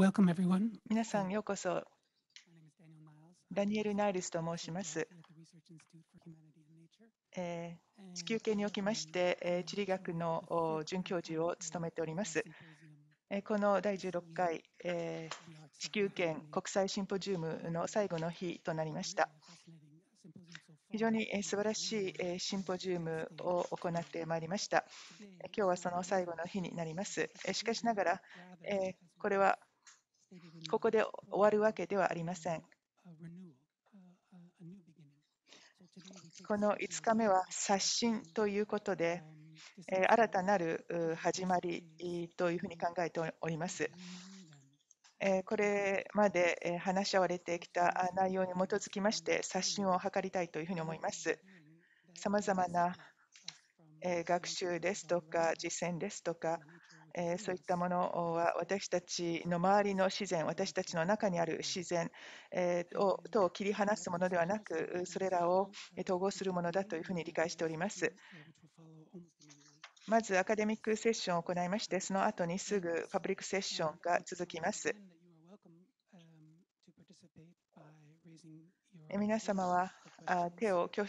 Welcome, everyone. 皆さん、ようこそ。ダニエル・ナイルスと申します。えー、地球系におきまして、えー、地理学の准教授を務めております。えー、この第16回、えー、地球圏国際シンポジウムの最後の日となりました。非常に素晴らしいシンポジウムを行ってまいりました。今日はその最後の日になります。しかしながら、これはここで終わるわけではありません。この5日目は刷新ということで、新たなる始まりというふうに考えております。これまで話し合われてきた内容に基づきまして、刷新を図りたいというふうに思います。さまざまな学習ですとか、実践ですとか、えー、そういったものは私たちの周りの自然、私たちの中にある自然、えー、をと切り離すものではなく、それらを統合するものだというふうに理解しております。まずアカデミックセッションを行いまして、その後にすぐパブリックセッションが続きます。皆様は手を挙手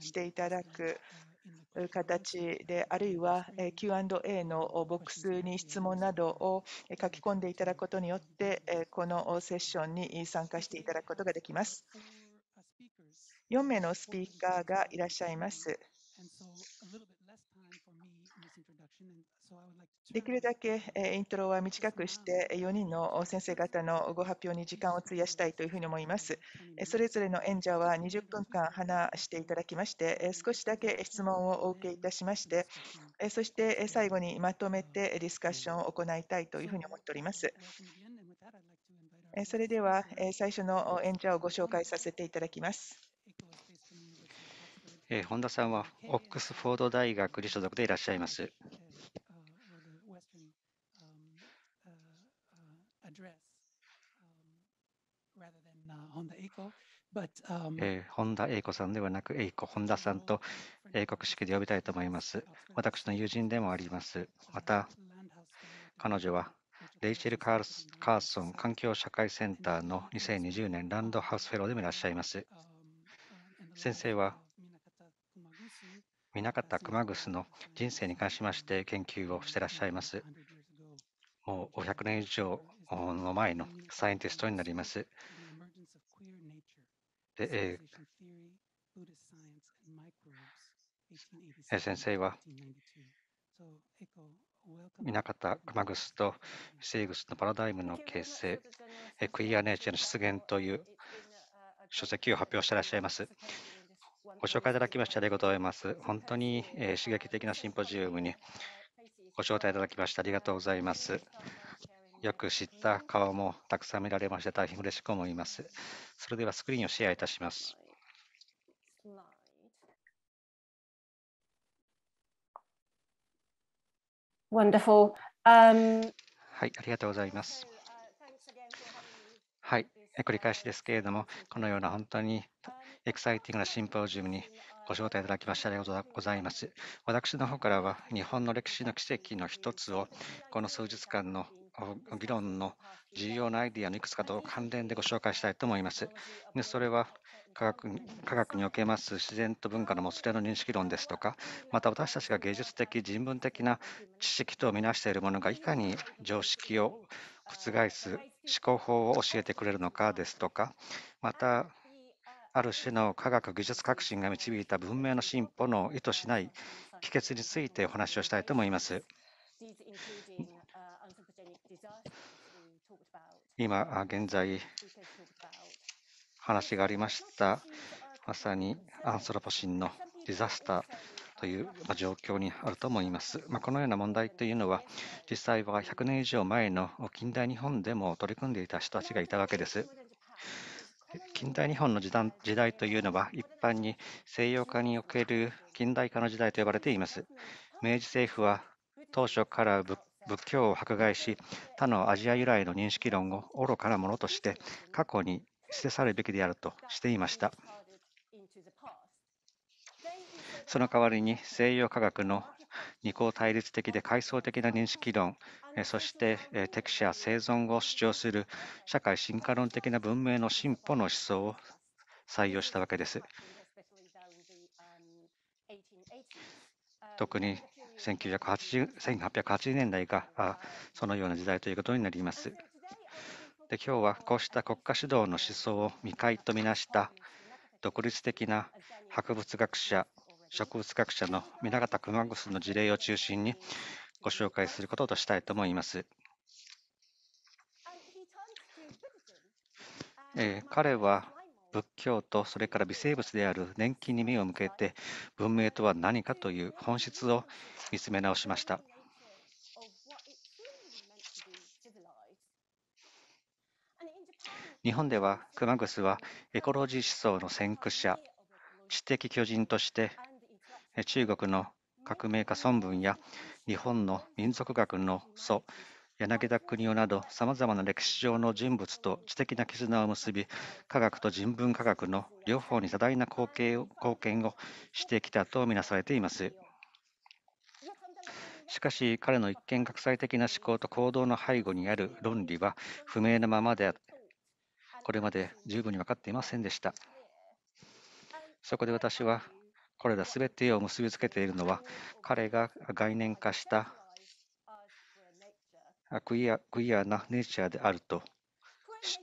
していただく形で、あるいは Q&A のボックスに質問などを書き込んでいただくことによって、このセッションに参加していただくことができます。4名のスピーカーがいらっしゃいます。できるだけイントロは短くして4人の先生方のご発表に時間を費やしたいというふうに思います。それぞれの演者は20分間話していただきまして少しだけ質問をお受けいたしましてそして最後にまとめてディスカッションを行いたいというふうに思っております。それでは最初の演者をご紹介させていただきます。本田さんはオックスフォード大学に所属でいらっしゃいます。え本田英子さんではなく、英子、本田さんと英国式で呼びたいと思います。私の友人でもあります。また、彼女はレイチェル・カーソン環境社会センターの2020年ランドハウスフェローでもいらっしゃいます。先生は、南方熊楠の人生に関しまして研究をしていらっしゃいます。もう500年以上の前のサイエンティストになります。えー、先生は南方熊楠とセイスのパラダイムの形成、えクイアネーチェの出現という書籍を発表していらっしゃいます。ご紹介いただきましてありがとうございます。本当に、え刺激的なシンポジウムにご招待いただきましてありがとうございます。よく知った顔もたくさん見られまして、大変嬉しく思います。それではスクリーンをシェアいたします。はい、ありがとうございます。はい、繰り返しですけれども、このような本当にエクサイティングなシンポジウムにご招待いただきましてありがとうございます。私の方からは、日本の歴史の奇跡の一つを、この数日間の議論の重要なアイディアのいくつかと関連でご紹介したいと思います。でそれは科学科学におけます自然と文化のもつれの認識論ですとか、また私たちが芸術的、人文的な知識と見なしているものがいかに常識を覆す思考法を教えてくれるのかですとか、またある種の科学技術革新が導いた文明の進歩の意図しない帰結についてお話をしたいと思います。今現在話がありましたまさにアンソロポシンのディザスターという状況にあると思います。まあ、このような問題というのは実際は100年以上前の近代日本でも取り組んでいた人たちがいたわけです。近代日本の時代というのは一般に西洋化における近代化の時代と呼ばれています。明治政府は当初から物仏教を迫害し、他のアジア由来の認識論を愚かなものとして過去に捨て去るべきであるとしていました。その代わりに西洋科学の二項対立的で階層的な認識論、そして適者生存を主張する社会進化論的な文明の進歩の思想を採用したわけです。特に1980 1880年代があそのような時代ということになります。で今日はこうした国家指導の思想を未開とみなした独立的な博物学者、植物学者の皆方熊楠の事例を中心にご紹介することとしたいと思います。えー、彼は仏教とそれから微生物である年金に目を向けて文明とは何かという本質を見つめ直しました。日本では熊楠はエコロジー思想の先駆者知的巨人として中国の革命家孫文や日本の民族学の祖柳田国男などさまざまな歴史上の人物と知的な絆を結び科学と人文科学の両方に多大な貢献を貢献をしてきたとみなされていますしかし彼の一見国際的な思考と行動の背後にある論理は不明なままでこれまで十分に分かっていませんでしたそこで私はこれら全てを結びつけているのは彼が概念化したクイアクイアなネイチャーであると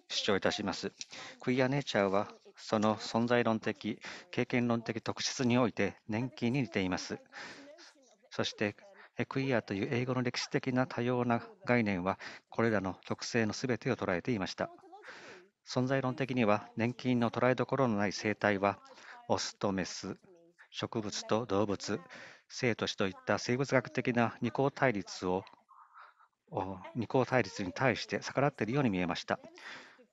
主張いたします。クイアネイチャーはその存在論的、経験論的特質において年金に似ています。そしてクイアという英語の歴史的な多様な概念はこれらの特性の全てを捉えていました。存在論的には年金の捉えどころのない生態はオスとメス、植物と動物、生と死といった生物学的な二項対立を二項対立に対して逆らっているように見えました。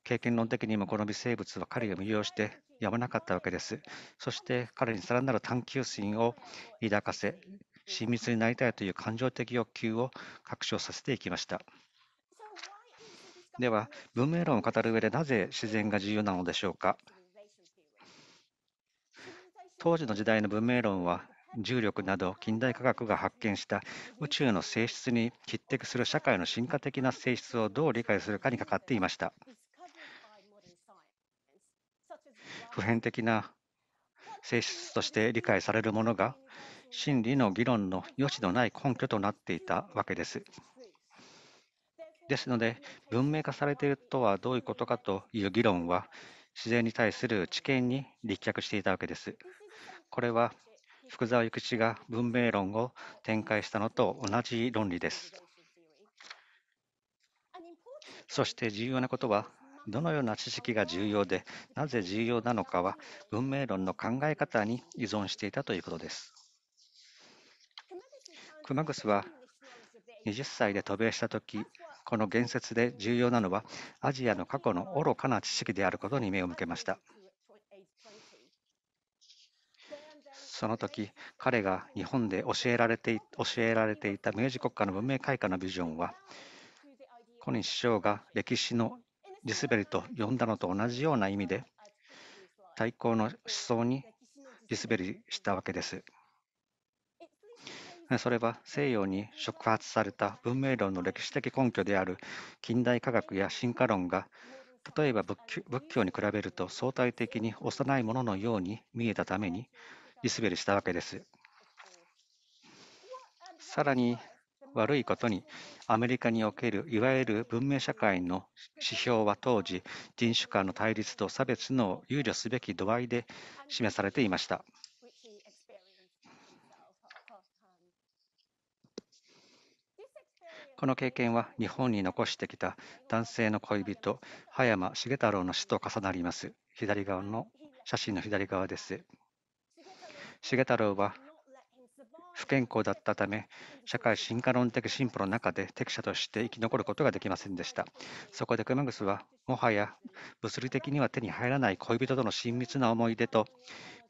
経験論的にもこの微生物は彼を魅了してやまなかったわけです。そして彼にさらなる探求心を抱かせ、親密になりたいという感情的欲求を拡張させていきました。では、文明論を語る上でなぜ自然が重要なのでしょうか。当時の時代の文明論は重力など近代科学が発見した宇宙の性質に匹敵する社会の進化的な性質をどう理解するかにかかっていました。普遍的な性質として理解されるものが真理の議論の余地のない根拠となっていたわけです。ですので文明化されているとはどういうことかという議論は自然に対する知見に立脚していたわけです。これは福沢諭吉が文明論を展開したのと同じ論理です。そして重要なことは、どのような知識が重要で、なぜ重要なのかは、文明論の考え方に依存していたということです。熊楠は20歳で渡米したとき、この言説で重要なのは、アジアの過去の愚かな知識であることに目を向けました。その時、彼が日本で教えられて教えられていた明治国家の文明開化のビジョンは、小西首相が歴史の地滑りと呼んだのと同じような意味で、対抗の思想に地滑りしたわけです。それは西洋に触発された文明論の歴史的根拠である近代科学や進化論が例えば仏教に比べると相対的に幼いもののように見えたために地滑りしたわけです。さらに悪いことにアメリカにおけるいわゆる文明社会の指標は当時人種間の対立と差別の憂慮すべき度合いで示されていました。この経験は日本に残してきた男性の恋人、葉山重太郎の死と重なります。左側の写真の左側です。重太郎は不健康だったため、社会進化論的進歩の中で適者として生き残ることができませんでした。そこで熊楠は、もはや物理的には手に入らない恋人との親密な思い出と、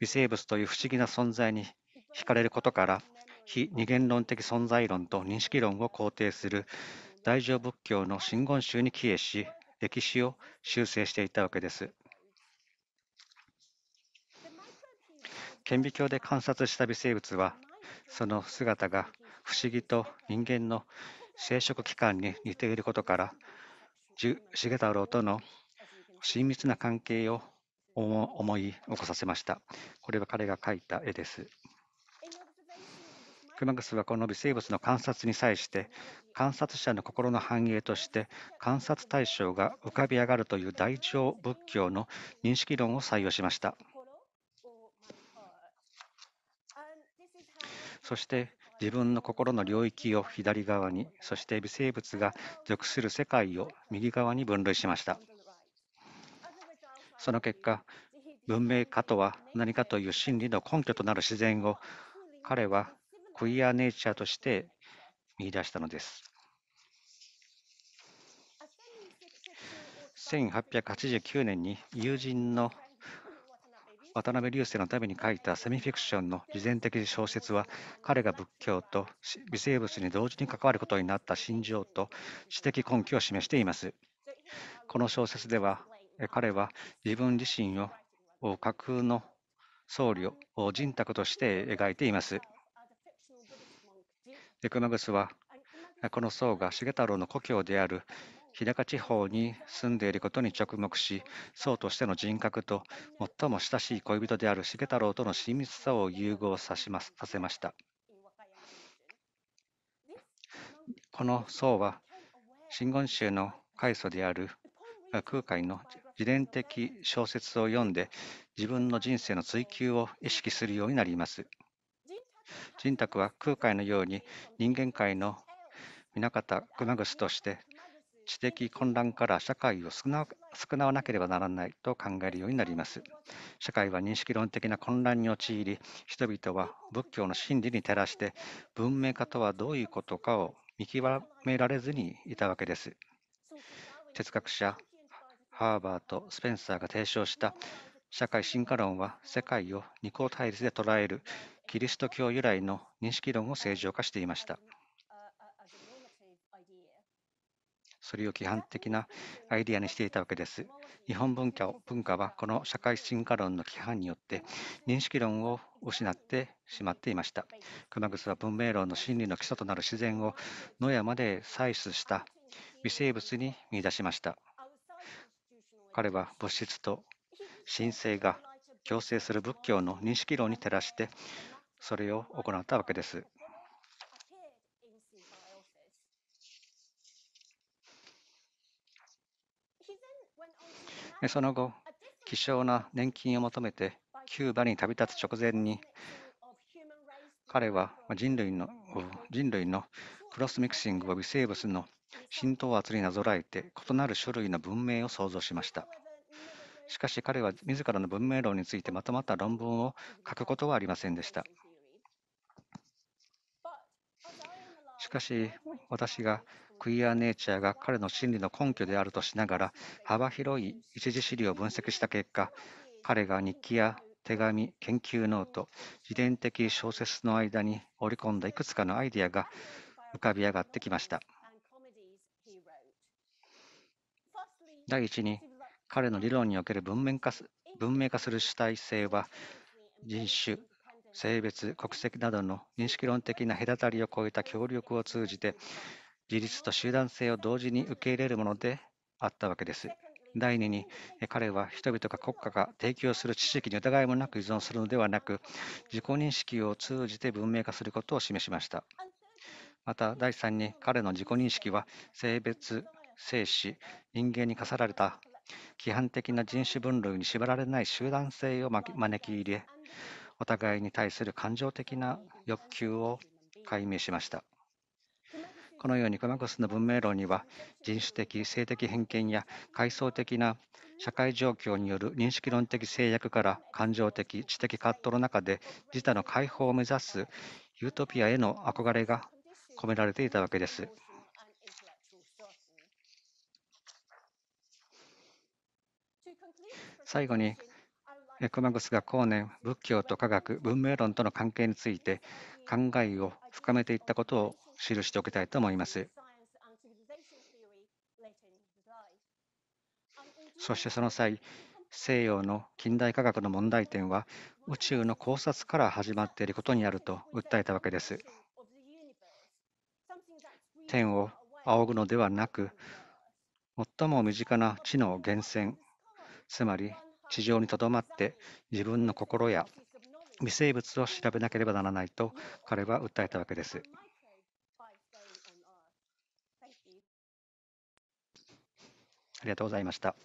微生物という不思議な存在に惹かれることから、非二元論的存在論と認識論を肯定する大乗仏教の真言宗に帰依し、歴史を修正していたわけです。顕微鏡で観察した微生物はその姿が不思議と人間の生殖器官に似ていることから重太郎との親密な関係を思い起こさせました。これは彼が描いた絵です。クマグスはこの微生物の観察に際して観察者の心の繁栄として観察対象が浮かび上がるという大乗仏教の認識論を採用しました。そして自分の心の領域を左側に、そして微生物が属する世界を右側に分類しました。その結果、文明化とは何かという真理の根拠となる自然を彼はクイアネイチャーとして見出したのです。1889年に友人の渡辺隆生のために書いたセミフィクションの事前的小説は彼が仏教と微生物に同時に関わることになった心情と知的根拠を示しています。この小説では彼は自分自身を架空の僧侶を人格として描いています。マ熊楠はこの僧が重太郎の故郷である日高地方に住んでいることに着目し、僧としての人格と最も親しい恋人である重太郎との親密さを融合さしますさせました。この僧は、真言宗の開祖である空海の自伝的小説を読んで、自分の人生の追求を意識するようになります。人卓は空海のように人間界の南方熊楠として知的混乱から社会を少少ななわなければならないと考えるようになります。社会は認識論的な混乱に陥り、人々は仏教の真理に照らして文明化とはどういうことかを見極められずにいたわけです。哲学者ハーバーとスペンサーが提唱した社会進化論は世界を二項対立で捉えるキリスト教由来の認識論を正常化していました。それを規範的なアイデアにしていたわけです。日本文化文化はこの社会進化論の規範によって認識論を失ってしまっていました。熊楠は文明論の真理の基礎となる自然を野山で採取した微生物に見出しました。彼は物質と神聖が共生する仏教の認識論に照らしてそれを行ったわけです。その後、希少な年金を求めてキューバに旅立つ直前に、彼は人類の人類のクロスミクシングを微生物の浸透圧になぞらえて異なる種類の文明を創造しました。しかし彼は自らの文明論についてまとまった論文を書くことはありませんでした。しかし私がクイアネイチャーが彼の真理の根拠であるとしながら、幅広い一次資料を分析した結果、彼が日記や手紙、研究ノート、自伝的小説の間に織り込んだいくつかのアイデアが浮かび上がってきました。第一に、彼の理論における文明化文明化する主体性は、人種、性別、国籍などの認識論的な隔たりを超えた協力を通じて、自立と集団性を同時に受け入れるものであったわけです。第2に彼は人々が国家が提供する知識に疑いもなく依存するのではなく自己認識を通じて文明化することを示しましたまた第3に彼の自己認識は性別生死人間に課さられた規範的な人種分類に縛られない集団性を招き入れお互いに対する感情的な欲求を解明しましたこのようにマゴスの文明論には人種的、性的偏見や階層的な社会状況による認識論的制約から感情的、知的葛藤の中で自他の解放を目指すユートピアへの憧れが込められていたわけです。最後に熊楠が後年、仏教と科学、文明論との関係について考えを深めていったことを記しておきたいと思います。そしてその際、西洋の近代科学の問題点は宇宙の考察から始まっていることにあると訴えたわけです。天を仰ぐのではなく、最も身近な地の源泉、つまり地上にとどまって自分の心や微生物を調べなければならないと彼は訴えたわけです。ありがとうございました。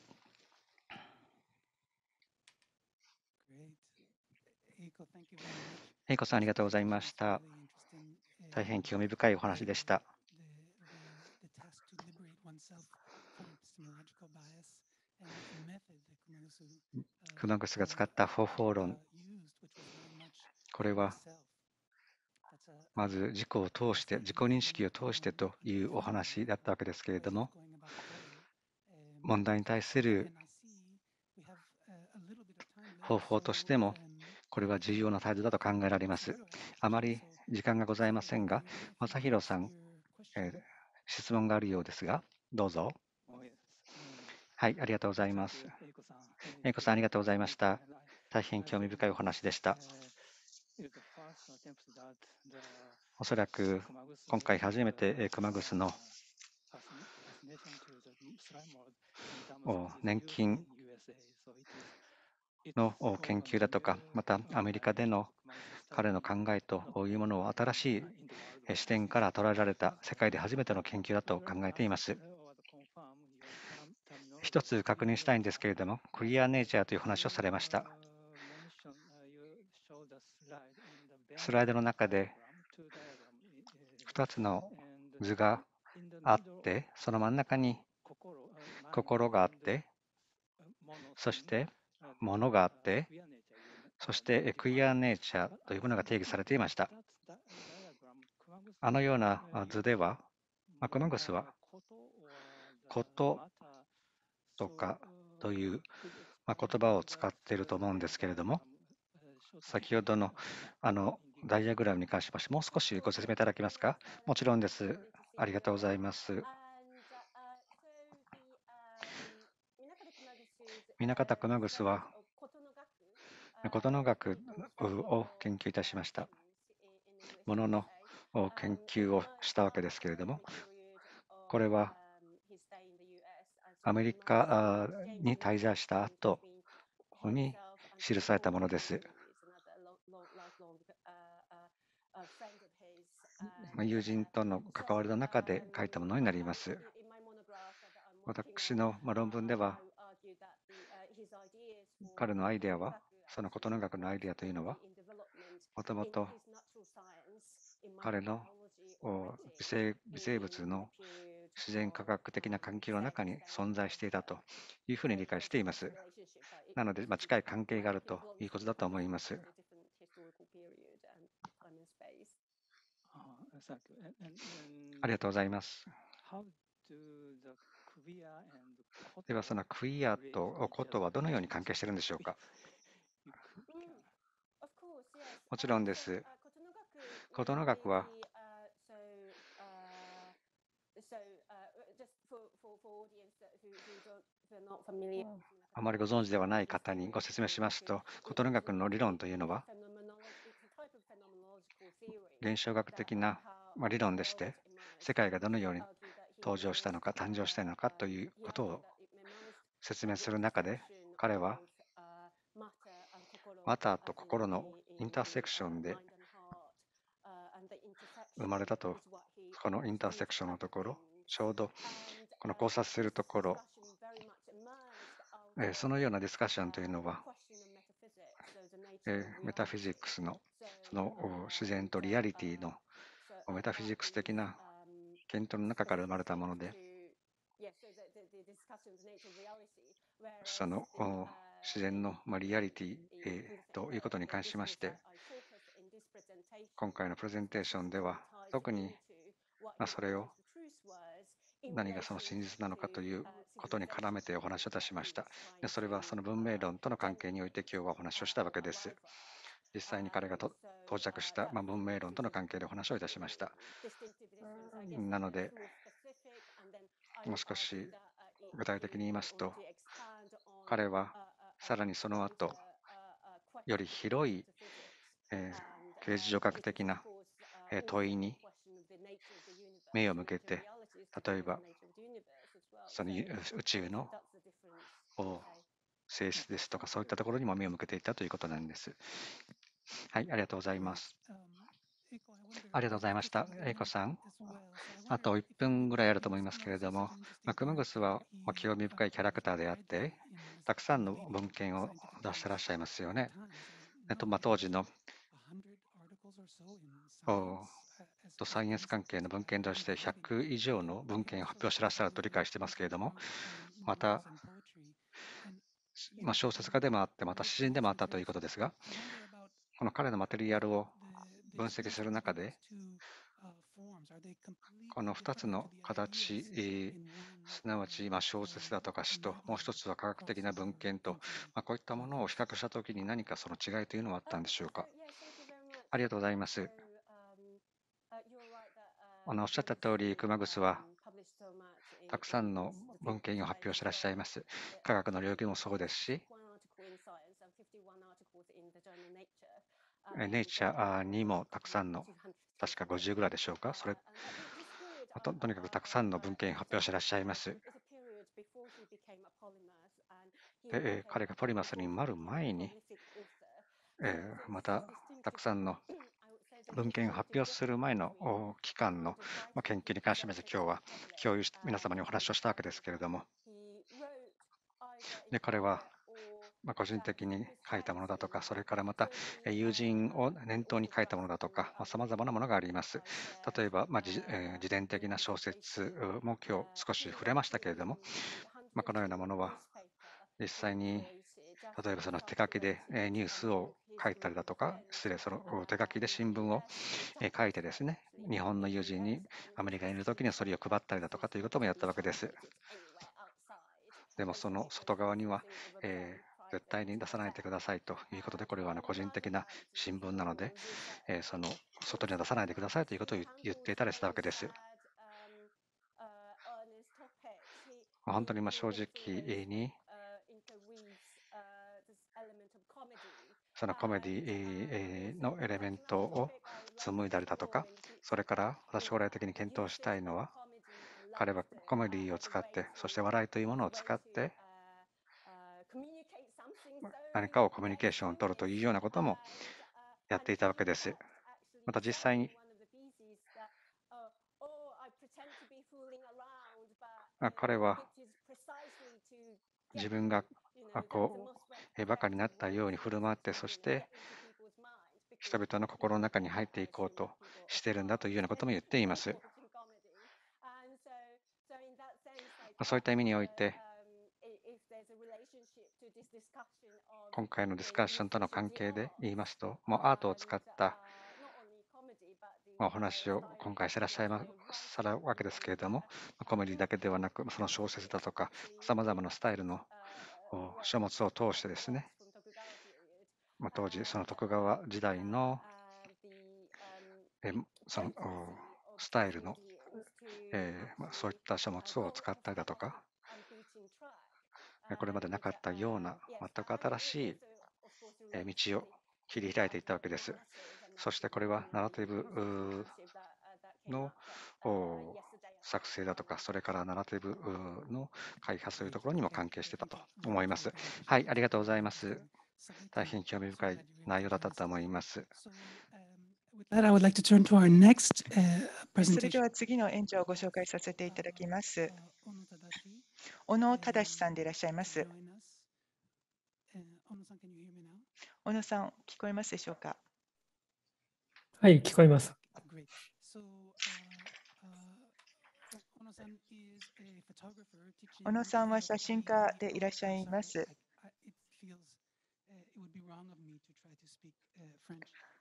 エイコさん、ありがとうございました。大変興味深いお話でした。クノグスが使った方法論、これはまず自己を通して、自己認識を通してというお話だったわけですけれども、問題に対する方法としても、これは重要な態度だと考えられます。あまり時間がございませんが、正弘さん、えー、質問があるようですが、どうぞ。はい、ありがとうございます。えイコさん、ありがとうございました。大変興味深いお話でした。おそらく今回初めて熊楠の年金の研究だとか、またアメリカでの彼の考えというものを新しい視点から捉えられた世界で初めての研究だと考えています。一つ確認したいんですけれども、クリアネイチャーという話をされました。スライドの中で2つの図があって、その真ん中に心があって、そして物があって、そしてクリアネイチャーというものが定義されていました。あのような図では、マクマグスは、こと、とかという、ま言葉を使っていると思うんですけれども、先ほどのあのダイアグラムに関しまして、もう少しご説明いただけますかもちろんです。ありがとうございます。南方熊楠は、琴の学を研究いたしました。ものの研究をしたわけですけれども、これはアメリカに滞在した後に記されたものです。友人との関わりの中で書いたものになります。私の論文では、彼のアイデアは、その琴音楽のアイデアというのは、もともと彼の微生物の自然科学的な環境の中に存在していたというふうに理解しています。なので、まあ、近い関係があるということだと思います。ありがとうございます。では、そのクイアとことはどのように関係しているんでしょうか。もちろんです。琴の学はあまりご存知ではない方にご説明しますと、ことの学の理論というのは、現象学的な理論でして、世界がどのように登場したのか、誕生したのかということを説明する中で、彼は、マターと心のインターセクションで生まれたと、このインターセクションのところ、ちょうどこの考察するところ、えそのようなディスカッションというのは、えメタフィジックスのその自然とリアリティのメタフィジックス的な検討の中から生まれたもので、その自然のリアリティということに関しまして、今回のプレゼンテーションでは特にそれを何がその真実なのかということに絡めてお話を出しました。でそれはその文明論との関係において今日はお話をしたわけです。実際に彼が到着した、まあ、文明論との関係でお話をいたしました。なので、もう少し具体的に言いますと、彼はさらにその後、より広い、えー、形式上学的な、え問いに目を向けて例えば、その宇宙の性質ですとか、そういったところにも目を向けていたということなんです。はい、ありがとうございます。ありがとうございました。イコさん、あと1分ぐらいあると思いますけれども、クムグスは興味深いキャラクターであって、たくさんの文献を出してらっしゃいますよね。えっとまあ、当時のサイエンス関係の文献として100以上の文献を発表してらっしゃると理解していますけれども、また、まあ、小説家でもあって、また詩人でもあったということですが、この彼のマテリアルを分析する中で、この2つの形、すなわち小説だとか詩と、もう1つは科学的な文献と、まあ、こういったものを比較したときに何かその違いというのはあったんでしょうか。ありがとうございます。あのおっしゃった通り、熊楠はたくさんの文献を発表してらっしゃいます。科学の領域もそうですし、ネイチャーにもたくさんの、確か50ぐらいでしょうか、それととにかくたくさんの文献を発表してらっしゃいます。で彼がポリマスになる前に、えー、またたくさんの文献を発表する前の期間の研究に関して今日は共有して皆様にお話をしたわけですけれどもで彼はま個人的に書いたものだとか、それからまた友人を念頭に書いたものだとか、さまざ、まなものがあります。例えば、まあ、自伝的な小説も今日少し触れましたけれども、まあ、このようなものは実際に例えばその手書きでニュースを書いたりだとか、失礼、その手書きで新聞を書いてですね、日本の友人にアメリカにいるときにそれを配ったりだとかということもやったわけです。でもその外側には、えー、絶対に出さないでくださいということで、これはあの個人的な新聞なので、えー、その外には出さないでくださいということを言っていたりしたわけです。本当にま正直にそのコメディのエレメントを紡いだりだとか、それから私将来的に検討したいのは、彼はコメディを使って、そして笑いというものを使って、何かをコミュニケーションを取るというようなこともやっていたわけです。また実際に彼は自分がこうバカになったように振る舞ってそして人々の心の中に入っていこうとしてるんだというようなことも言っています。そういった意味において今回のディスカッションとの関係で言いますともうアートを使ったお話を今回してらっしゃいますわけですけれどもコメディだけではなくその小説だとかさまざまなスタイルの書物を通してですね、まあ、当時その徳川時代のえそのスタイルの、えーまあ、そういった書物を使ったりだとかこれまでなかったような全く新しい道を切り開いていったわけです。そしてこれはナラティブの作成だとか、それからナラティブの開発というところにも関係してたと思います。はい、ありがとうございます。大変興味深い内容だったと思います。それでは次の演者をご紹介させていただきます。小野忠さんでいらっしゃいます。小野さん、聞こえますでしょうか。はい、聞こえます。小野さんは写真家でいらっしゃいます。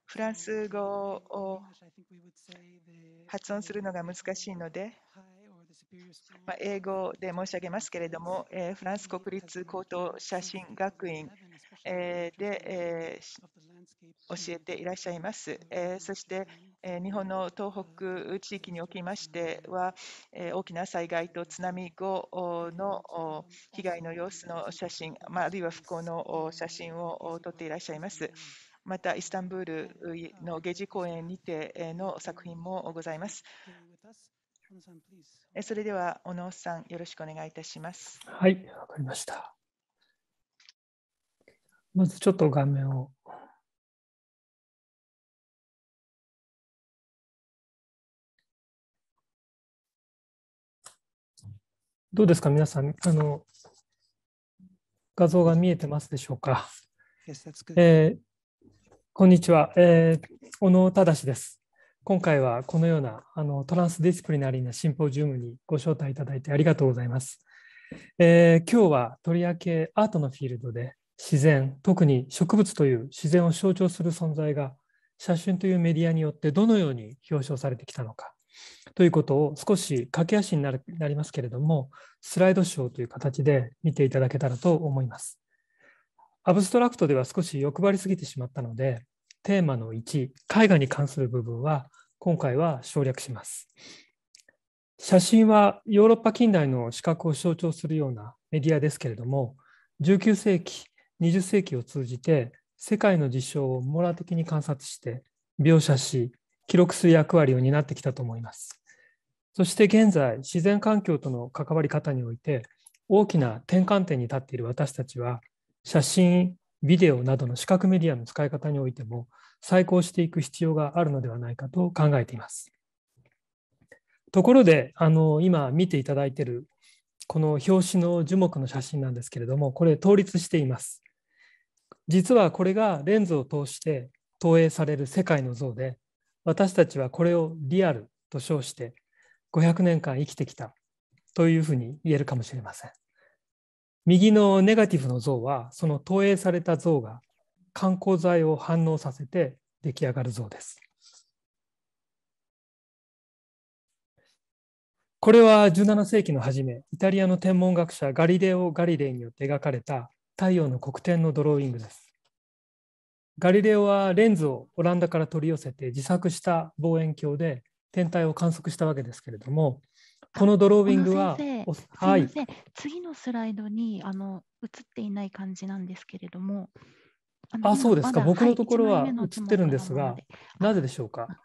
フランス語を発音するのが難しいので、まあ、英語で申し上げますけれども、えー、フランス国立高等写真学院、えー、で、えー、教えていらっしゃいます。えそして、え日本の東北地域におきましては、え大きな災害と津波後の被害の様子の写真、まあ、あるいは復興の写真を撮っていらっしゃいます。またイスタンブールのゲジ公園にての作品もございます。それでは、小野さん、よろしくお願いいたします。はい、わかりました。まずちょっと画面を。どうですか、皆さん、あの画像が見えてますでしょうか。Yes, えー、こんにちは、えー、小野忠です。今回はこのようなあのトランスディスプリナリーなシンポジウムにご招待いただいてありがとうございます。えー、今日はとりわけアートのフィールドで自然、特に植物という自然を象徴する存在が写真というメディアによってどのように表彰されてきたのかということを少し駆け足になりますけれどもスライドショーという形で見ていただけたらと思います。アブストラクトでは少し欲張りすぎてしまったのでテーマの1、絵画に関する部分は今回は省略します。写真はヨーロッパ近代の視覚を象徴するようなメディアですけれども、19世紀、20世紀を通じて世界の事象を網羅的に観察して描写し、記録する役割を担ってきたと思います。そして現在、自然環境との関わり方において、大きな転換点に立っている私たちは、写真ビデオなどの視覚メディアの使い方においても再考していく必要があるのではないかと考えています。ところであの今見ていただいているこの表紙の樹木の写真なんですけれどもこれ倒立しています。実はこれがレンズを通して投影される世界の像で私たちはこれをリアルと称して500年間生きてきたというふうに言えるかもしれません。右のネガティブの像はその投影された像が観光剤を反応させて出来上がる像です。これは17世紀の初めイタリアの天文学者ガリレオ・ガリレイによって描かれた太陽の黒点のドローイングです。ガリレオはレンズをオランダから取り寄せて自作した望遠鏡で天体を観測したわけですけれどもこのドローイングは、はい、次のスライドにあの映っていない感じなんですけれども。あそうですか、僕のところは映ってるんですが、はい、なぜでしょうか。あわ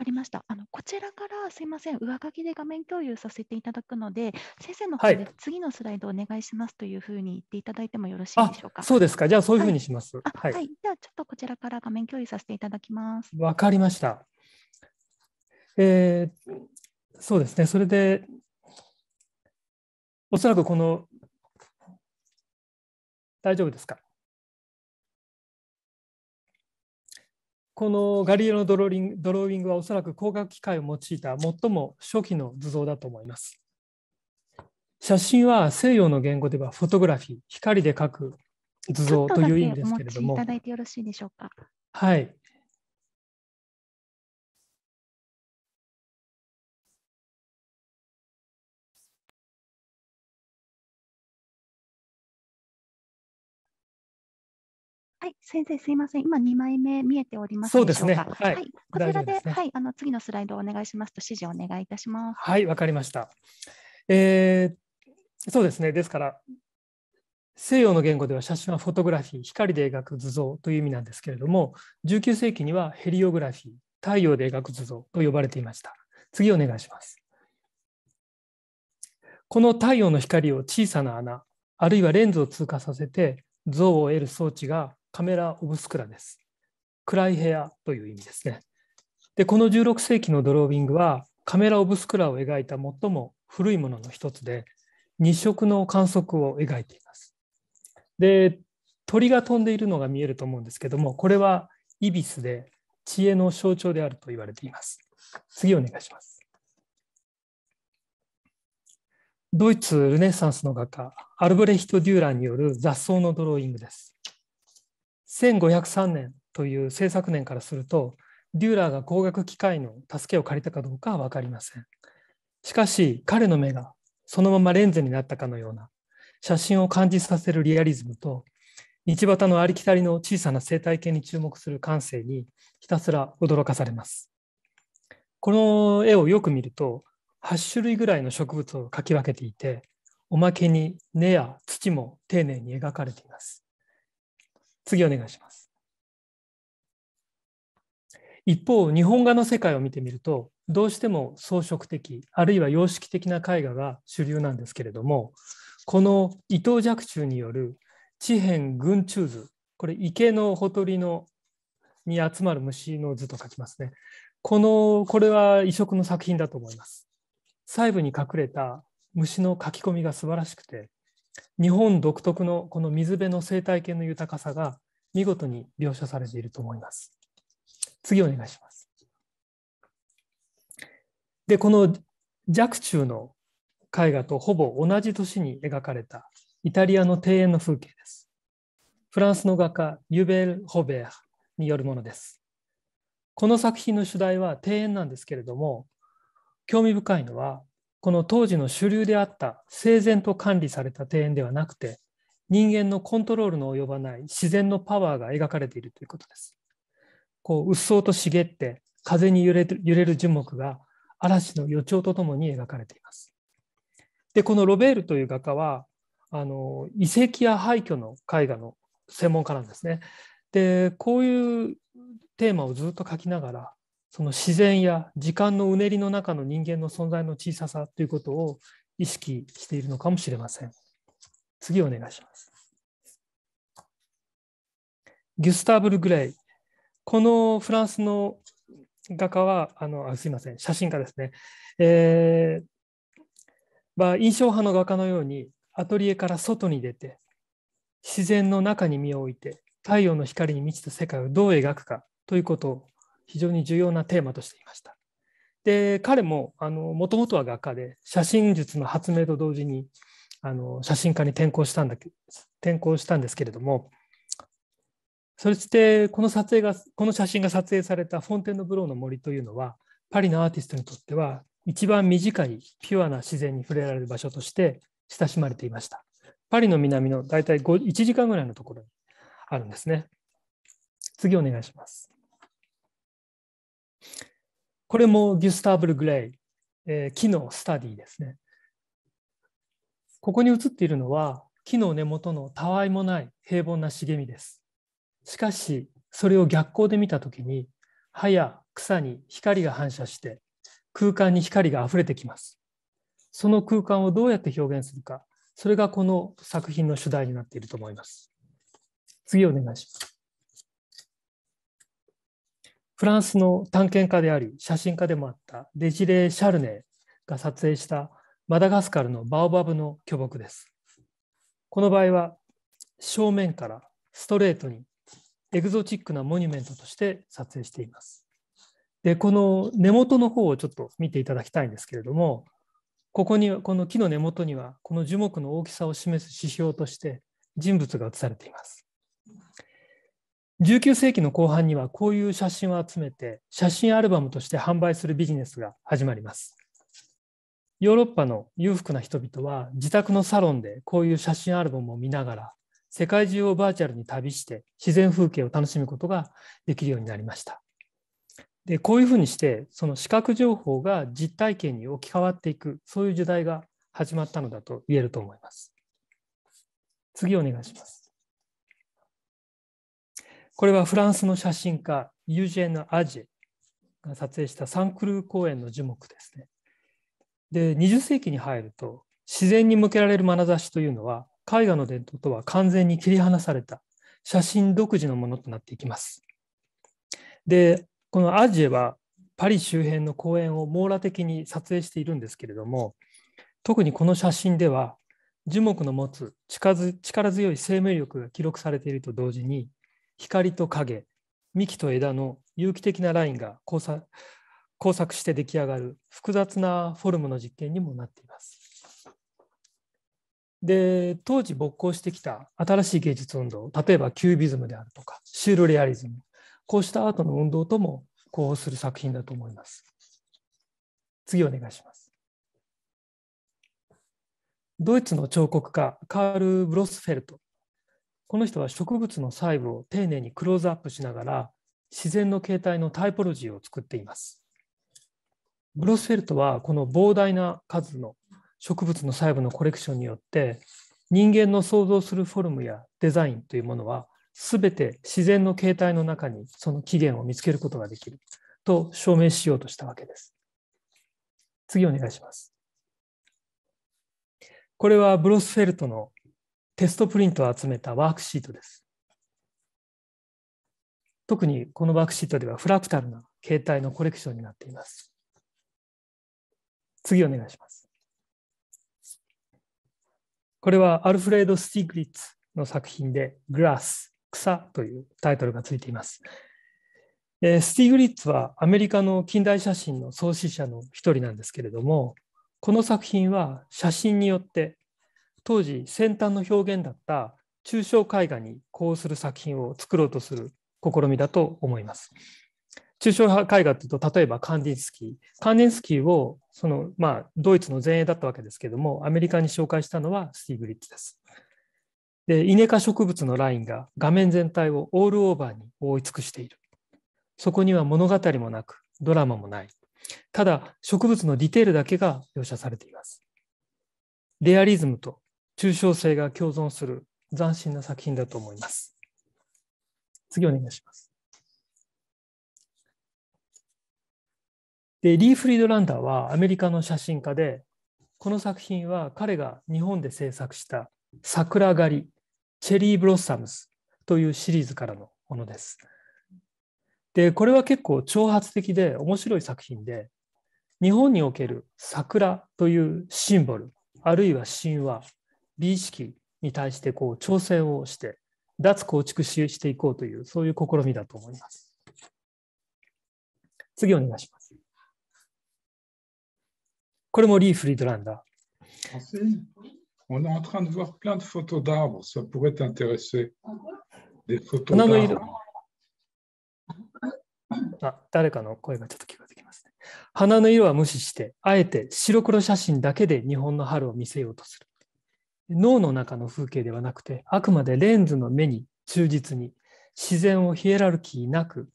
かりましたあのこちらからすいません、上書きで画面共有させていただくので、先生の方で次のスライドお願いしますというふうに言っていただいてもよろしいでしょうか。そうですか、じゃあそういうふうにします。はい、はい、じゃあちょっとこちらから画面共有させていただきます。わかりました。えー、そうですね、それで、おそらくこの、大丈夫ですか。このガリエオのドローリンドローイングはおそらく光学機械を用いた最も初期の図像だと思います。写真は西洋の言語ではフォトグラフィー、光で描く図像という意味ですけれども。いただいてよろしいでしょうか。はい。はい、先生すいません。今2枚目見えておりますそうですね。はい、こちらで、ね、はい、あの次のスライドをお願いしますと指示をお願いいたします。はい、わかりました。えー、そうですね。ですから西洋の言語では写真はフォトグラフィー、光で描く図像という意味なんですけれども、19世紀にはヘリオグラフィー、太陽で描く図像と呼ばれていました。次お願いします。この太陽の光を小さな穴、あるいはレンズを通過させて像を得る装置がカメラ・オブスクラです。暗い部屋という意味ですね。で、この16世紀のドローイングは、カメラ・オブスクラを描いた最も古いものの一つで、日食の観測を描いています。で、鳥が飛んでいるのが見えると思うんですけども、これはイビスで知恵の象徴であると言われています。次お願いします。ドイツルネサンスの画家アルブレヒト・デューランによる雑草のドローイングです。1503年という政策年からするとデューラーが工学機械の助けを借りたかどうかは分かりませんしかし彼の目がそのままレンズになったかのような写真を感じさせるリアリズムと道端のありきたりの小さな生態系に注目する感性にひたすら驚かされますこの絵をよく見ると8種類ぐらいの植物を描き分けていておまけに根や土も丁寧に描かれています次お願いします。一方、日本画の世界を見てみると、どうしても装飾的、あるいは様式的な絵画が主流なんですけれども、この伊藤若冲による地辺群中図、これ池のほとりのに集まる虫の図と書きますね。この、これは異色の作品だと思います。細部に隠れた虫の書き込みが素晴らしくて、日本独特のこの水辺の生態系の豊かさが見事に描写されていると思います。次お願いします。で、この若冲の絵画とほぼ同じ年に描かれたイタリアの庭園の風景です。フランスの画家ユベル・ホベアによるものです。この作品の主題は庭園なんですけれども、興味深いのはこの当時の主流であった整然と管理された庭園ではなくて、人間のコントロールの及ばない自然のパワーが描かれているということです。こう、うっそうと茂って、風に揺れる揺れる樹木が嵐の予兆とともに描かれています。で、このロベールという画家は、あの遺跡や廃墟の絵画の専門家なんですね。で、こういうテーマをずっと描きながら、その自然や時間のうねりの中の人間の存在の小ささということを意識しているのかもしれません。次お願いします。ギュスターブル・グレイ。このフランスの画家は、あのあすいません、写真家ですね。えーまあ、印象派の画家のようにアトリエから外に出て自然の中に身を置いて太陽の光に満ちた世界をどう描くかということを非常に重要なテーマとしていました。で彼ももともとは画家で写真術の発明と同時にあの写真家に転向したんだ転向したんですけれどもそしてこの撮影がこの写真が撮影された「フォンテンドブローの森」というのはパリのアーティストにとっては一番短いピュアな自然に触れられる場所として親しまれていました。パリの南の大体1時間ぐらいのところにあるんですね。次お願いします。これもギュスターブル・グレイ、えー、機スタディですね。ここに写っているのは木の根元のたわいもない平凡な茂みです。しかしそれを逆光で見た時に葉や草に光が反射して空間に光が溢れてきます。その空間をどうやって表現するか、それがこの作品の主題になっていると思います。次お願いします。フランスの探検家であり写真家でもあったデジレー・シャルネが撮影したマダガスカルのバオバブの巨木です。この場合は正面からストレートにエグゾチックなモニュメントとして撮影しています。でこの根元の方をちょっと見ていただきたいんですけれどもここにこの木の根元にはこの樹木の大きさを示す指標として人物が写されています。19世紀の後半にはこういう写真を集めて写真アルバムとして販売するビジネスが始まります。ヨーロッパの裕福な人々は自宅のサロンでこういう写真アルバムを見ながら世界中をバーチャルに旅して自然風景を楽しむことができるようになりました。でこういうふうにしてその視覚情報が実体験に置き換わっていくそういう時代が始まったのだと言えると思います。次お願いします。これはフランスの写真家、ユージェン・アジェが撮影したサンクルー公園の樹木ですね。で、20世紀に入ると、自然に向けられる眼差しというのは、絵画の伝統とは完全に切り離された写真独自のものとなっていきます。で、このアジェはパリ周辺の公園を網羅的に撮影しているんですけれども、特にこの写真では樹木の持つ力強い生命力が記録されていると同時に光と影幹と枝の有機的なラインが交錯交錯して出来上がる複雑なフォルムの実験にもなっています。で当時勃興してきた新しい芸術運動例えばキュービズムであるとかシュールレアリズムこうしたアートの運動とも呼応する作品だと思います。次お願いします。ドイツの彫刻家カール・ブロスフェルトこの人は植物の細部を丁寧にクローズアップしながら自然の形態のタイポロジーを作っています。ブロスフェルトはこの膨大な数の植物の細部のコレクションによって人間の想像するフォルムやデザインというものは全て自然の形態の中にその起源を見つけることができると証明しようとしたわけです。次お願いします。これはブロスフェルトのテストプリントを集めたワークシートです。特にこのワークシートではフラクタルな形態のコレクションになっています。次お願いします。これはアルフレード・スティグリッツの作品で「グラス草」というタイトルがついています。スティグリッツはアメリカの近代写真の創始者の一人なんですけれどもこの作品は写真によって当時先端の表現だった抽象絵画に呼応する作品を作ろうとする試みだと思います。抽象絵画というと例えばカンディンスキーカンディンスキーをその、まあ、ドイツの前衛だったわけですけどもアメリカに紹介したのはスティーブ・リッジです。でイネ科植物のラインが画面全体をオールオーバーに覆い尽くしている。そこには物語もなくドラマもない。ただ植物のディテールだけが描写されています。レアリズムと抽象性が共存する斬新な作品だと思います。次お願いします。でリー・フリードランダーはアメリカの写真家でこの作品は彼が日本で制作した「桜狩りチェリー・ブロッサムス」というシリーズからのものです。でこれは結構挑発的で面白い作品で日本における桜というシンボルあるいは神話美意識に対してこう調整をして脱構築ししていこうというそういう試みだと思います。次お願いします。これもリー・フリードランダー。On est en train de voir plein de photos d'arbres, ça pourrait t'intéresser. Des photos d'arbres. あ誰かの声がちょっと聞こえてきます花の色は無視して、あえて白黒写真だけで日本の春を見せようとする。脳の中の風景ではなくて、あくまでレンズの目に忠実に自然をヒエラルキーなく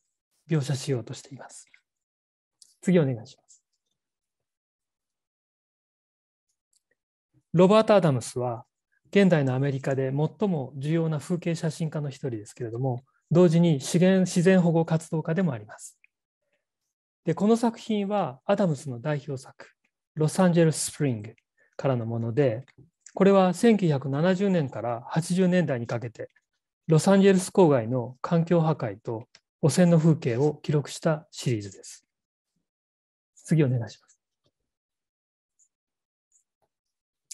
描写しようとしています。次お願いします。ロバート・アダムスは現代のアメリカで最も重要な風景写真家の一人ですけれども、同時に資源自然保護活動家でもあります。で、この作品はアダムスの代表作、ロサンゼルス・スプリングからのもので、これは1970年から80年代にかけてロサンゼルス郊外の環境破壊と汚染の風景を記録したシリーズです。次お願いします。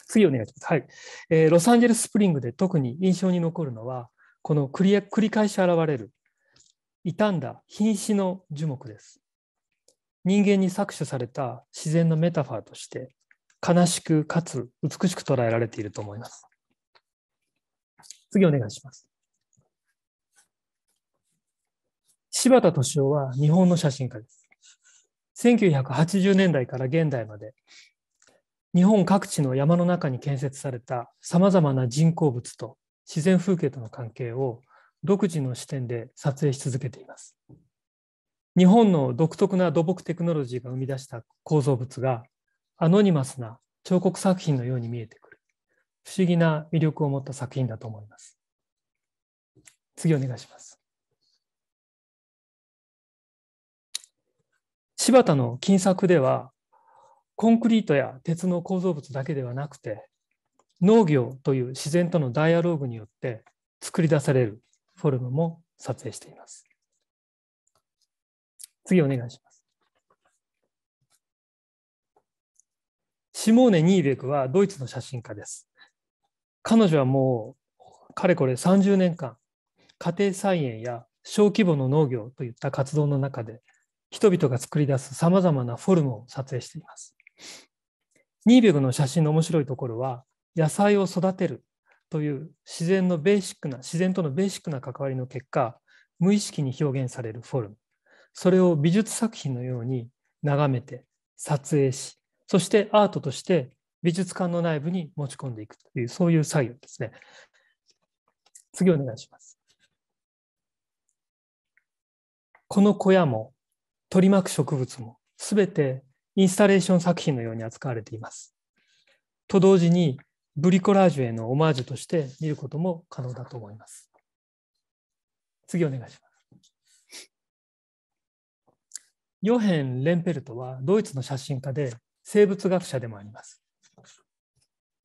次お願いします。はい。えー、ロサンゼルスプリングで特に印象に残るのは、この繰り返し現れる傷んだ瀕死の樹木です。人間に搾取された自然のメタファーとして、悲しくかつ美しく捉えられていると思います。次お願いします。柴田敏夫は日本の写真家です。1980年代から現代まで日本各地の山の中に建設されたさまざまな人工物と自然風景との関係を独自の視点で撮影し続けています。日本の独特な土木テクノロジーが生み出した構造物がアノニマスな彫刻作品のように見えてくる、不思議な魅力を持った作品だと思います。次お願いします。柴田の金作では、コンクリートや鉄の構造物だけではなくて、農業という自然とのダイアローグによって作り出されるフォルムも撮影しています。次お願いします。シモーネ・ニーベクはドイツの写真家です。彼女はもうかれこれ30年間家庭菜園や小規模の農業といった活動の中で人々が作り出すさまざまなフォルムを撮影しています。ニーベグの写真の面白いところは野菜を育てるという自然のベーシックな自然とのベーシックな関わりの結果無意識に表現されるフォルムそれを美術作品のように眺めて撮影しそしてアートとして美術館の内部に持ち込んでいくという、そういう作業ですね。次お願いします。この小屋も取り巻く植物もすべてインスタレーション作品のように扱われています。と同時にブリコラージュへのオマージュとして見ることも可能だと思います。次お願いします。ヨヘン・レンペルトはドイツの写真家で生物学者でもあります。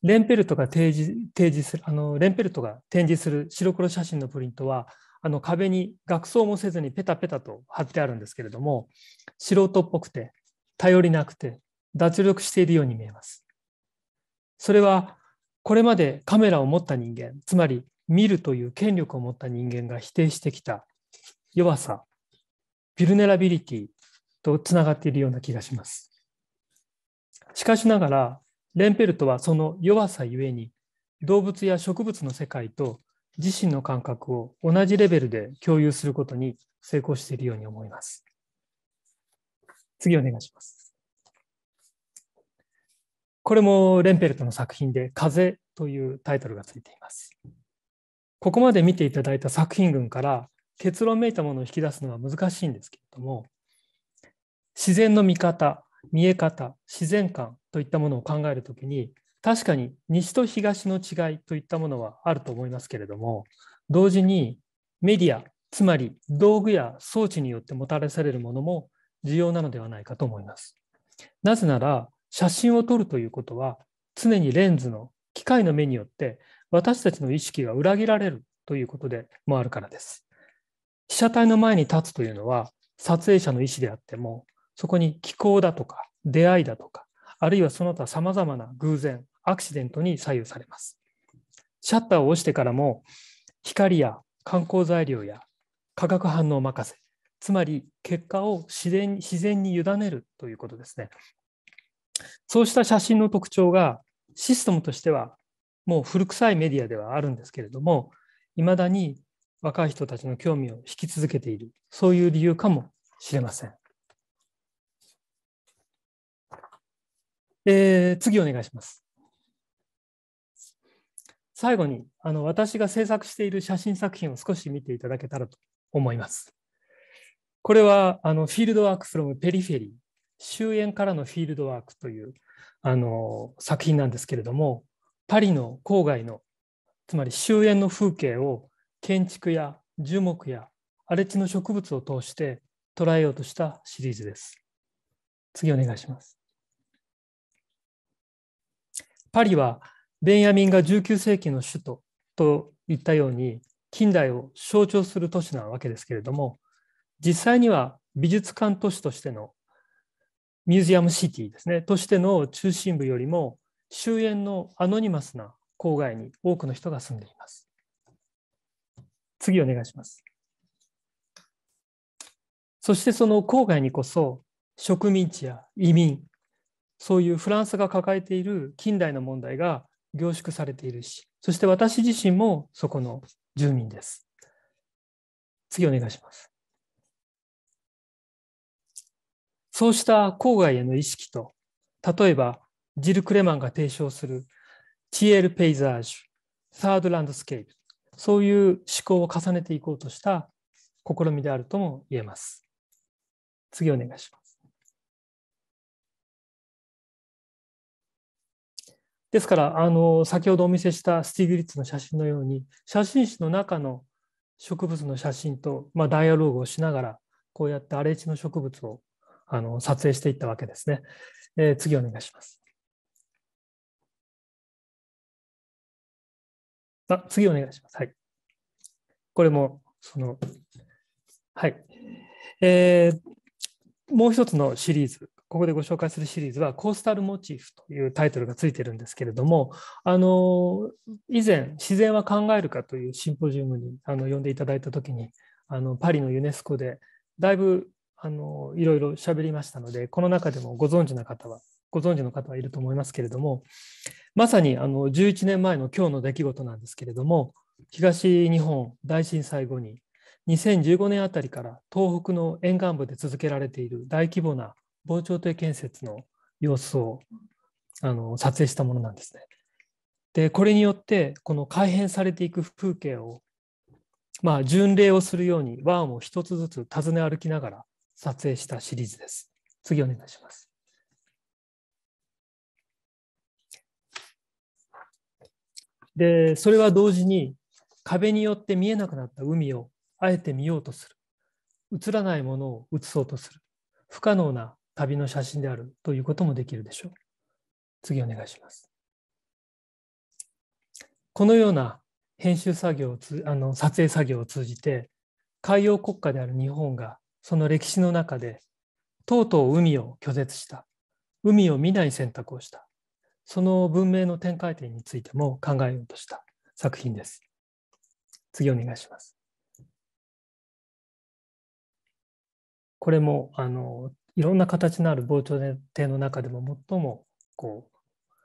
レンペルトが提示提示するあのレンペルトが展示する白黒写真のプリントはあの壁に額装もせずにペタペタと貼ってあるんですけれども素人っぽくて頼りなくて脱力しているように見えます。それはこれまでカメラを持った人間つまり見るという権力を持った人間が否定してきた弱さビルネラビリティとつながっているような気がします。しかしながら、レンペルトはその弱さゆえに、動物や植物の世界と自身の感覚を同じレベルで共有することに成功しているように思います。次お願いします。これもレンペルトの作品で「風」というタイトルがついています。ここまで見ていただいた作品群から結論めいたものを引き出すのは難しいんですけれども自然の見方見え方自然観といったものを考えるときに確かに西と東の違いといったものはあると思いますけれども同時にメディアつまり道具や装置によってもたらされるものも重要なのではないかと思います。なぜなら写真を撮るということは常にレンズの機械の目によって私たちの意識が裏切られるということでもあるからです。被写体の前に立つというのは撮影者の意思であってもそこに気候だとか出会いだとか、あるいはその他さまざまな偶然、アクシデントに左右されます。シャッターを押してからも、光や観光材料や化学反応任せ、つまり結果を自然自然に委ねるということですね。そうした写真の特徴がシステムとしてはもう古臭いメディアではあるんですけれども、いまだに若い人たちの興味を引き続けている、そういう理由かもしれません。えー、次お願いします。最後にあの私が制作している写真作品を少し見ていただけたらと思います。これはあのフィールドワークフロムペリフェリー終焉からのフィールドワークというあの作品なんですけれどもパリの郊外のつまり終焉の風景を建築や樹木や荒れ地の植物を通して捉えようとしたシリーズです。次お願いします。パリはベンヤミンが19世紀の首都と言ったように近代を象徴する都市なわけですけれども実際には美術館都市としてのミュージアムシティですねとしての中心部よりも周辺のアノニマスな郊外に多くの人が住んでいます。次お願いします。そしてその郊外にこそ植民地や移民そういうフランスが抱えている近代の問題が凝縮されているし、そして私自身もそこの住民です。次お願いします。そうした郊外への意識と、例えばジル・クレマンが提唱するチエル・ペイザージュ、サードランドスケープ、そういう思考を重ねていこうとした試みであるとも言えます。次お願いします。ですからあの先ほどお見せしたスティグリッツの写真のように写真集の中の植物の写真と、まあ、ダイアローグをしながらこうやって荒れ地の植物をあの撮影していったわけですね。えー、次お願いします。あ次お願いします。はい。これもそのはい。えー、もう一つのシリーズここでご紹介するシリーズは「コースタルモチーフ」というタイトルがついてるんですけれどもあの以前「自然は考えるか」というシンポジウムにあの呼んでいただいた時にあのパリのユネスコでだいぶあのいろいろ喋りましたのでこの中でもご存知の方はご存知の方はいると思いますけれどもまさにあの11年前の今日の出来事なんですけれども東日本大震災後に2015年あたりから東北の沿岸部で続けられている大規模な防潮堤建設の様子をあの撮影したものなんですね。でこれによってこの改変されていく風景をまあ巡礼をするように湾を一つずつ訪ね歩きながら撮影したシリーズです。次お願いします。でそれは同時に壁によって見えなくなった海をあえて見ようとする映らないものを映そうとする不可能な旅の写真であるということもできるでしょう。次お願いします。このような編集作業をつあの撮影作業を通じて海洋国家である日本がその歴史の中でとうとう海を拒絶した海を見ない選択をしたその文明の展開点についても考えようとした作品です。次お願いします。これもあのいろんな形のある防潮堤の中でも最もこう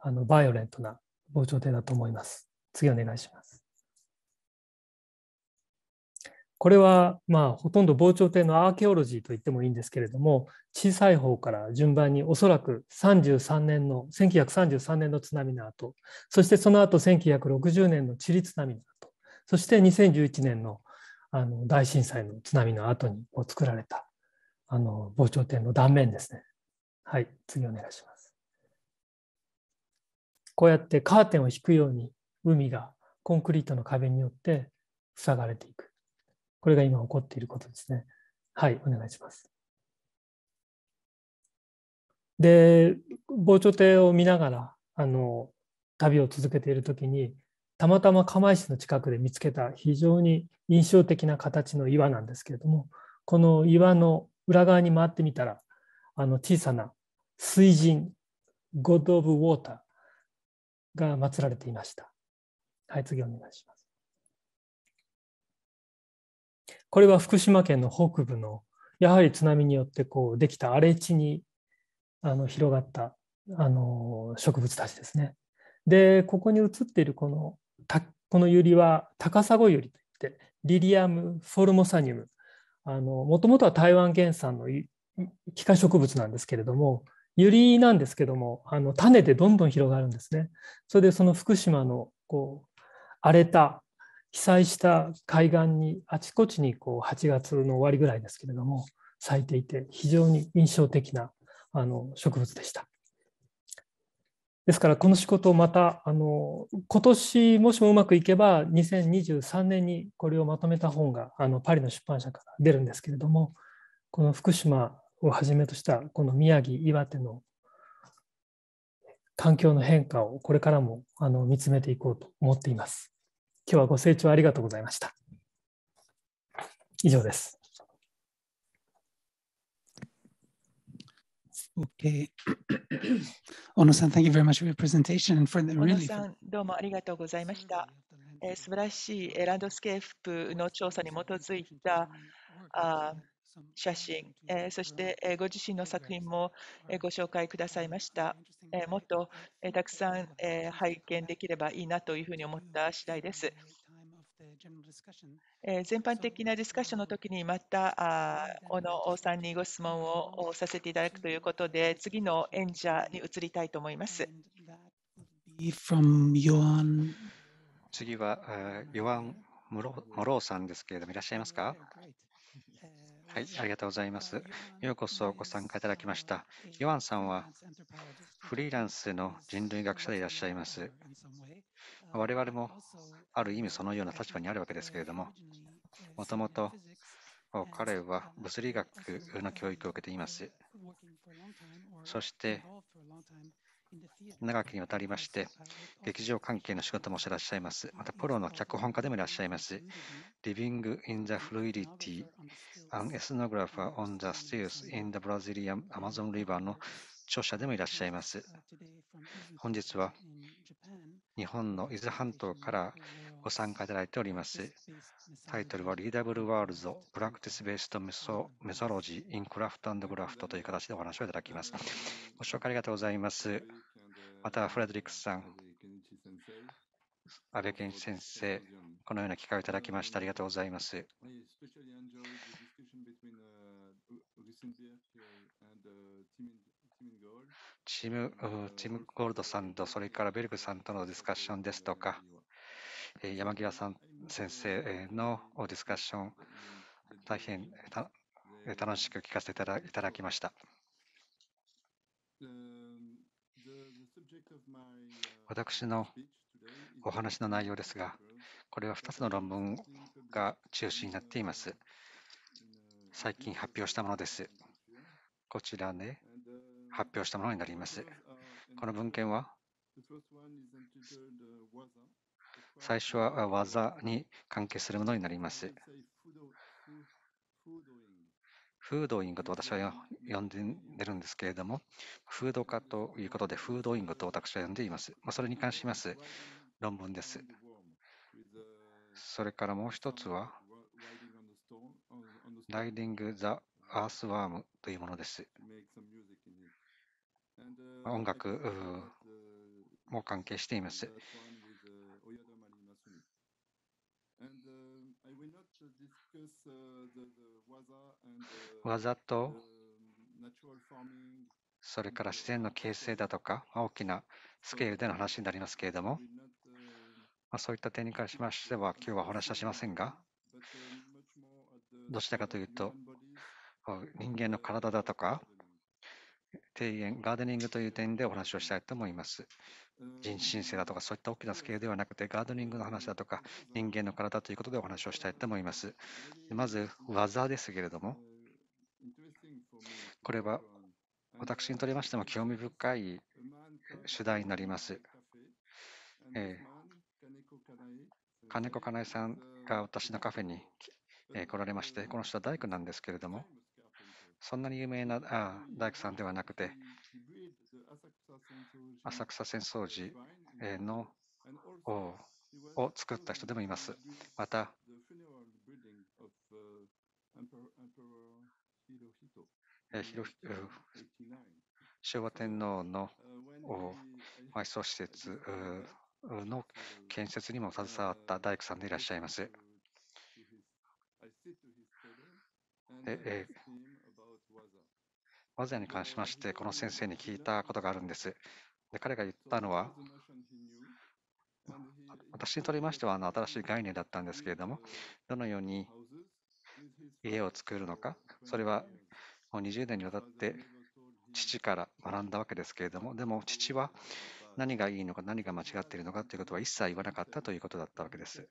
あのバイオレントな防潮堤だと思います。次お願いします。これはまあほとんど防潮堤のアーケオロジーと言ってもいいんですけれども小さい方から順番におそらく33年の1933年の津波の後そしてその後1960年のチリ津波の後そして2011年のあの大震災の津波の後にこう作られたあの防潮堤の断面ですね。はい、次お願いします。こうやってカーテンを引くように海がコンクリートの壁によって塞がれていく。これが今起こっていることですね。はい、お願いします。で、防潮堤を見ながら、あの、旅を続けている時に、たまたま釜石の近くで見つけた非常に印象的な形の岩なんですけれども、この岩の裏側に回ってみたら、あの小さな水神、ゴッド・オブ・ウォーターが祀られていました。はい、次お願いします。これは福島県の北部の、やはり津波によってこうできた荒れ地にあの広がったあの植物たちですね。で、ここに写っているこのこのユリは高砂ユリといって、リリアム・フォルモサニウムもともとは台湾原産の気化植物なんですけれども百合なんですけどもあの種でどんどん広がるんですね。それでその福島のこう荒れた被災した海岸にあちこちにこう8月の終わりぐらいですけれども咲いていて非常に印象的なあの植物でした。ですからこの仕事をまたあの今年もしもうまくいけば2023年にこれをまとめた本があのパリの出版社から出るんですけれどもこの福島をはじめとしたこの宮城岩手の環境の変化をこれからもあの見つめていこうと思っています。今日はご清聴ありがとうございました。以上です。Okay. Ono-san, thank you very much for your presentation and for the really. さんどうもありがとうございました。えー、素晴らしいランドスケープの調査に基づいたあ写真、えー、そして、えー、ご自身の作品も、えー、ご紹介くださいました。えー、もっと、えー、たくさん、えー、拝見できればいいなというふうに思った次第です。全般的なディスカッションの時にまた小野さんにご質問をさせていただくということで次の演者に移りたいと思います。次はヨアン・モローさんですけれどもいらっしゃいますか はい、ありがとうございます。ようこそご参加いただきました。ヨアンさんはフリーランスの人類学者でいらっしゃいます。我々もある意味そのような立場にあるわけですけれども、もともと彼は物理学の教育を受けています。そして、長きにわたりまして、劇場関係の仕事もしてらっしゃいます。また、プロの脚本家でもいらっしゃいます。Living in the Fluidity, an ethnographer on the s t e e r s in the Brazilian Amazon River の著者でもいらっしゃいます。本日は日本の伊豆半島からご参加いただいております。タイトルは Readable Worlds Practice Based Methodology in Craft and Graft という形でお話をいただきます。ご紹介ありがとうございます。また、フレドリックスさん、安倍健一先生、このような機会をいただきましてありがとうございます。チム・チムゴールドさんと、それからベルクさんとのディスカッションですとか、山際さん先生のディスカッション、大変楽しく聞かせていただきました。私のお話の内容ですが、これは2つの論文が中心になっています。最近発表したものです。こちらね、発表したものになります。この文献は最初は技に関係するものになります。フードイングと私は呼んでいるんですけれども、フード化ということで、フードイングと私は呼んでいます。まそれに関します論文です。それからもう一つは、ライディング・ザ・アースワームというものです。音楽も関係しています。技とそれから自然の形成だとか大きなスケールでの話になりますけれども、まあ、そういった点に関しましては今日はお話ししませんがどちらかというと人間の体だとか提言、ガーデニングという点でお話をしたいと思います。人申請だとか、そういった大きなスケールではなくて、ガーデニングの話だとか、人間の体ということでお話をしたいと思います。まず、技ですけれども、これは私にとりましても興味深い主題になります。えー、金子かなえさんが私のカフェに来られまして、この人は大工なんですけれども、そんなに有名なあ大工さんではなくて、浅草浅草寺のをを作った人でもいます。また、昭和天皇の埋葬施設の建設にも携わった大工さんでいらっしゃいます。ええアジアに関しまして、この先生に聞いたことがあるんです。で彼が言ったのは、私にとりましてはあの新しい概念だったんですけれども、どのように家を作るのか、それはもう20年にわたって父から学んだわけですけれども、でも父は何がいいのか、何が間違っているのかということは一切言わなかったということだったわけです。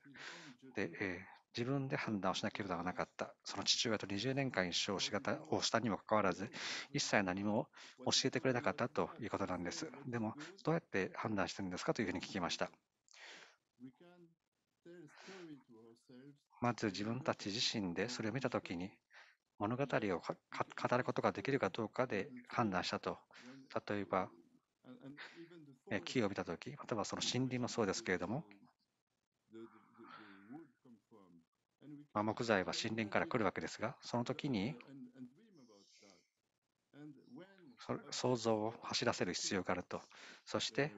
で、え自分で判断をしなければならなかった。その父親と20年間一生をしたにもかかわらず、一切何も教えてくれなかったということなんです。でも、どうやって判断してるんですかというふうに聞きました。まず自分たち自身でそれを見たときに、物語を語ることができるかどうかで判断したと。例えば、木を見たとき、またはその森林もそうですけれども、まあ、木材は森林から来るわけですが、その時に想像を走らせる必要があると。そして、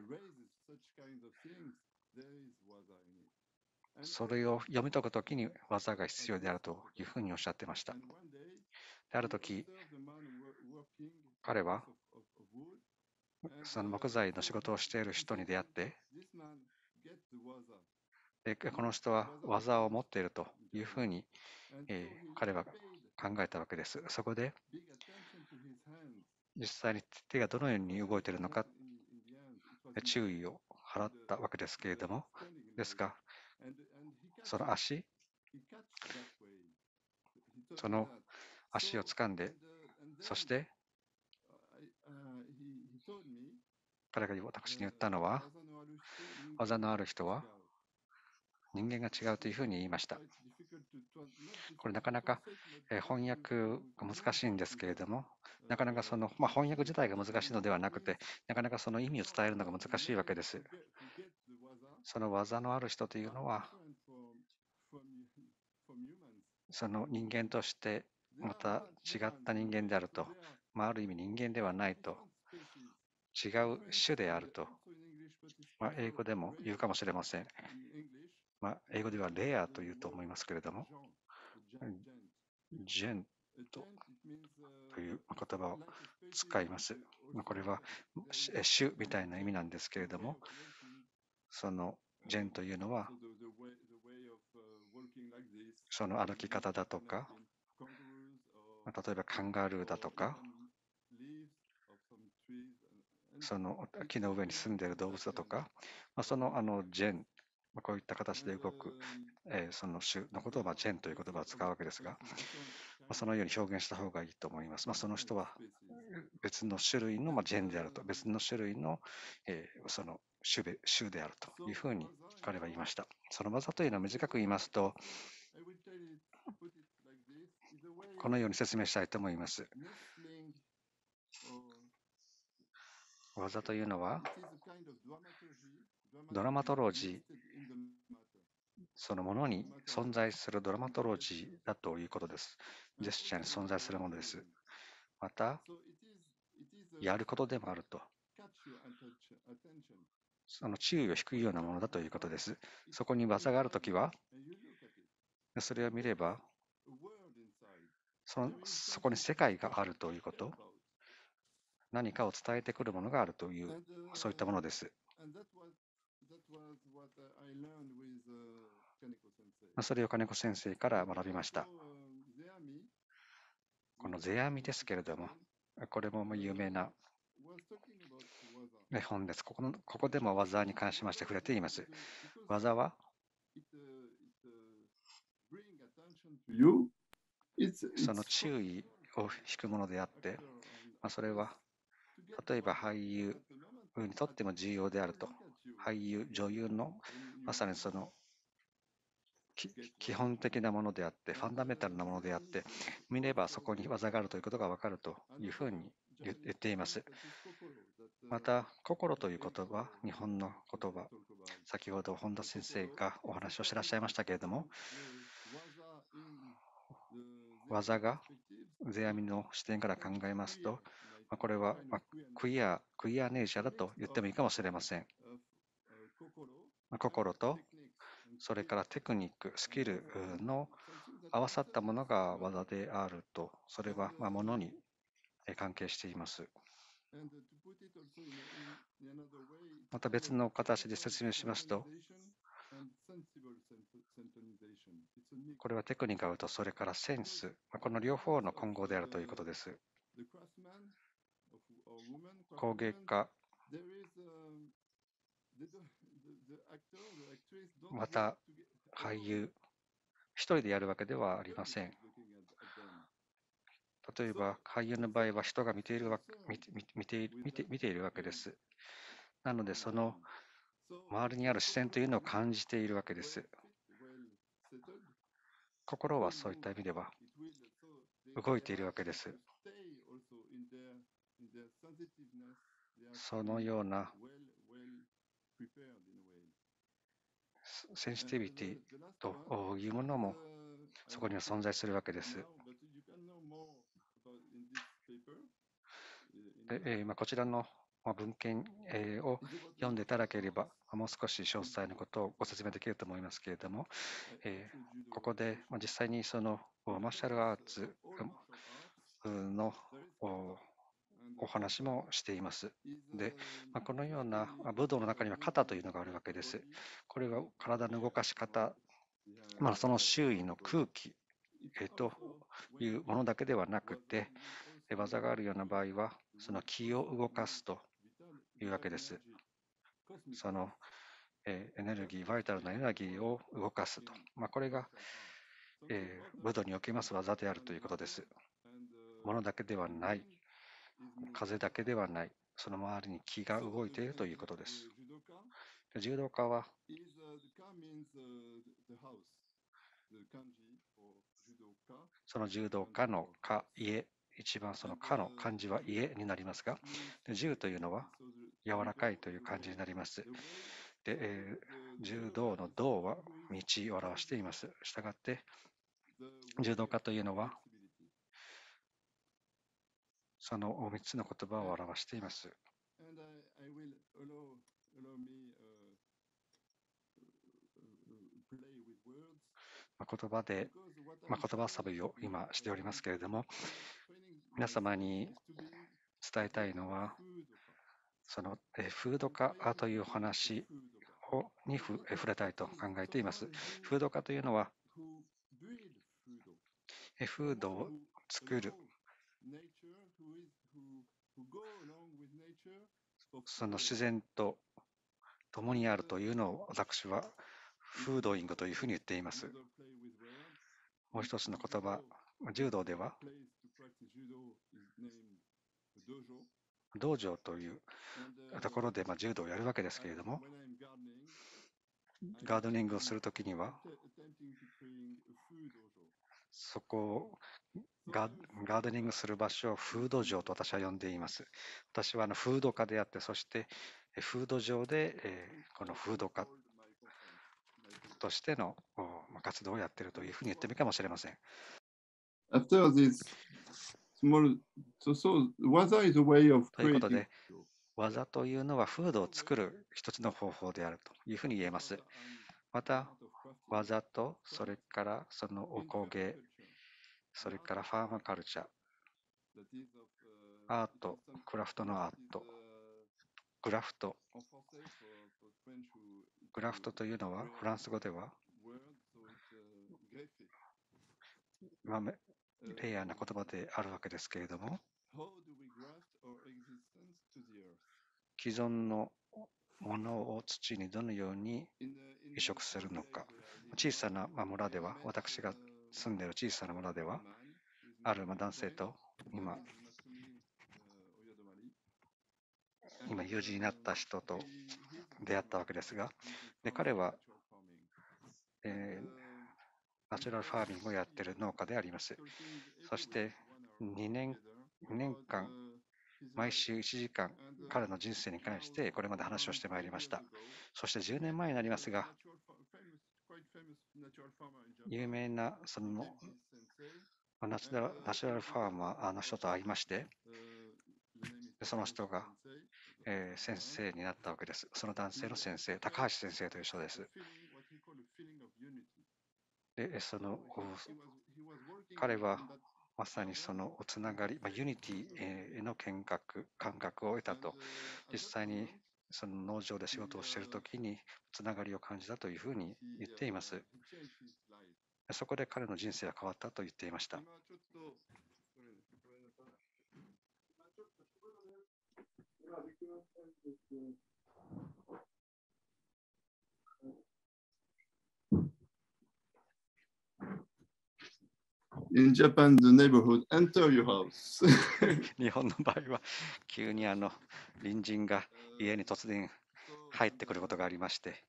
それを読み解くときに技が必要であるというふうにおっしゃってました。ある時、彼はその木材の仕事をしている人に出会って、この人は技を持っているというふうに、えー、彼は考えたわけです。そこで実際に手がどのように動いているのか注意を払ったわけですけれども、ですが、その足、その足を掴んで、そして彼が私に言ったのは、技のある人は人間が違うというふうに言いました。これなかなか、え翻訳が難しいんですけれども、なかなかその、まあ、翻訳自体が難しいのではなくて、なかなかその意味を伝えるのが難しいわけです。その技のある人というのは、その人間としてまた違った人間であると、まあ、ある意味人間ではないと、違う種であると、まあ、英語でも言うかもしれません。まあ、英語ではレアというと思いますけれども、ジェントという言葉を使います。まあ、これは種みたいな意味なんですけれども、そのジェンというのは、その歩き方だとか、例えばカンガルーだとか、その木の上に住んでいる動物だとか、まあ、そのあのジェンこういった形で動く、えー、その種のことを、まあ、ェンという言葉を使うわけですが、まあ、そのように表現した方がいいと思います。まあ、その人は別の種類の、まあ、ジェンであると、別の種類の、えー、その種種であるというふうに彼は言いました。その技というのは短く言いますと、このように説明したいと思います。技というのは、ドラマトロジーそのものに存在するドラマトロジーだということです。ジェスチャーに存在するものです。また、やることでもあると。その注意を引くようなものだということです。そこに技があるときは、それを見ればその、そこに世界があるということ、何かを伝えてくるものがあるという、そういったものです。それを金子先生から学びました。この世阿弥ですけれども、これも有名な本です。ここのここでも技に関しまして触れています。技はその注意を引くものであって、まあ、それは例えば俳優にとっても重要であると俳優、女優のまさにその基本的なものであって、ファンダメンタルなものであって、見ればそこに技があるということが分かるというふうに言っています。また、心という言葉、日本の言葉、先ほど本田先生がお話をしてらっしゃいましたけれども、技が世阿弥の視点から考えますと、これはクイア、クイアネージャーだと言ってもいいかもしれません。心と、それからテクニック、スキルの合わさったものが技であると、それはものに関係しています。また別の形で説明しますと、これはテクニカルとそれからセンス、この両方の混合であるということです。工芸家、また俳優、一人でやるわけではありません。例えば俳優の場合は人が見ているわ見て見て見ているわけです。なのでその周りにある視線というのを感じているわけです。心はそういった意味では動いているわけです。そのようなセンシティビティというものもそこには存在するわけです。でこちらの文献を読んでいただければ、もう少し詳細なことをご説明できると思いますけれども、ここで実際にそのマーシャルアーツのお話もしています。で、まあ、このような武道の中には肩というのがあるわけです。これが体の動かし方、まあ、その周囲の空気、えー、というものだけではなくて、技があるような場合は、その気を動かすというわけです。その、えエネルギー、バイタルなエネルギーを動かすと。まあ、これが、えー、武道におけます技であるということです。ものだけではない風だけではない、その周りに気が動いているということです。柔道家は、その柔道家の家、家、一番その家の漢字は家になりますが、柔というのは柔らかいという漢字になります。で、えー、柔道の道は道を表しています。したがって、柔道家というのはその3つの言葉を表しています。言葉で、まあ、言葉遊びを今しておりますけれども、皆様に伝えたいのは、そのフード化という話をに触れたいと考えています。フード化というのは、フードを作るその自然と共にあるというのを私はフードイングというふうに言っています。もう一つの言葉、柔道では道場というところでま柔道をやるわけですけれども、ガーデニングをするときには、そこをガーデニングする場所をフード場と私は呼んでいます。私はあのフード家であって、そしてフード場で、えこのフード家としての活動をやっているというふうに言ってもいいかもしれません。a f t i s small, so, so, a z i ということで、技というのはフードを作る一つの方法であるというふうに言えます。また、わざと、それからそのおこげ、それからファーマカルチャー、アート、クラフトのアート、グラフト。グラフトというのは、フランス語では、まあ、レイヤーな言葉であるわけですけれども、既存のものを土にどのように移植するのか。小さな村では、私が住んでいる小さな村では、ある男性と今、今友人になった人と出会ったわけですが、で彼は、えー、ナチュラルファーミングをやっている農家であります。そして2年 ,2 年間毎週1時間彼の人生に関してこれまで話をしてまいりましたそして10年前になりますが有名なそのナチュラルファーマーの人と会いましてその人が、え先生になったわけです。その男性の先生、高橋先生という人です。で、その彼はまさにそのおつながり、まあ、ユニティへの見学、感覚を得たと、実際にその農場で仕事をしているときにつながりを感じたというふうに言っています。そこで彼の人生は変わったと言っていました。In Japan, the neighborhood enter your house. 日本の場合は急にあの隣人が家に突然入ってくることがありまして。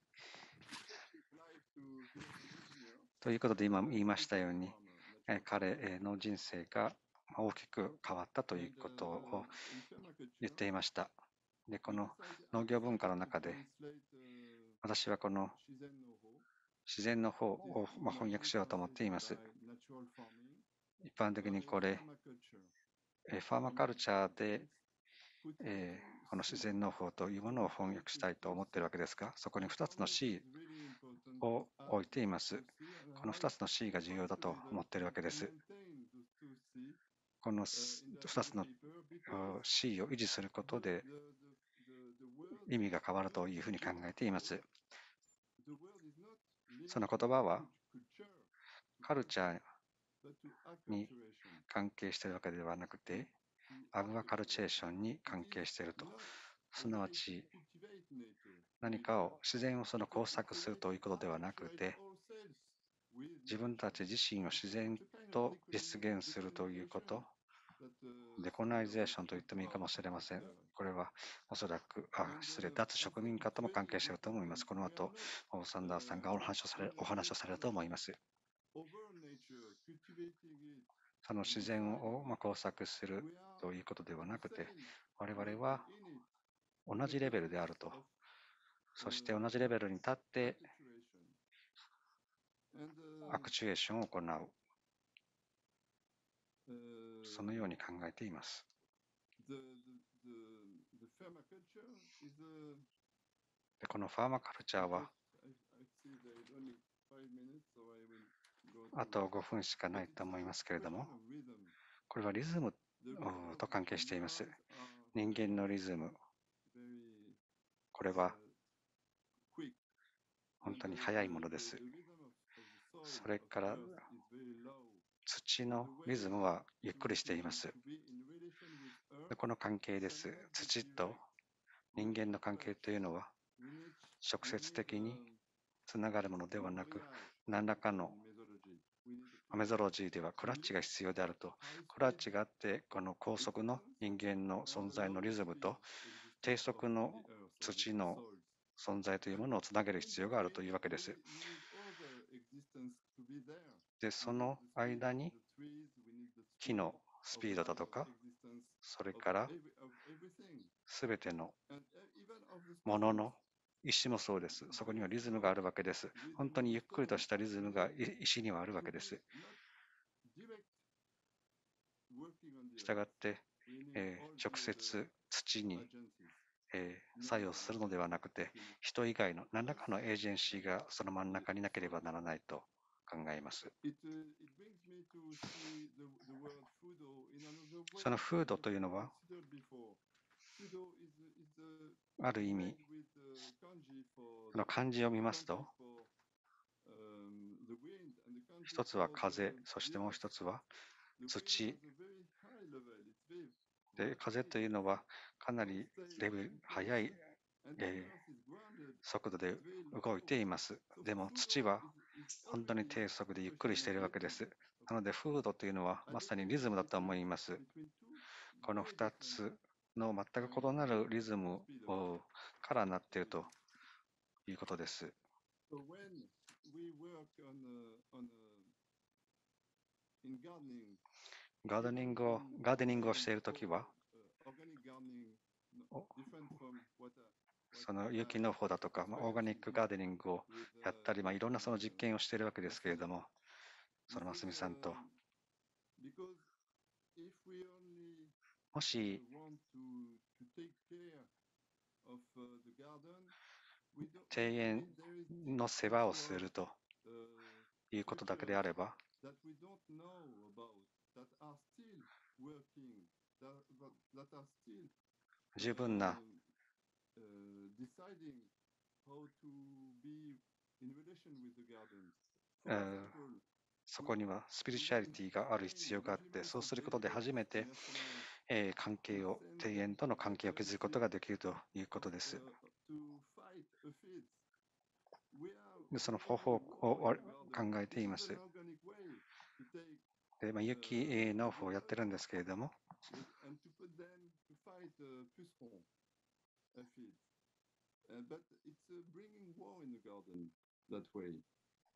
ということで今言いましたように彼の人生が大きく変わったということを言っていました。でこの農業文化の中で私はこの自然の方を翻訳しようと思っています。一般的にこれ、ファーマカルチャーで、えー、この自然農法というものを翻訳したいと思っているわけですが、そこに2つの C を置いています。この2つの C が重要だと思っているわけです。この2つの C を維持することで意味が変わるというふうに考えています。その言葉はカルチャーに関係しているわけではなくて、アグアカルチェーションに関係していると。すなわち、何かを、自然をその工作するということではなくて、自分たち自身を自然と実現するということ、デコナイゼーションと言ってもいいかもしれません。これはおそらく、あ、失礼、脱植民化とも関係していると思います。この後、サンダーさんがお話をされお話をされると思います。その自然を工作するということではなくて、我々は同じレベルであると。そして同じレベルに立って、アクチュエーションを行う。そのように考えています。でこのファーマカルチャーは、あと5分しかないと思いますけれども、これはリズムと関係しています。人間のリズム、これは本当に速いものです。それから土のリズムはゆっくりしています。この関係です。土と人間の関係というのは直接的につながるものではなく何らかのアメゾロジーではクラッチが必要であると。クラッチがあって、この高速の人間の存在のリズムと、低速の土の存在というものをつなげる必要があるというわけです。で、その間に木のスピードだとか、それから全てのものの石もそうです。そこにはリズムがあるわけです。本当にゆっくりとしたリズムが石にはあるわけです。したがって、えー、直接土に、えー、作用するのではなくて、人以外の何らかのエージェンシーがその真ん中になければならないと考えます。そのフードというのは、ある意味、この漢字を見ますと、一つは風、そしてもう一つは土。で、風というのはかなりレベル、速い、えー、速度で動いています。でも土は本当に低速でゆっくりしているわけです。なので、風土というのはまさにリズムだと思います。この2つの全く異なるリズムからなっているということです。ガーデニングをガーデニングをしているときは、その有機農法だとか、まあ、オーガニックガーデニングをやったり、まあ、いろんなその実験をしているわけですけれども、その真澄さんと。もし、庭園の世話をするということだけであれば、十分なそこにはスピリチュアリティがある必要があって、そうすることで初めて関係を、庭園との関係を築くことができるということです。その方法を考えています。でまあ、有農法をやってるんですけれども、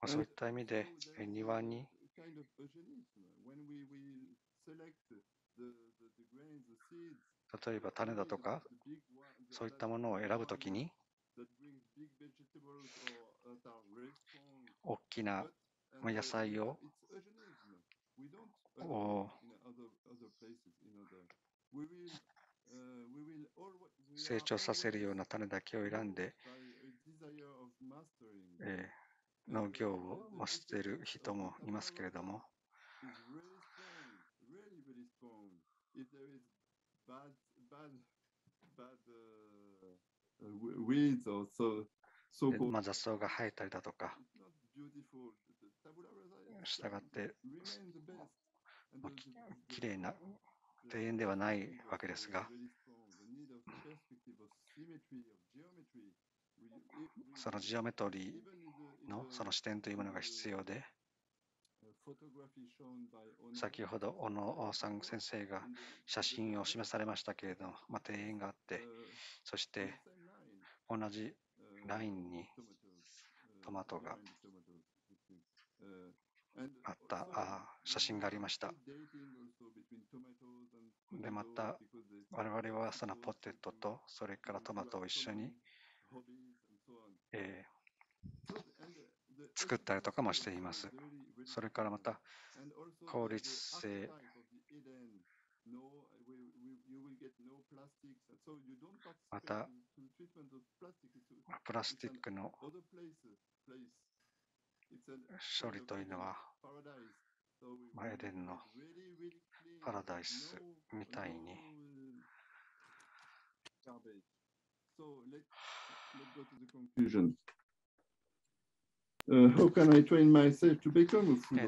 そういった意味で庭に例えば種だとかそういったものを選ぶときに大きな野菜を成長させるような種だけを選んで、えー、農業をしている人もいますけれども bad bad bad uh, weeds or so so called まあ雑草が生えたりだとかしたがって綺麗きれいな庭園ではないわけですがそのジオメトリーのその視点というものが必要で先ほど小野さん先生が写真を示されましたけれども、まあ、庭園があってそして同じラインにトマトがあったあ写真がありました。で、また我々はそのポテトとそれからトマトを一緒に、えー作ったりとかもしています。それからまた効率性またプラスチックの処理というのはマエデンのパラダイスみたいにで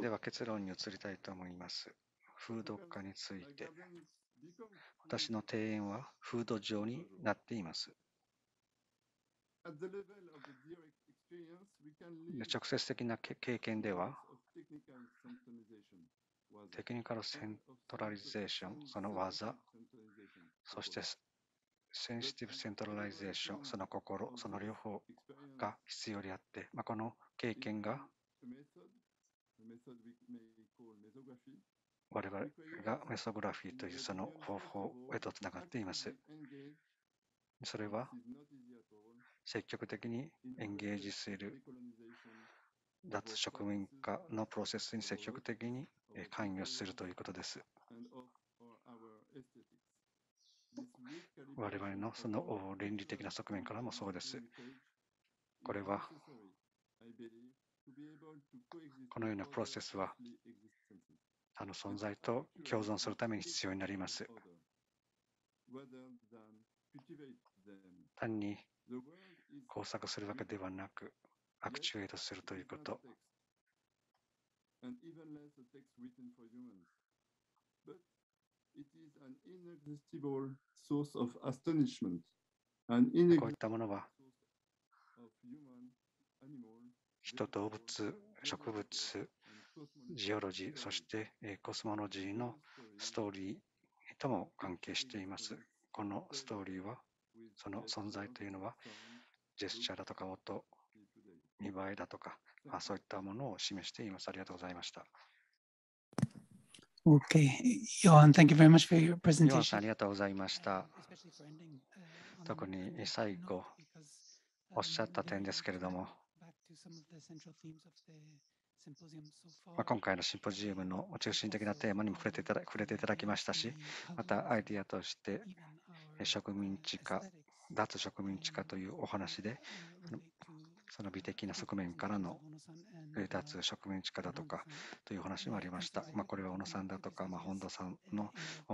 は結論に移りたいと思います。フード化について。私の庭園はフード上になっています。直接的な経験では、テクニカルセントラリゼーション、その技、そしてセンシティブセントラリゼーション、その心、その両方が必要であって、まあ、この経験が我々がメソグラフィーというその方法へとつながっています。それは積極的にエンゲージする脱植民化のプロセスに積極的に関与するということです。我々のその倫理的な側面からもそうです。これはこのようなプロセスは他の存在と共存するために必要になります。単に工作するわけではなく、アクチュエートするということ。こういったものは人、動物、植物、ジオロジー、そしてコスモロジーのストーリーとも関係しています。このストーリーは、その存在というのは、ジェスチャーだとか音、見栄えだとか、あそういったものを示しています。ありがとうございました。Okay. Johan, thank you very much for your presentation. ありがとうございました。特に最後、おっしゃった点ですけれども、今回のシンポジウムの中心的なテーマにも触れていただ触れていただきましたし、またアイディアとして植民地化、脱植民地化というお話で、その美的な側面からの脱植民地化だとかというお話もありました。まあ、これは小野さんだとか、まあ、本田さんの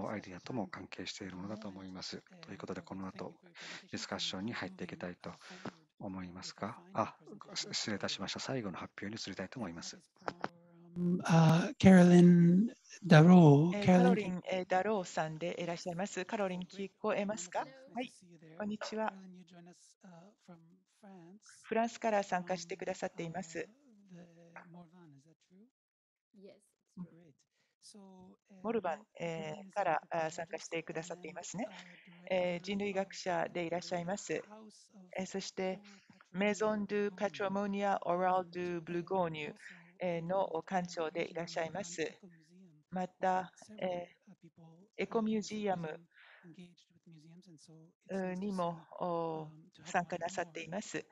アイディアとも関係しているものだと思います。ということで、この後ディスカッションに入っていきたいと思いますかあ、失礼いたしました。最後の発表に移りたいと思います。カロリン・ダロー。カロリン・ダローさんでいらっしゃいます。カロリン、聞こえますかはい、こんにちは。フランスから参加してくださっています。モルバン、から参加してくださっていますね、人類学者でいらっしゃいます、そしてメゾン・ドゥ・パトロモニア・オラル・ドゥ・ブルゴーニュ、の館長でいらっしゃいますまた、エコミュージアムにも参加なさっています。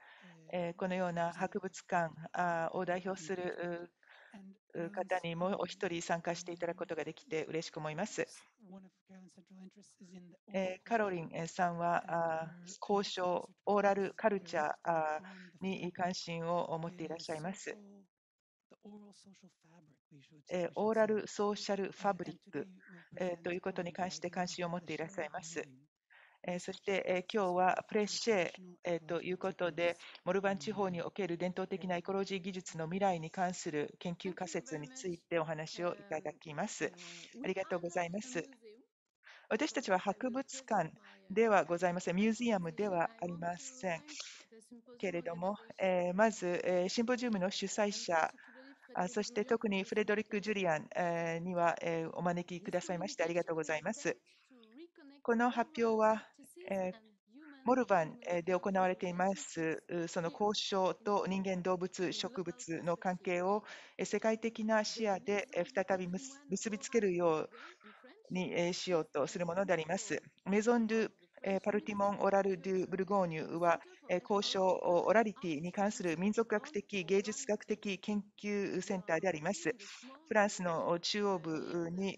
このような博物館を代表する方にもお一人参加していただくことができて嬉しく思います。カロリンさんは交渉、オーラルカルチャーに関心を持っていらっしゃいます。オーラルソーシャルファブリックということに関して関心を持っていらっしゃいます。そして今日はプレッシェということで、モルバン地方における伝統的なエコロジー技術の未来に関する研究仮説についてお話をいただきます。ありがとうございます。私たちは博物館ではございません、ミュージアムではありませんけれども、まず、シンポジウムの主催者、そして特にフレドリック・ジュリアンにはお招きくださいましてありがとうございます。この発表はモルバンで行われていますその交渉と人間、動物、植物の関係を世界的な視野で再び結びつけるようにしようとするものであります。メゾン・ドゥ・パルティモン・オラル・ドゥ・ブルゴーニュは交渉オラリティに関する民族学的芸術学的研究センターであります。フランスの中央部に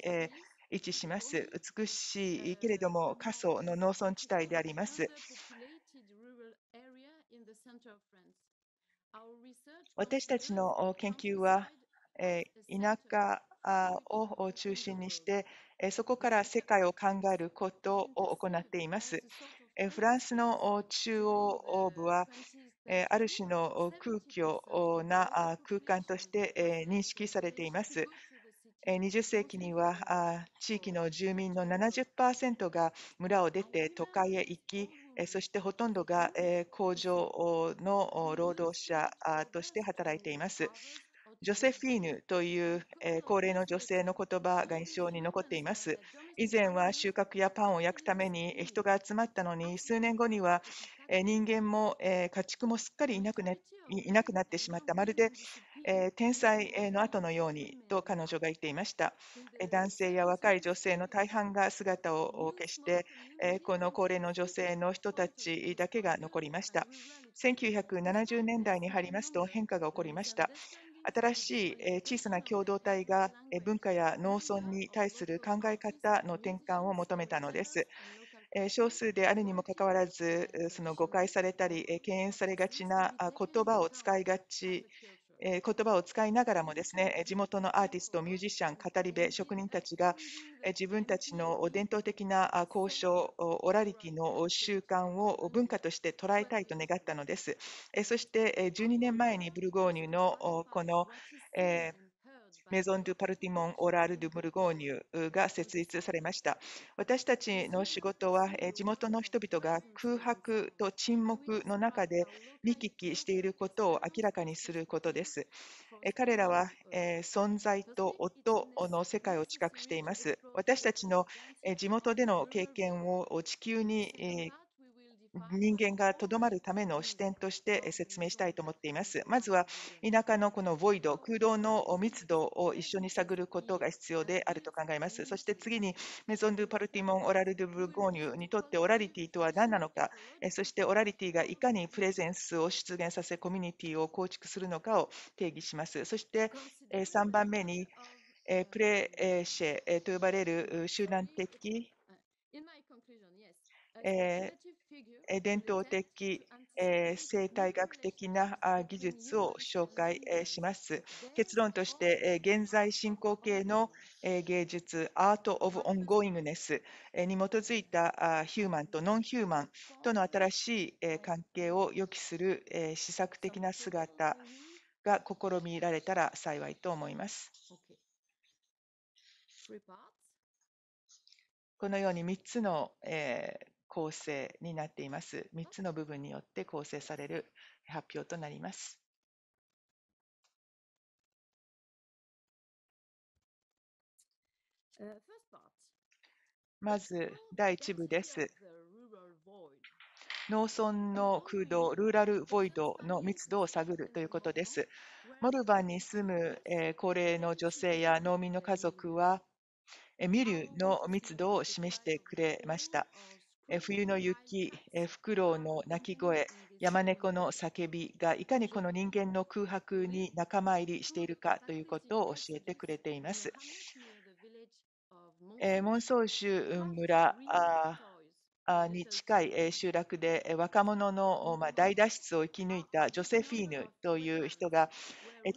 位置します。美しいけれども、過疎の農村地帯であります。私たちの研究は、田舎を中心にして、そこから世界を考えることを行っています。フランスの中央部は、ある種の空虚な空間として認識されています。20世紀には地域の住民の70%が村を出て都会へ行きそしてほとんどが工場の労働者として働いています。ジョセフィーヌという、高齢の女性の言葉が印象に残っています。以前は収穫やパンを焼くために人が集まったのに、数年後には、人間も、家畜もすっかりいなくなってしまった。まるで、えー、天才の後のようにと彼女が言っていました。男性や若い女性の大半が姿を消して、えー、この高齢の女性の人たちだけが残りました。1970年代に入りますと変化が起こりました。新しい小さな共同体が文化や農村に対する考え方の転換を求めたのです。少数であるにもかかわらずその誤解されたり敬遠されがちな言葉を使いがちえ言葉を使いながらもですね地元のアーティスト、ミュージシャン、語り部、職人たちが自分たちの伝統的な交渉、オラリティの習慣を文化として捉えたいと願ったのです。そして12年前にブルゴーニュのこの、えーメゾン・ドゥ・パルティモン・オラール・ドゥ・ムルゴーニュが設立されました。私たちの仕事は、地元の人々が空白と沈黙の中で見聞きしていることを明らかにすることです。彼らは存在と夫の世界を知覚しています。私たちの地元での経験を地球に人間がとどまるための視点として説明したいと思っています。まずは田舎のこのボイド、空洞の密度を一緒に探ることが必要であると考えます。そして次にメゾン・ドゥ・パルティモン・オラル・ドゥ・ブルゴーニュにとってオラリティとは何なのか、そしてオラリティがいかにプレゼンスを出現させコミュニティを構築するのかを定義します。そして3番目にプレシェと呼ばれる集団的え伝統的生態学的な技術を紹介します。結論として、現在進行形の芸術、アート・オブ・オンゴイングネスに基づいたヒューマンとノンヒューマンとの新しい関係を予期する試作的な姿が試みられたら幸いと思います。このように3つの、構成になっています。3つの部分によって構成される発表となります。まず第1部です。農村の空洞、ルーラルボイドの密度を探るということです。モルバンに住む、高齢の女性や農民の家族は、ミリュの密度を示してくれました。冬の雪、フクロウの鳴き声、山猫の叫びがいかにこの人間の空白に仲間入りしているかということを教えてくれています。モンソー州村に近い集落で若者の大脱出を生き抜いたジョセフィーヌという人が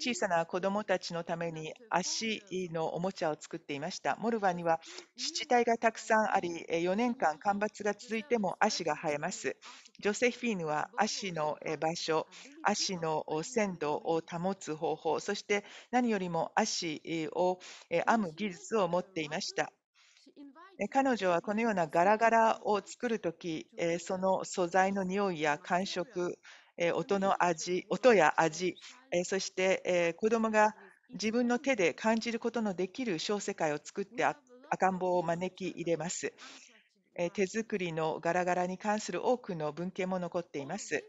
小さな子どもたちのために足のおもちゃを作っていましたモルバには湿地帯がたくさんあり4年間干ばつが続いても足が生えますジョセフィーヌは足の場所足の鮮度を保つ方法そして何よりも足を編む技術を持っていました彼女はこのようなガラガラを作るとき、その素材の匂いや感触、音の味、音や味、そして子供が自分の手で感じることのできる小世界を作って赤ん坊を招き入れます。手作りのガラガラに関する多くの文献も残っています。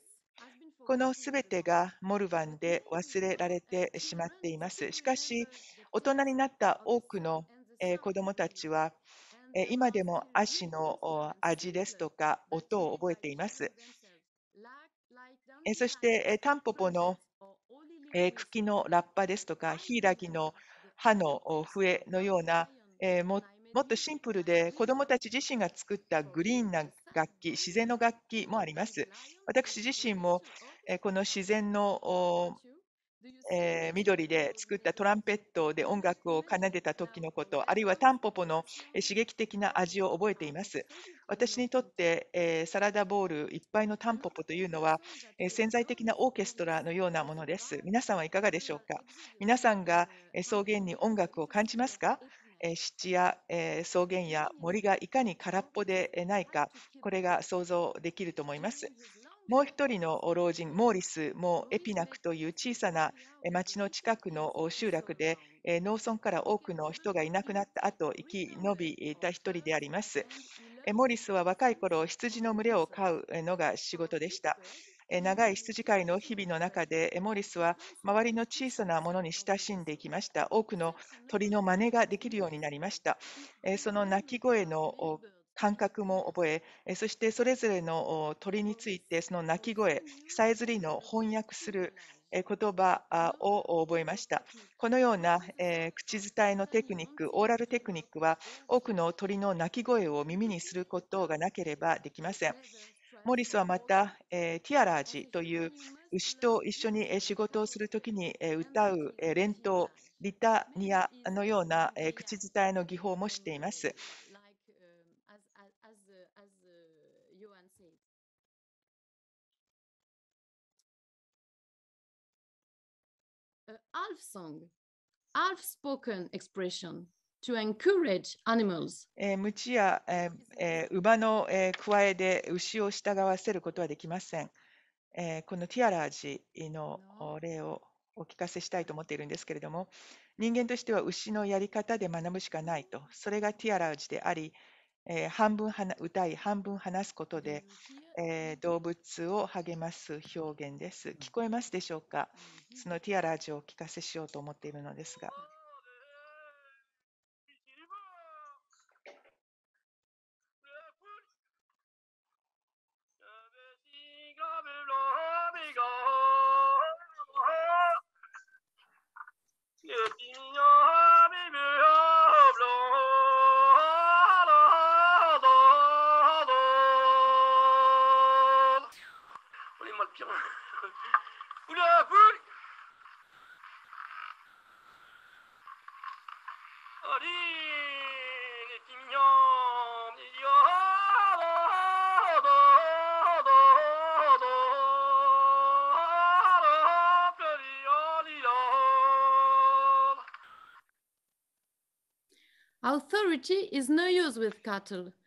このすべてがモルバンで忘れられてしまっています。しかし、大人になった多くの子どもたちは、今でも足の味ですとか音を覚えています。そしてタンポポの茎のラッパですとかヒイラギの歯の笛のようなもっとシンプルで子どもたち自身が作ったグリーンな楽器自然の楽器もあります私自身もこの自然のえー、緑で作ったトランペットで音楽を奏でた時のこと、あるいはタンポポの刺激的な味を覚えています。私にとって、えー、サラダボウルいっぱいのタンポポというのは、えー、潜在的なオーケストラのようなものです。皆さんはいかがでしょうか皆さんが草原に音楽を感じますか湿地や草原や森がいかに空っぽでないか、これが想像できると思います。もう一人の老人、モーリスもエピナクという小さな町の近くの集落で、農村から多くの人がいなくなった後、生き延びた一人であります。モーリスは若い頃、羊の群れを飼うのが仕事でした。長い羊飼いの日々の中で、モーリスは周りの小さなものに親しんでいきました。多くの鳥の真似ができるようになりました。その鳴き声の感覚も覚え、そしてそれぞれの鳥についてその鳴き声、さえずりの翻訳する言葉を覚えました。このような、口伝えのテクニック、オーラルテクニックは多くの鳥の鳴き声を耳にすることがなければできません。モリスはまた、ティアラージという牛と一緒に仕事をするときに歌う連投、リタニアのような口伝えの技法もしています。half song, half spoken expression to encourage animals. えー、鞭や、えーえー、馬の、えー、加えで牛を従わせることはできません。えー、このティアラージの例をお聞かせしたいと思っているんですけれども、人間としては牛のやり方で学ぶしかないと、それがティアラージであり、えー、半分はな歌い半分話すことで、えー、動物を励ます表現です。聞こえますでしょうかそのティアラージュをお聞かせしようと思っているのですが。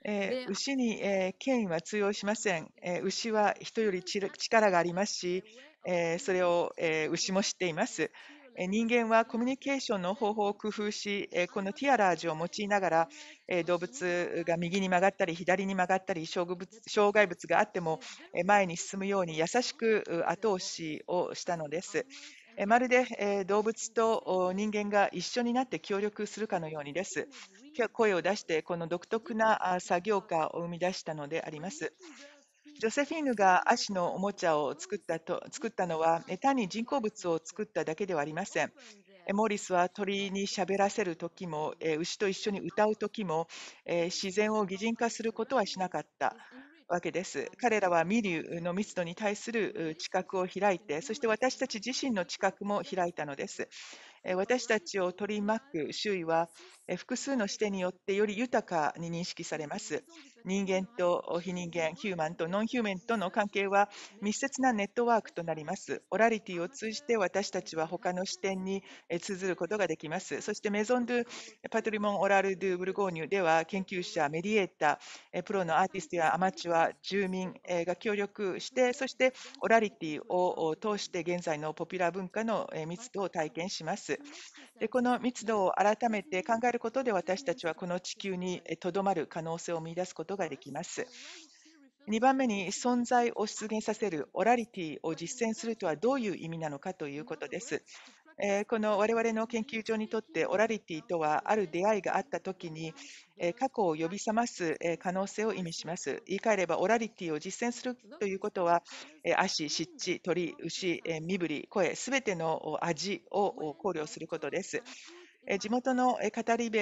えー、牛に、えー、権威は通用しません、えー、牛は人より力がありますし、えそれを、え牛も知っています。人間はコミュニケーションの方法を工夫し、このティアラージュを用いながら、動物が右に曲がったり、左に曲がったり、障害物があっても前に進むように優しく後押しをしたのです。まるで動物と人間が一緒になって協力するかのようにです。声を出して、この独特な作業家を生み出したのであります。ジョセフィーヌが足のおもちゃを作ったと作ったのは単に人工物を作っただけではありません。モーリスは鳥に喋らせる時も牛と一緒に歌う時も自然を擬人化することはしなかったわけです。彼らはミリュの密度に対する知覚を開いて、そして私たち自身の知覚も開いたのです。私たちを取り巻く周囲は複数の視点によってより豊かに認識されます。人間と非人間、ヒューマンとノンヒューマンとの関係は密接なネットワークとなります。オラリティを通じて私たちは他の視点に通ずることができます。そしてメゾン・ドゥ・パトリモン・オラル・ドゥ・ブルゴーニュでは研究者、メディエーター、プロのアーティストやアマチュア、住民が協力して、そしてオラリティを通して現在のポピュラー文化の密度を体験します。でこの密度を改めて考えることで私たちはこの地球にとどまる可能性を見出すことことができます。2番目に存在を出現させるオラリティを実践するとはどういう意味なのかということです。この我々の研究所にとってオラリティとはある出会いがあった時に過去を呼び覚ます可能性を意味します。言い換えればオラリティを実践するということは足、湿地、鳥、牛、身振り、声すべての味を考慮することです。地元の語り部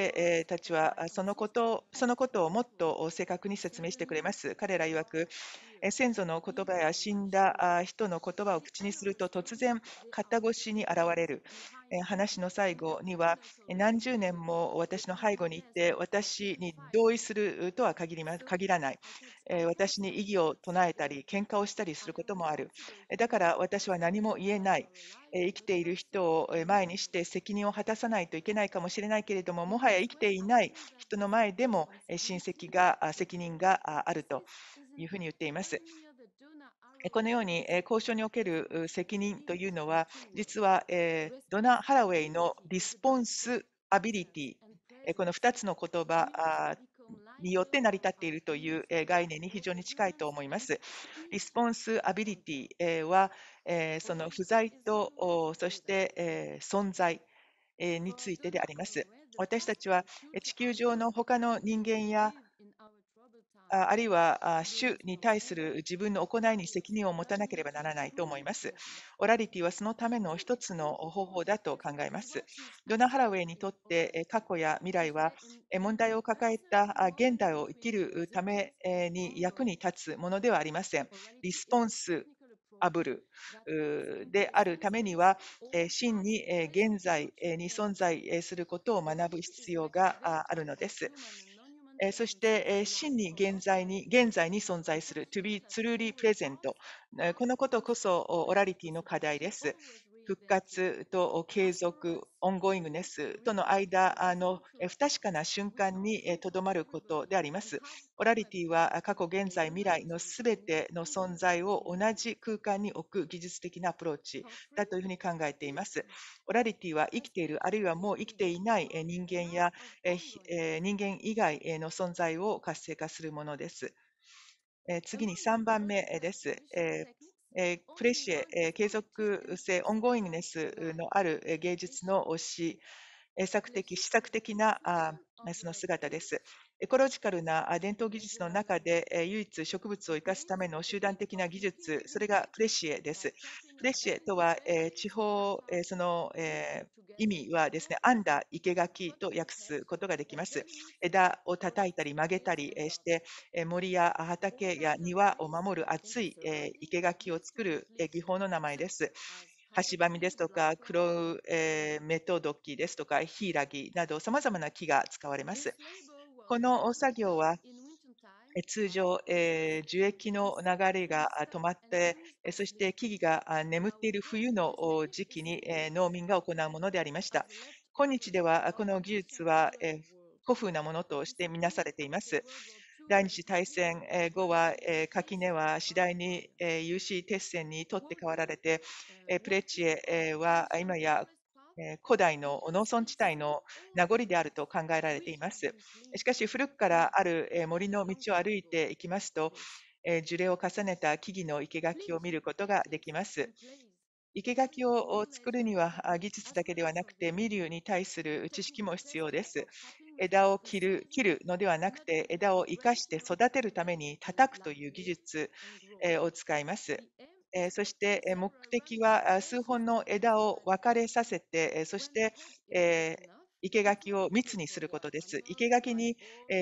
たちはそのことそのことをもっと正確に説明してくれます。彼ら曰く、先祖の言葉や死んだ人の言葉を口にすると突然肩越しに現れる話の最後には何十年も私の背後にいて私に同意するとは限らない私に異議を唱えたり喧嘩をしたりすることもあるだから私は何も言えない生きている人を前にして責任を果たさないといけないかもしれないけれどももはや生きていない人の前でも親戚が責任があるというふうに言っています。このように交渉における責任というのは、実はドナ・ハラウェイのリスポンスアビリティ、この2つの言葉によって成り立っているという概念に非常に近いと思います。リスポンスアビリティは、その不在と、そして存在についてであります。私たちは地球上の他の人間やあるいは主に対する自分の行いに責任を持たなければならないと思います。オラリティはそのための一つの方法だと考えます。ドナ・ハラウェイにとって過去や未来は問題を抱えた現代を生きるために役に立つものではありません。リスポンスアブルであるためには真に現在に存在することを学ぶ必要があるのです。そして、真に現在に現在に存在する to be truly present このことこそオラリティの課題です復活と継続、オンゴイングネスとの間の不確かな瞬間にとどまることであります。オラリティは過去、現在、未来のすべての存在を同じ空間に置く技術的なアプローチだというふうに考えています。オラリティは生きている、あるいはもう生きていない人間や人間以外の存在を活性化するものです。次に3番目です。えプレシエ、え継続性、オンゴイングネスのある、え芸術の推し、作的、試作的なあその姿です。エコロジカルな伝統技術の中で唯一植物を生かすための集団的な技術、それがプレシエです。プレシエとは、地方、その、意味はですね、編んだ生垣と訳すことができます。枝を叩いたり曲げたりして、森や畑や庭を守る厚い、生垣を作る、技法の名前です。ハばみですとか、黒、ロウメトドキですとか、ヒイラギなど、さまざまな木が使われます。この作業は通常、えー、樹液の流れが止まって、そして木々が眠っている冬の時期に農民が行うものでありました。今日ではこの技術は、え古風なものとしてみなされています。第二次大戦後は垣根は次第に有刺鉄線に取って代わられてプレチエは今や古代の農村地帯の名残であると考えられています。しかし古くからある森の道を歩いていきますと、樹齢を重ねた木々の生垣を見ることができます。生垣を作るには技術だけではなくて、ミリューに対する知識も必要です。枝を切る切るのではなくて、枝を生かして育てるために叩くという技術を使います。そして目的は数本の枝を分かれさせて、そして生垣を密にすることです。生垣に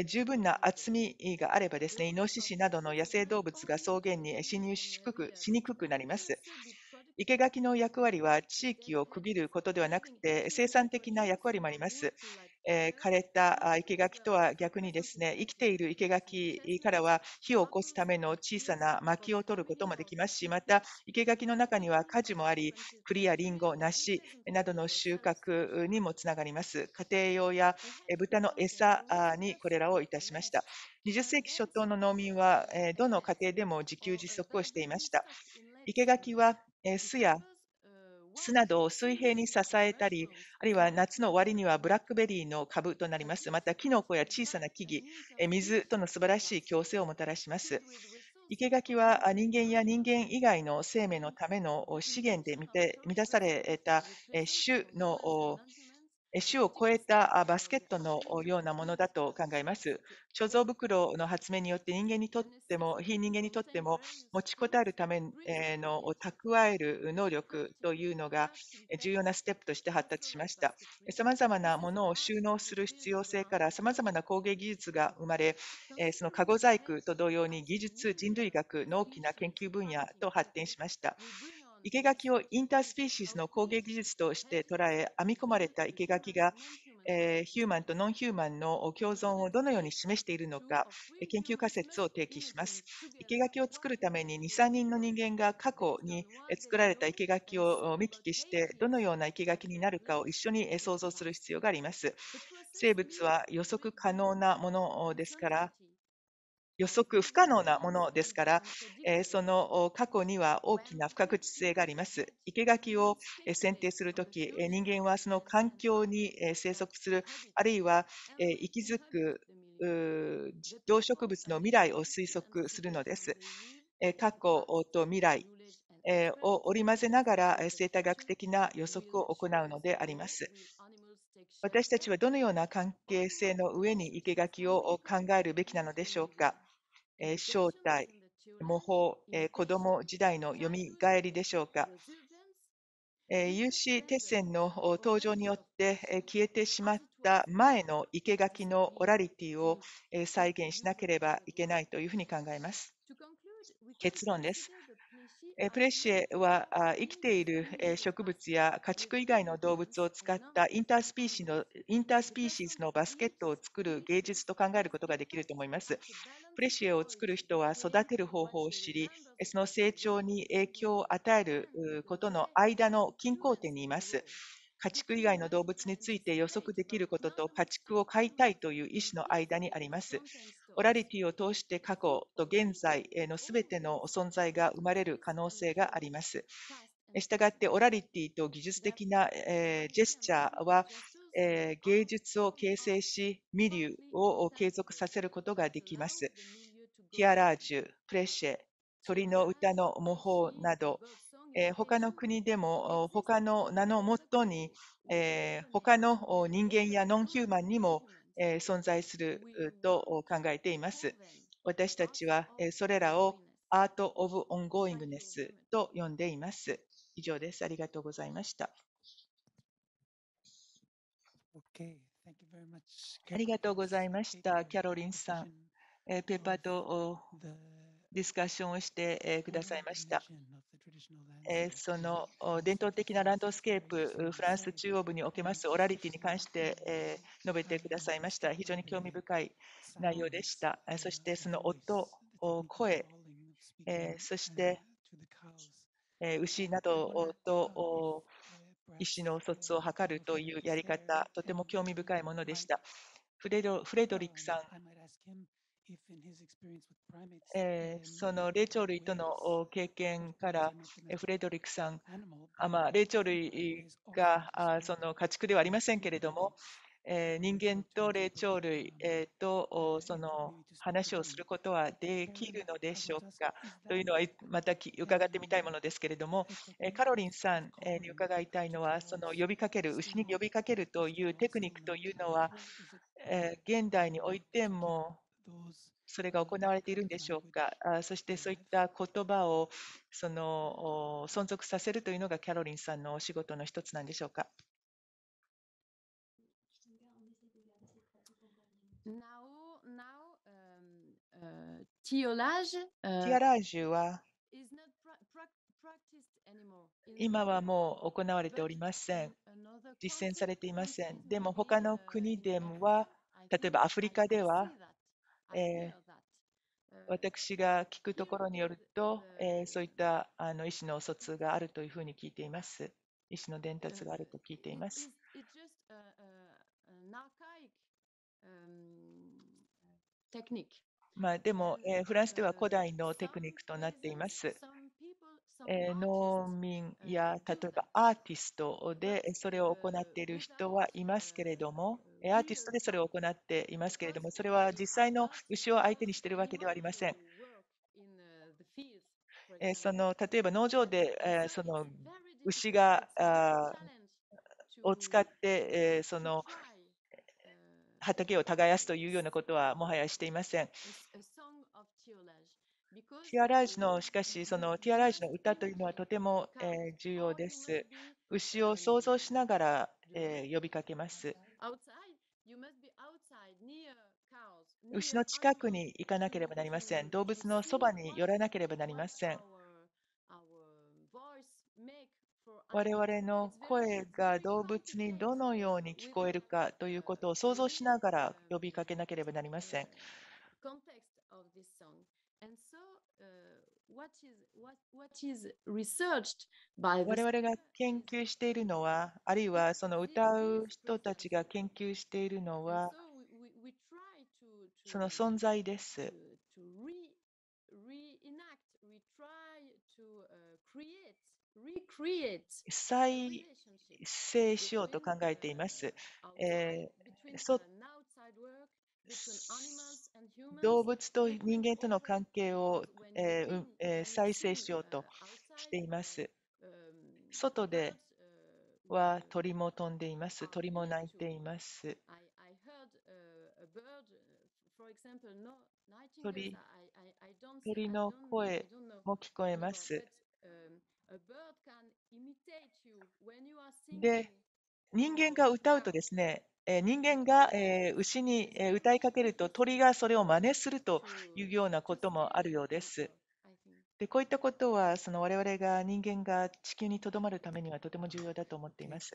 十分な厚みがあればですね、イノシシなどの野生動物が草原に侵入しにくくなります。生け垣の役割は地域を区切ることではなくて、生産的な役割もあります。えー、枯れた生け垣とは逆にですね、生きている生け垣からは火を起こすための小さな薪を取ることもできますし、また生け垣の中には果樹もあり、栗やリンゴ、梨などの収穫にもつながります。家庭用や豚の餌にこれらをいたしました。20世紀初頭の農民は、どの家庭でも自給自足をしていました。生垣は巣や巣などを水平に支えたり、あるいは夏の終わりにはブラックベリーの株となります。また、キノコや小さな木々、水との素晴らしい共生をもたらします。生垣は人間や人間以外の生命のための資源で満たされた種の種を超えたバスケットのようなものだと考えます。貯蔵袋の発明によって人間にとっても、非人間にとっても持ちこたえるための蓄える能力というのが重要なステップとして発達しました。さまざまなものを収納する必要性からさまざまな工芸技術が生まれ、そのカゴ細工と同様に技術、人類学の大きな研究分野と発展しました。生垣をインタースピーシスの工芸技術として捉え、編み込まれた生垣が、えー、ヒューマンとノンヒューマンの共存をどのように示しているのか、研究仮説を提起します。生垣を作るために2、3人の人間が過去に作られた生垣を見聞きして、どのような生垣になるかを一緒に想像する必要があります。生物は予測可能なものですから、予測不可能なものですから、えその過去には大きな不確実性があります。生垣を選定するとき、人間はその環境に生息する、あるいは息づく動植物の未来を推測するのです。過去と未来を織り交ぜながら生態学的な予測を行うのであります。私たちはどのような関係性の上に生垣を考えるべきなのでしょうか。正体、模倣、子供時代のよみがえりでしょうか。有志鉄線の登場によって消えてしまった前の生け垣のオラリティを再現しなければいけないというふうに考えます。結論です。プレッシェは生きている植物や家畜以外の動物を使ったインタースピーシーのインタースピーシーズのバスケットを作る芸術と考えることができると思います。プレシエを作る人は育てる方法を知り、その成長に影響を与えることの間の均衡点にいます。家畜以外の動物について予測できることと家畜を飼いたいという意思の間にあります。オラリティを通して過去と現在のすべての存在が生まれる可能性があります。したがってオラリティと技術的な、ジェスチャーは、芸術を形成しミリュを継続させることができます。ティアラージュ、プレシェ、鳥の歌の模倣など、他の国でも他の名のもとに、他の人間やノンヒューマンにもえ存在すると考えています。私たちはそれらをアート・オブ・オンゴーイングネスと呼んでいます。以上です。ありがとうございました。ありがとうございました、キャロリンさん。ペーパーとディスカッションをしてくださいました。その伝統的なランドスケープ、フランス中央部におけますオラリティに関して述べてくださいました。非常に興味深い内容でした。そしてその音、声、そして牛などと思の疎通を図るというやり方、とても興味深いものでした。フレドリックさんその霊長類との経験からフレドリックさん、まあ、霊長類がその家畜ではありませんけれども、人間と霊長類、とその話をすることはできるのでしょうかというのはまた伺ってみたいものですけれども、カロリンさんに伺いたいのはその呼びかける牛に呼びかけるというテクニックというのは、現代においてもそれが行われているんでしょうかそしてそういった言葉をその存続させるというのがキャロリンさんのお仕事の一つなんでしょうかティティアラージュは今はもう行われておりません。実践されていません。でも他の国では、例えばアフリカでは、えー、私が聞くところによると、えー、そういったあの意思の疎通があるというふうに聞いています。意思の伝達があると聞いています。まあ、でも、えー、フランスでは古代のテクニックとなっています。えー、農民や例えばアーティストでそれを行っている人はいますけれども、アーティストでそれを行っていますけれども、それは実際の牛を相手にしているわけではありません。その例えば農場でその牛がを使ってその畑を耕すというようなことはもはやしていません。ティアラージのしかしそのティアラージの歌というのはとても重要です。牛を想像しながら呼びかけます。牛の近くに行かなければなりません。動物のそばに寄らなければなりません。我々の声が動物にどのように聞こえるかということを想像しながら呼びかけなければなりません。我々が研究しているのは、あるいはその歌う人たちが研究しているのは、その存在です。再生しようと考えています。えー、動物と人間との関係を、えーえー、再生しようとしています。外では鳥も飛んでいます。鳥も鳴いています。鳥鳥の声も聞こえます。で、人間が歌うとですね、えー、人間が、えー、牛に、えー、歌いかけると鳥がそれを真似するというようなこともあるようです。でこういったことはその我々が人間が地球にとどまるためにはとても重要だと思っています。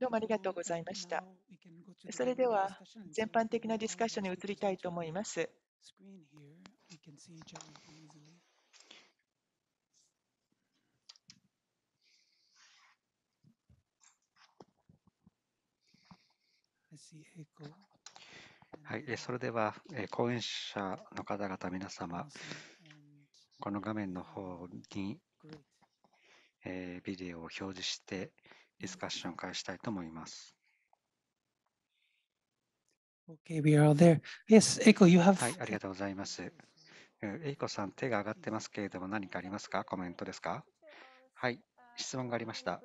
どうもありがとうございました。それでは全般的なディスカッションに移りたいと思います。はい、それでは、講演者の方々、皆様、この画面の方に、えビデオを表示してディスカッションを開したいと思います。Okay, we are there. Yes, Eiko, you have... はい、ありがとうございます。エイコさん、手が上がってますけれども、何かありますかコメントですかはい、質問がありました。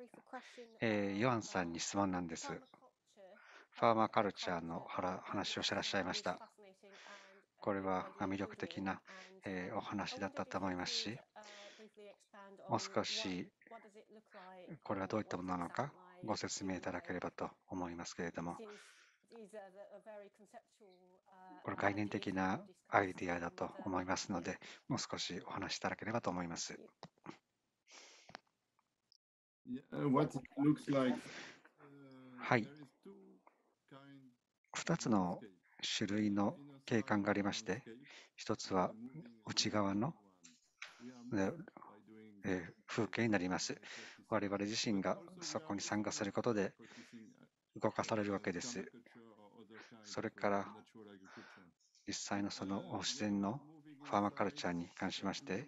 えー、ヨアンさんに質問なんです。ファーマーカルチャーの話をしてらっしゃいました。これは魅力的な、えお話だったと思いますし、もう少しこれはどういったものなのかご説明いただければと思いますけれども、これ概念的なアイディアだと思いますので、もう少しお話しいただければと思います。はい。2つの種類の景観がありまして、1つは内側の、え風景になります。我々自身がそこに参加することで動かされるわけです。それから実際のその自然のファーマカルチャーに関しまして、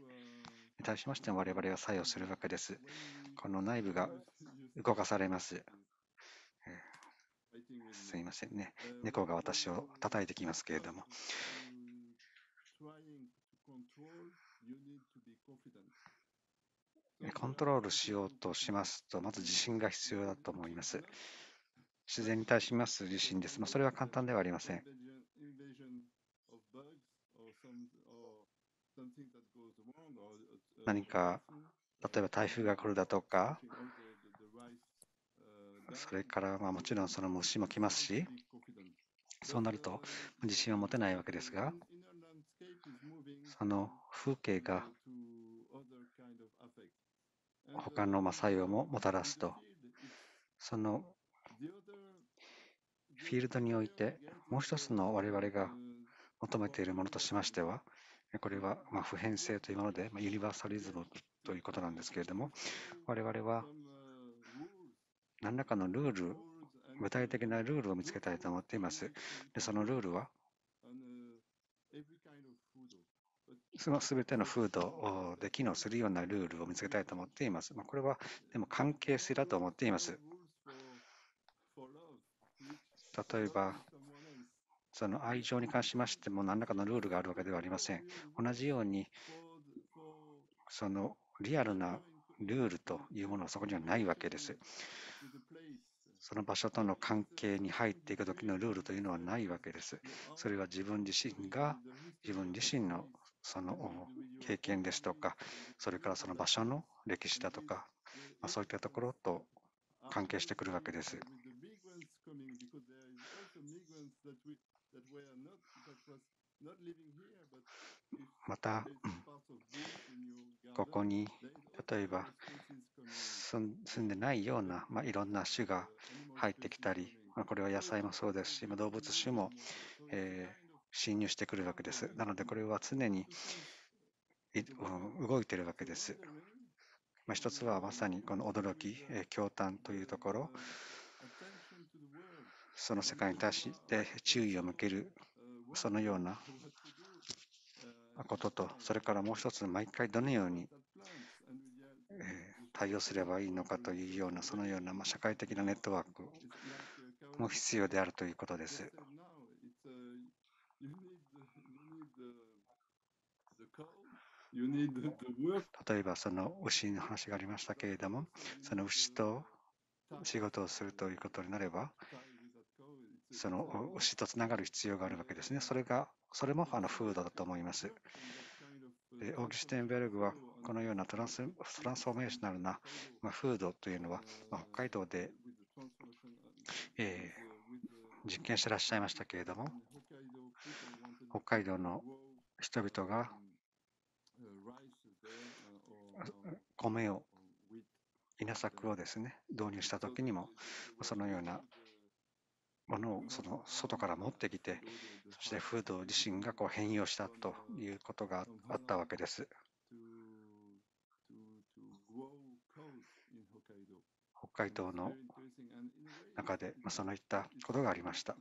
対しまして我々は作用するわけです。この内部が動かされます。すいませんね。猫が私を叩いてきますけれども。コントロールしようとしますと、まず自信が必要だと思います。自然に対します自信です。まあ、それは簡単ではありません。何か、例えば台風が来るだとか、それからまあもちろんその虫も来ますし、そうなると自信は持てないわけですが、その風景が他のまあ作用ももたらすと、そのフィールドにおいて、もう一つの我々が求めているものとしましては、これはま普遍性というもので、まユニバーサリズムということなんですけれども、我々は何らかのルール、具体的なルールを見つけたいと思っています。でそのルールは、その全てのフードで機能するようなルールを見つけたいと思っています。まあ、これは、でも関係性だと思っています。例えば、その愛情に関しましても何らかのルールがあるわけではありません。同じように、そのリアルなルールというものはそこにはないわけです。その場所との関係に入っていく時のルールというのはないわけです。それは自分自身が自分自身のその経験ですとか、それからその場所の歴史だとか、まあ、そういったところと関係してくるわけです。また、ここに、例えば、住んでないような、まあ、いろんな種が入ってきたり、まあ、これは野菜もそうですし、まあ、動物種も、えー、侵入してくるわけです。なので、これは常に動いているわけです。まあ、一つはまさにこの驚き、えー、驚嘆というところ、その世界に対して注意を向けるそのようなことと、それからもう一つ、毎回どのように、え対応すればいいのかというような、そのような、ま社会的なネットワークも必要であるということです。例えばその牛の話がありましたけれども、その牛と仕事をするということになれば、その牛とつながる必要があるわけですね。それが、それもあのフードだと思います。でオーギュステンベルグはこのようなトランストランスフォーメーショナルな、まあ、フードというのは、まあ、北海道で、えー、実験してらっしゃいましたけれども北海道の人々が米を稲作をですね導入した時にもそのようなものをその外から持ってきて、そしてフード自身がこう変容したということがあったわけです。北海道の中で、まあ、そういったことがありました。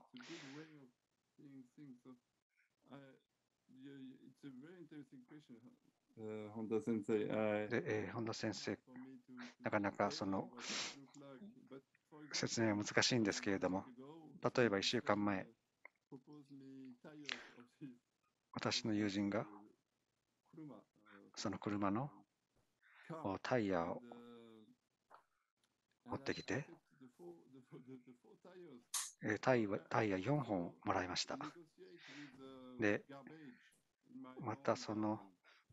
本田先生、でえー、本田先生、なかなかその説明は難しいんですけれども、例えば1週間前、私の友人がその車のタイヤを持ってきて、タイタイヤ4本もらいました。で、またその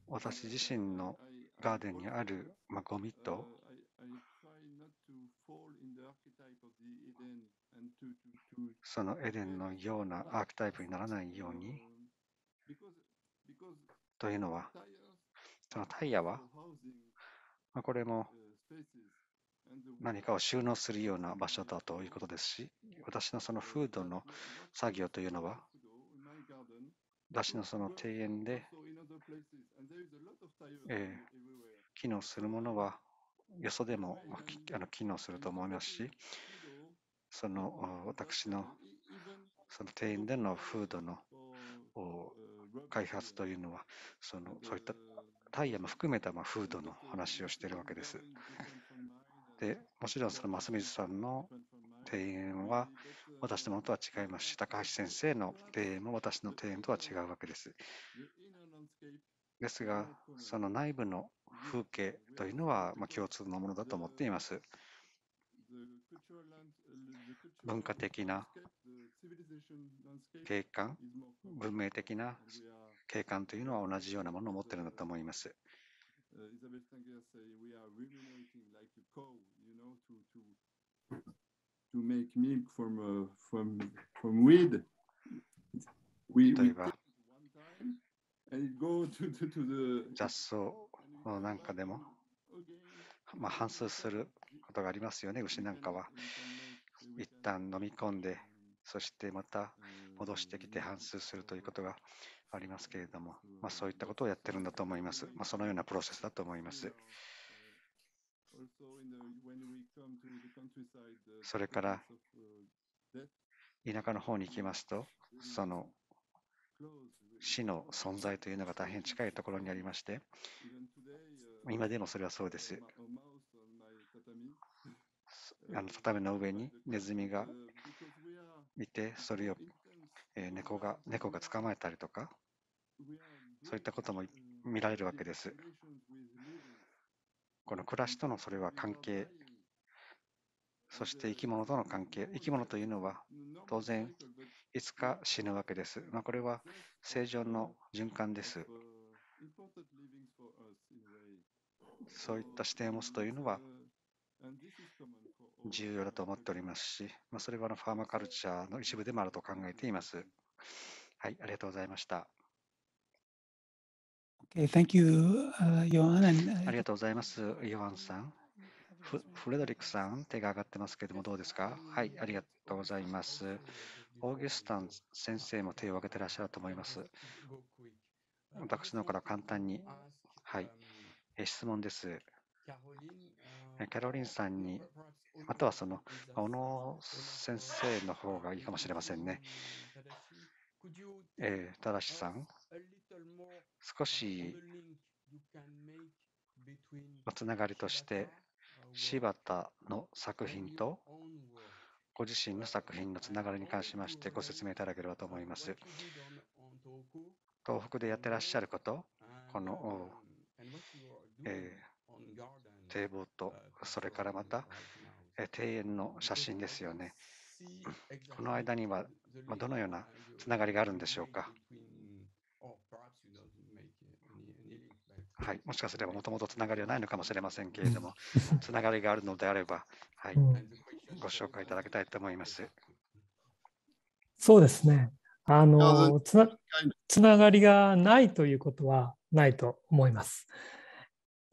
私自身のガーデンにある、まゴミとそのエデンのようなアーキタイプにならないようにというのはそのタイヤは、まあ、これも何かを収納するような場所だということですし私のそのフードの作業というのは私のその庭園で、えー、機能するものはよそでもあの機能すると思いますしその私のその庭園でのフードの開発というのはそのそういったタイヤも含めたまフードの話をしているわけです。でもちろんその増水さんの庭園は私のものとは違いますし高橋先生の庭園も私の庭園とは違うわけです。ですがその内部の風景というのはまあ共通のものだと思っています。文化的な景観、文明的な景観というのは同じようなものを持っているんだと思います。例えば雑草なんかでも、まあ、反数することがありますよね、牛なんかは。一旦飲み込んで、そしてまた戻してきて反芻するということがありますけれども、まあ、そういったことをやってるんだと思います。まあ、そのようなプロセスだと思います。それから田舎の方に行きますと、その死の存在というのが大変近いところにありまして、今でもそれはそうです。あの畳の上にネズミがいて、それを、えー、猫が猫が捕まえたりとか、そういったことも見られるわけです。この暮らしとのそれは関係、そして生き物との関係、生き物というのは当然いつか死ぬわけです。まあ、これは正常の循環です。そういった視点を持つというのは重要だと思っておりますし、まあ、それはのファーマカルチャーの一部でもあると考えています。はい、ありがとうございました。Okay, thank you, Johan. ありがとうございます、ヨハンさん。フレドリックさん、手が上がってますけれども、どうですかはい、ありがとうございます。オーギュスタン先生も手を挙げてらっしゃると思います。私の方から簡単に、はい、質問です。キャロリンさんに、あとはその、小野先生の方がいいかもしれませんね。えー、ただしさん、少しつながりとして、柴田の作品とご自身の作品のつながりに関しましてご説明いただければと思います。東北でやってらっしゃること、この、えー、堤防と、それからまた庭園の写真ですよね。この間にはどのようなつながりがあるんでしょうか。はい、もしかすればもともとつながりはないのかもしれませんけれども、つながりがあるのであれば、はい、ご紹介いただきたいと思います。そうですね。あのつながりがないということはないと思います。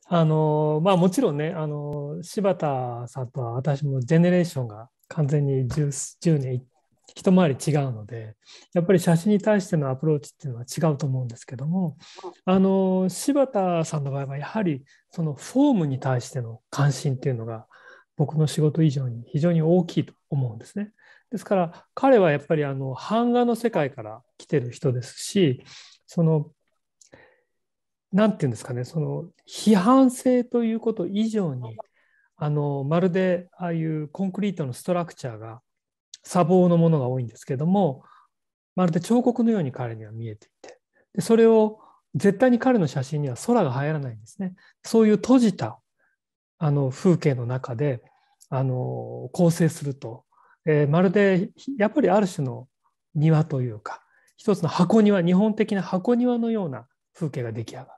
あのまあ、もちろんねあの柴田さんとは私もジェネレーションが完全に 10, 10年一回り違うのでやっぱり写真に対してのアプローチっていうのは違うと思うんですけどもあの柴田さんの場合はやはりそのフォームに対しての関心っていうのが僕の仕事以上に非常に大きいと思うんですね。ですから彼はやっぱりあの版画の世界から来てる人ですしその何て言うんですかね、その批判性ということ以上に、あのまるでああいうコンクリートのストラクチャーが砂防のものが多いんですけども、まるで彫刻のように彼には見えていて、でそれを絶対に彼の写真には空が入らないんですね。そういう閉じたあの風景の中であの構成すると、えー、まるでやっぱりある種の庭というか、一つの箱庭、日本的な箱庭のような風景が出来上がる。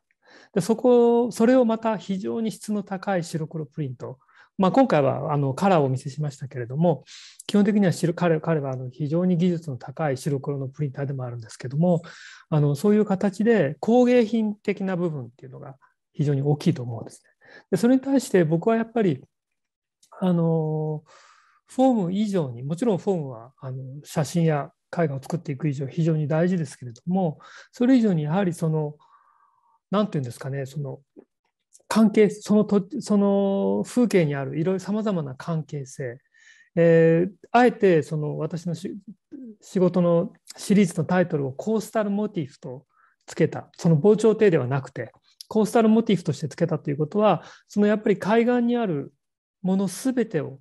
でそこそれをまた非常に質の高い白黒プリント、まあ、今回はあのカラーをお見せしましたけれども基本的には彼彼はあの非常に技術の高い白黒のプリンターでもあるんですけどもあのそういう形で工芸品的な部分っていうのが非常に大きいと思うんですね。でそれに対して僕はやっぱりあのフォーム以上にもちろんフォームはあの写真や絵画を作っていく以上非常に大事ですけれどもそれ以上にやはりその何て言うんですかねその関係そのとその風景にあるいろいろさまざまな関係性、えー、あえてその私の仕事のシリーズのタイトルをコースタルモティフとつけたその防潮堤ではなくてコースタルモティフとしてつけたということはそのやっぱり海岸にあるもの全てを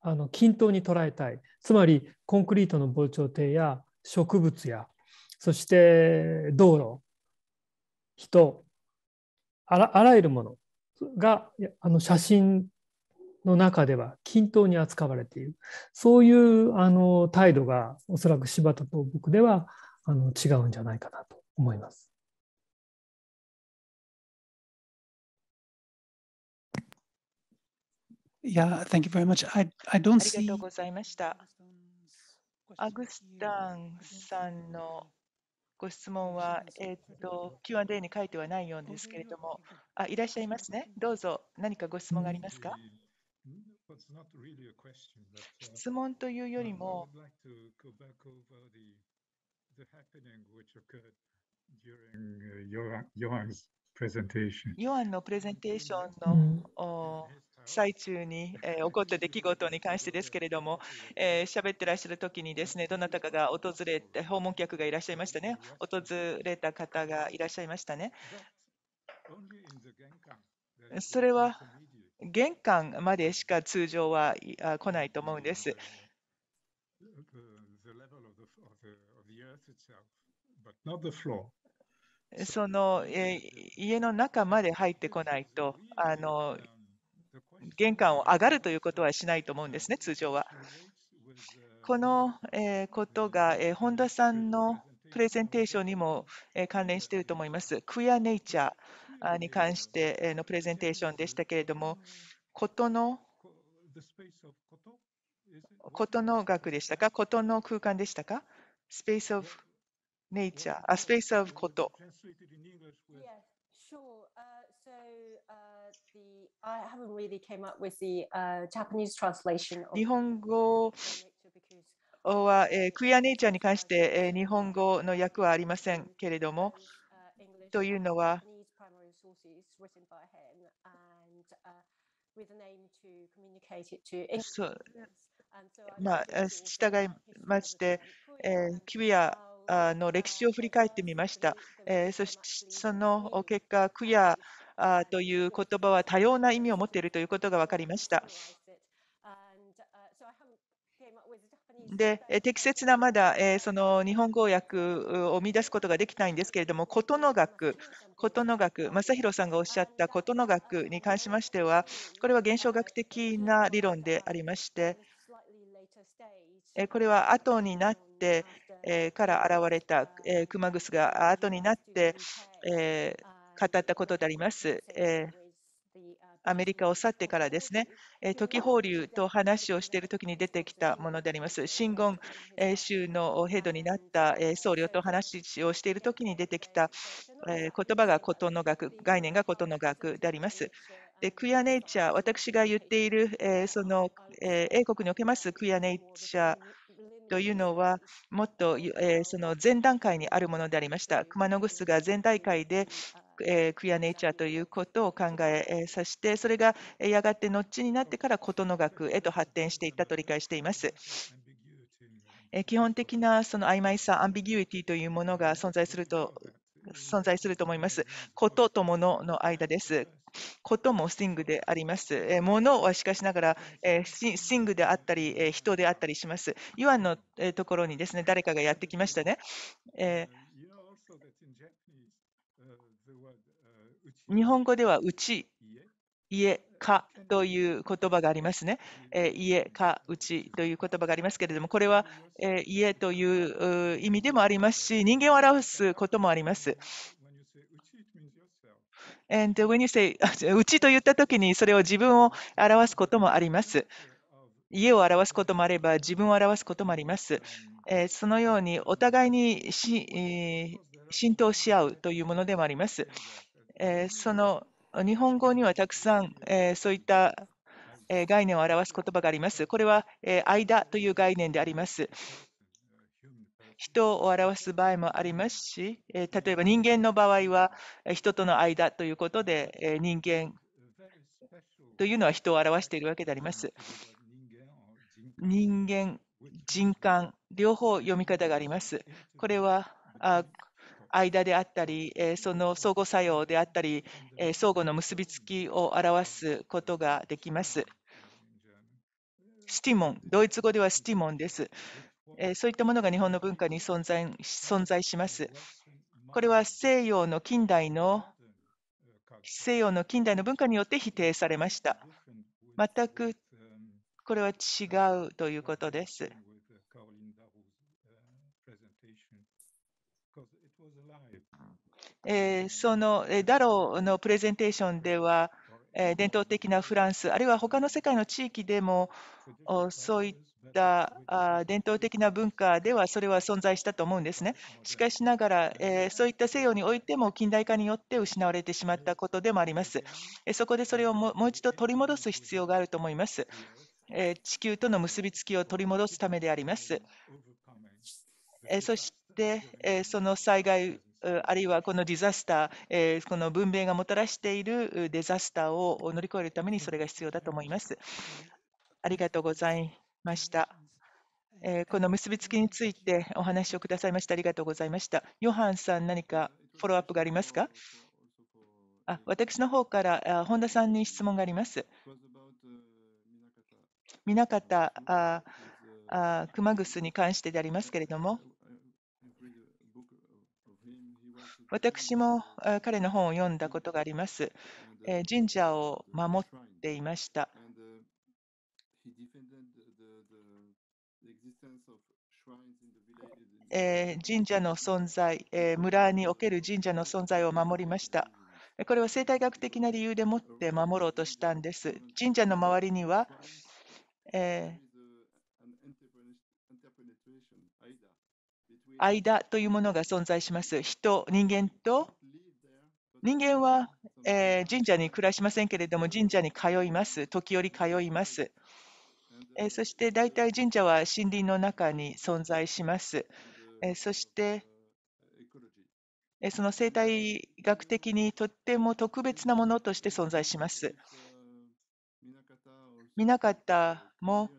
あの均等に捉えたいつまりコンクリートの防潮堤や植物やそして道路人あらあらゆるものがあの写真の中では均等に扱われているそういうあの態度がおそらく柴田と僕ではあの違うんじゃないかなと思います。Yeah, thank you very much. I, I don't see... ありがとうございました。アグスタンさんのご質問は、えーと、Q&A に書いてはないようですけれども、あいらっしゃいますね。どうぞ、何かご質問がありますか質問というよりも、ヨアンのプレゼンテーションの、最中に、えー、起こった出来事に関してですけれども、えー、喋ってらっしゃる時にですね、どなたかが訪れて、訪問客がいらっしゃいましたね。訪れた方がいらっしゃいましたね。それは玄関までしか通常は来ないと思うんです。その、え家の中まで入ってこないとあの玄関を上がるということはしないと思うんですね、通常は。このことが本田さんのプレゼンテーションにも関連していると思います。クエアネイチャーに関してのプレゼンテーションでしたけれども、ことのことの学でしたかことの空間でしたかスペースオブネイチャー、あ、スペースオブこと。Yeah, sure. uh, so, uh... 日本語は、えー、クイアネイチャーに関して、えー、日本語の訳はありませんけれども、というのは、そうまあ、従いまして、えー、キアの歴史を振り返ってみました。えー、そしてその結果、クイアという言葉は多様な意味を持っているということが分かりました。で適切なまだ、えその日本語訳を生み出すことができないんですけれども、ことの学、ことの学、正弘さんがおっしゃったことの学に関しましては、これは現象学的な理論でありまして、えこれは後になって、えから現れた、え熊楠が後になって、えー語ったことであります。えアメリカを去ってからですね、時放流と話をしているときに出てきたものであります。真言ゴ州のヘドになった僧侶と話をしているときに出てきた言葉がことの学、概念がことの学であります。でクイアネイチャー、私が言っている、その、英国におけますクイアネイチャーというのは、もっと、えその前段階にあるものでありました。熊野グスが前段階で、えクリアネイチャーということを考えさせて、それがやがて後になってからことの学へと発展していったと理解しています。基本的なその曖昧さ、アンビギュイティというものが存在すると存在すると思います。こととものの間です。こともスイングであります。えものはしかしながら、えスイングであったり、え人であったりします。ユアンのところにですね、誰かがやってきましたね。えー日本語ではうち、家、かという言葉がありますね。えー、家かうちという言葉がありますけれども、これは、えー、家という意味でもありますし、人間を表すこともあります。And when you say うちと言ったときに、それを自分を表すこともあります。家を表すこともあれば、自分を表すこともあります。えー、そのように、お互いにし、えー、浸透し合うというものでもあります。えー、その日本語にはたくさん、えー、そういった概念を表す言葉があります。これは、えー、間という概念であります。人を表す場合もありますし、え例えば人間の場合は人との間ということで、え人間というのは人を表しているわけであります。人間、人間、両方読み方があります。これはあ間であったり、その相互作用であったり、相互の結びつきを表すことができます。スティモン、ドイツ語ではスティモンです。そういったものが日本の文化に存在存在します。これは西洋の近代の西洋の近代の文化によって否定されました。全くこれは違うということです。えそのダローのプレゼンテーションでは、え伝統的なフランス、あるいは他の世界の地域でも、そういったあ伝統的な文化ではそれは存在したと思うんですね。しかしながら、えそういった西洋においても近代化によって失われてしまったことでもあります。えそこでそれをもう一度取り戻す必要があると思います。え地球との結びつきを取り戻すためであります。えそして、えその災害あるいはこのディザスター、この文明がもたらしているデザスターを乗り越えるためにそれが必要だと思います。ありがとうございました。この結びつきについてお話をくださいました。ありがとうございました。ヨハンさん、何かフォローアップがありますかあ私の方から本田さんに質問があります。南方ああ熊楠に関してでありますけれども、私も彼の本を読んだことがあります。神社を守っていました。神社の存在、村における神社の存在を守りました。これは生態学的な理由でもって守ろうとしたんです。神社の周りには、え間というものが存在します。人、人間と人間は、えー、神社に暮らしませんけれども神社に通います。時折通います。えー、そして大体神社は森林の中に存在します。えー、そしてその生態学的にとっても特別なものとして存在します。南方も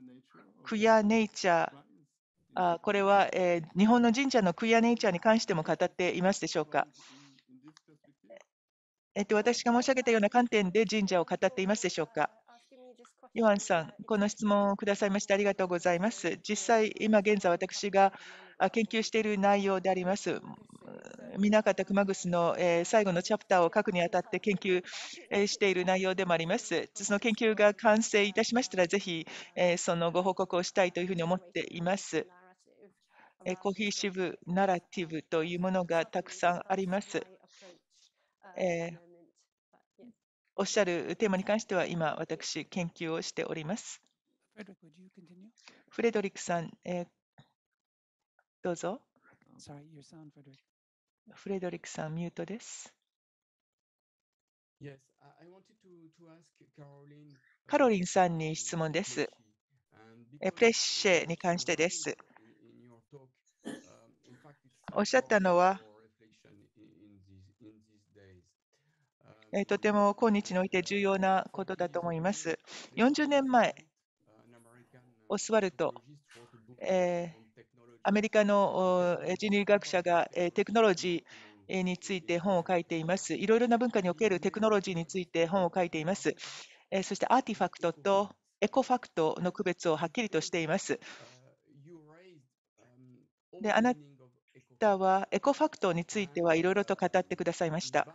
クヤネイチャーあこれは、えー、日本の神社のクイアネイチャーに関しても語っていますでしょうか。えっと、私が申し上げたような観点で神社を語っていますでしょうか。ヨハンさん、この質問をくださいましてありがとうございます。実際、今現在私が研究している内容であります。南方熊楠の最後のチャプターを書くにあたって研究している内容でもあります。その研究が完成いたしましたら、ぜひそのご報告をしたいというふうに思っています。コヒーシブナラティブというものがたくさんあります。えー、おっしゃるテーマに関しては今私研究をしております。フレドリックさん、えー、どうぞ。フレドリックさん、ミュートです。カロリンさんに質問です。プレッシェに関してです。おっしゃったのは、とても今日において重要なことだと思います。40年前、オスワルト、えー、アメリカの人類学者がテクノロジーについて本を書いています。いろいろな文化におけるテクノロジーについて本を書いています。えー、そしてアーティファクトとエコファクトの区別をはっきりとしています。であな方はエコファクトについてはいろいろと語ってくださいました。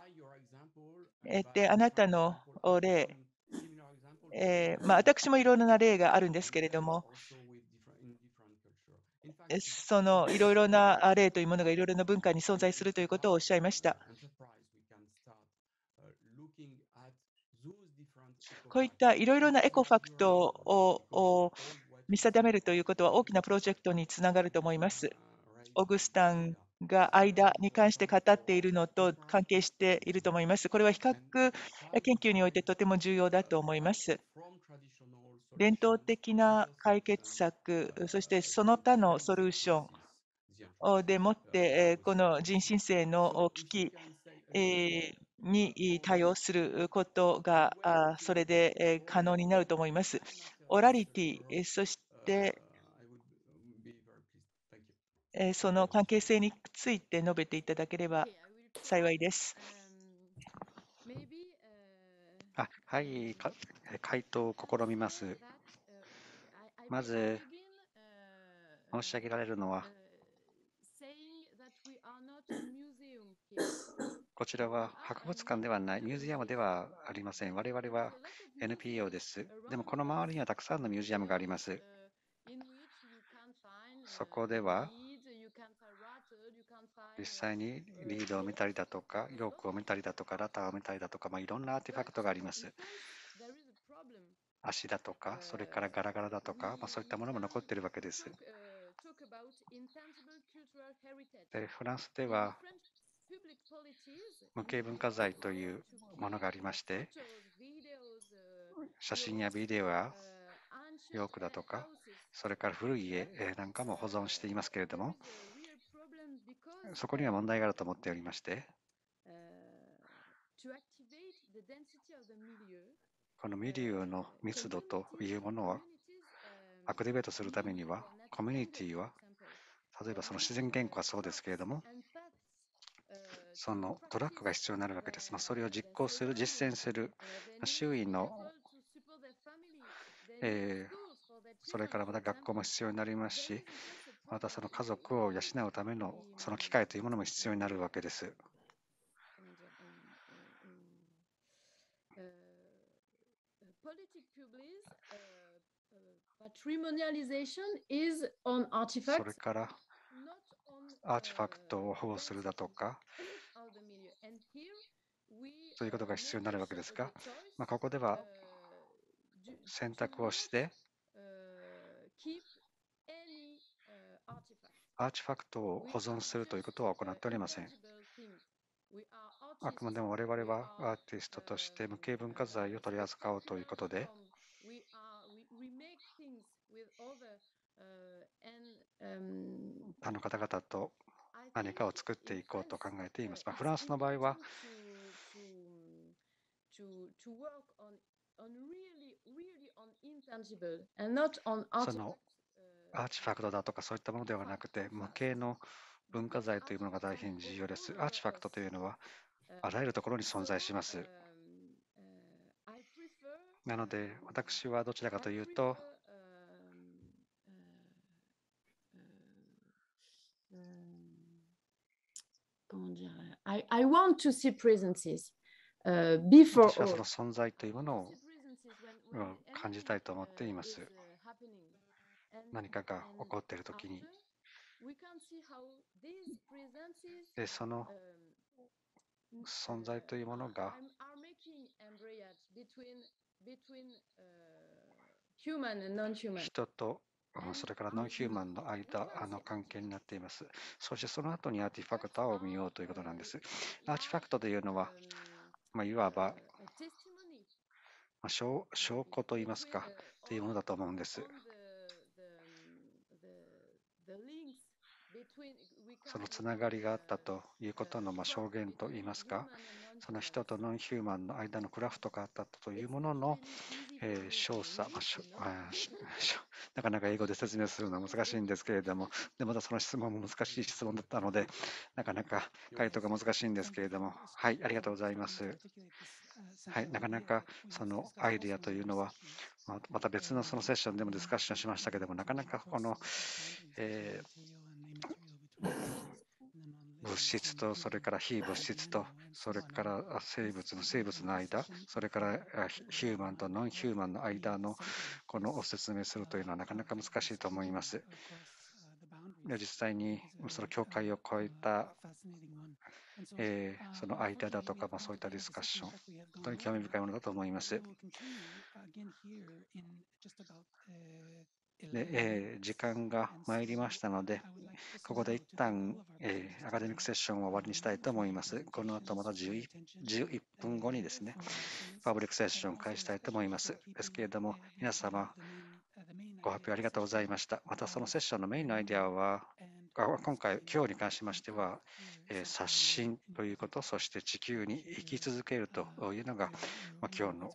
で、あなたの例、えー、まあ、私もいろいろな例があるんですけれども、そのいろいろな例というものがいろいろな文化に存在するということをおっしゃいました。こういったいろいろなエコファクトを見定めるということは大きなプロジェクトにつながると思います。オグスタンが間に関して語っているのと関係していると思います。これは比較研究においてとても重要だと思います。伝統的な解決策、そしてその他のソリューションでもって、この人身性の危機に対応することが、それで可能になると思います。オラリティ、そしてえその関係性について述べていただければ幸いです。あはい、回答を試みます。まず、申し上げられるのは、こちらは博物館ではない、ミュージアムではありません。我々は NPO です。でも、この周りにはたくさんのミュージアムがあります。そこでは、実際にリードを見たりだとか、ヨークを見たりだとか、ラターを見たりだとか、まあ、いろんなアーティファクトがあります。足だとか、それからガラガラだとか、まあ、そういったものも残っているわけです。でフランスでは無形文化財というものがありまして、写真やビデオやヨークだとか、それから古い家なんかも保存していますけれども、そこには問題があると思っておりまして、このミリューの密度というものをアクティベートするためには、コミュニティは、例えばその自然言語はそうですけれども、そのトラックが必要になるわけです。まあ、それを実行する、実践する、周囲の、えー、それからまた学校も必要になりますし、またその家族を養うためのその機会というものも必要になるわけです。それからアーティファクトを保護するだとか、ということが必要になるわけですが、まあ、ここでは選択をして、アーチファクトを保存するということは行っておりません。あくまでも我々はアーティストとして無形文化財を取り扱うということで、他の方々と何かを作っていこうと考えています。まあ、フランスの場合は、そのアーチファクトだとかそういったものではなくて、無形の文化財というものが大変重要です。アーチファクトというのは、あらゆるところに存在します。なので、私はどちらかというと、I, want to see presences before. 私はその存在というものを感じたいと思っています。何かが起こっているときにでその存在というものが人とそれからノンヒューマンの間の関係になっています。そしてその後にアーティファクターを見ようということなんです。アーティファクトというのは、まあ、いわば、まあ、証拠といいますか、というものだと思うんです。そのつながりがあったということのま証言といいますか、その人とノンヒューマンの間のクラフトがあったというものの、えー、少佐、まあ、なかなか英語で説明するのは難しいんですけれども、でまたその質問も難しい質問だったので、なかなか回答が難しいんですけれども、はい、ありがとうございます。はい、なかなかそのアイディアというのは、また別のそのセッションでもディスカッションしましたけれども、なかなかこの、えー 物質とそれから非物質とそれから生物の生物の間それからヒューマンとノンヒューマンの間のこのお説明するというのはなかなか難しいと思います。実際にその境界を超えた、えー、その間だとか、まあ、そういったディスカッション、本当に興味深いものだと思います。え時間が参りましたので、ここで一旦、えアカデミックセッションを終わりにしたいと思います。この後また 11, 11分後にですね、パブリックセッションを開始したいと思います。ですけれども、皆様、ご発表ありがとうございました。またそのセッションのメインのアイデアは、今回、今日に関しましては、えー、刷新ということ、そして地球に生き続けるというのが、まあ、今日の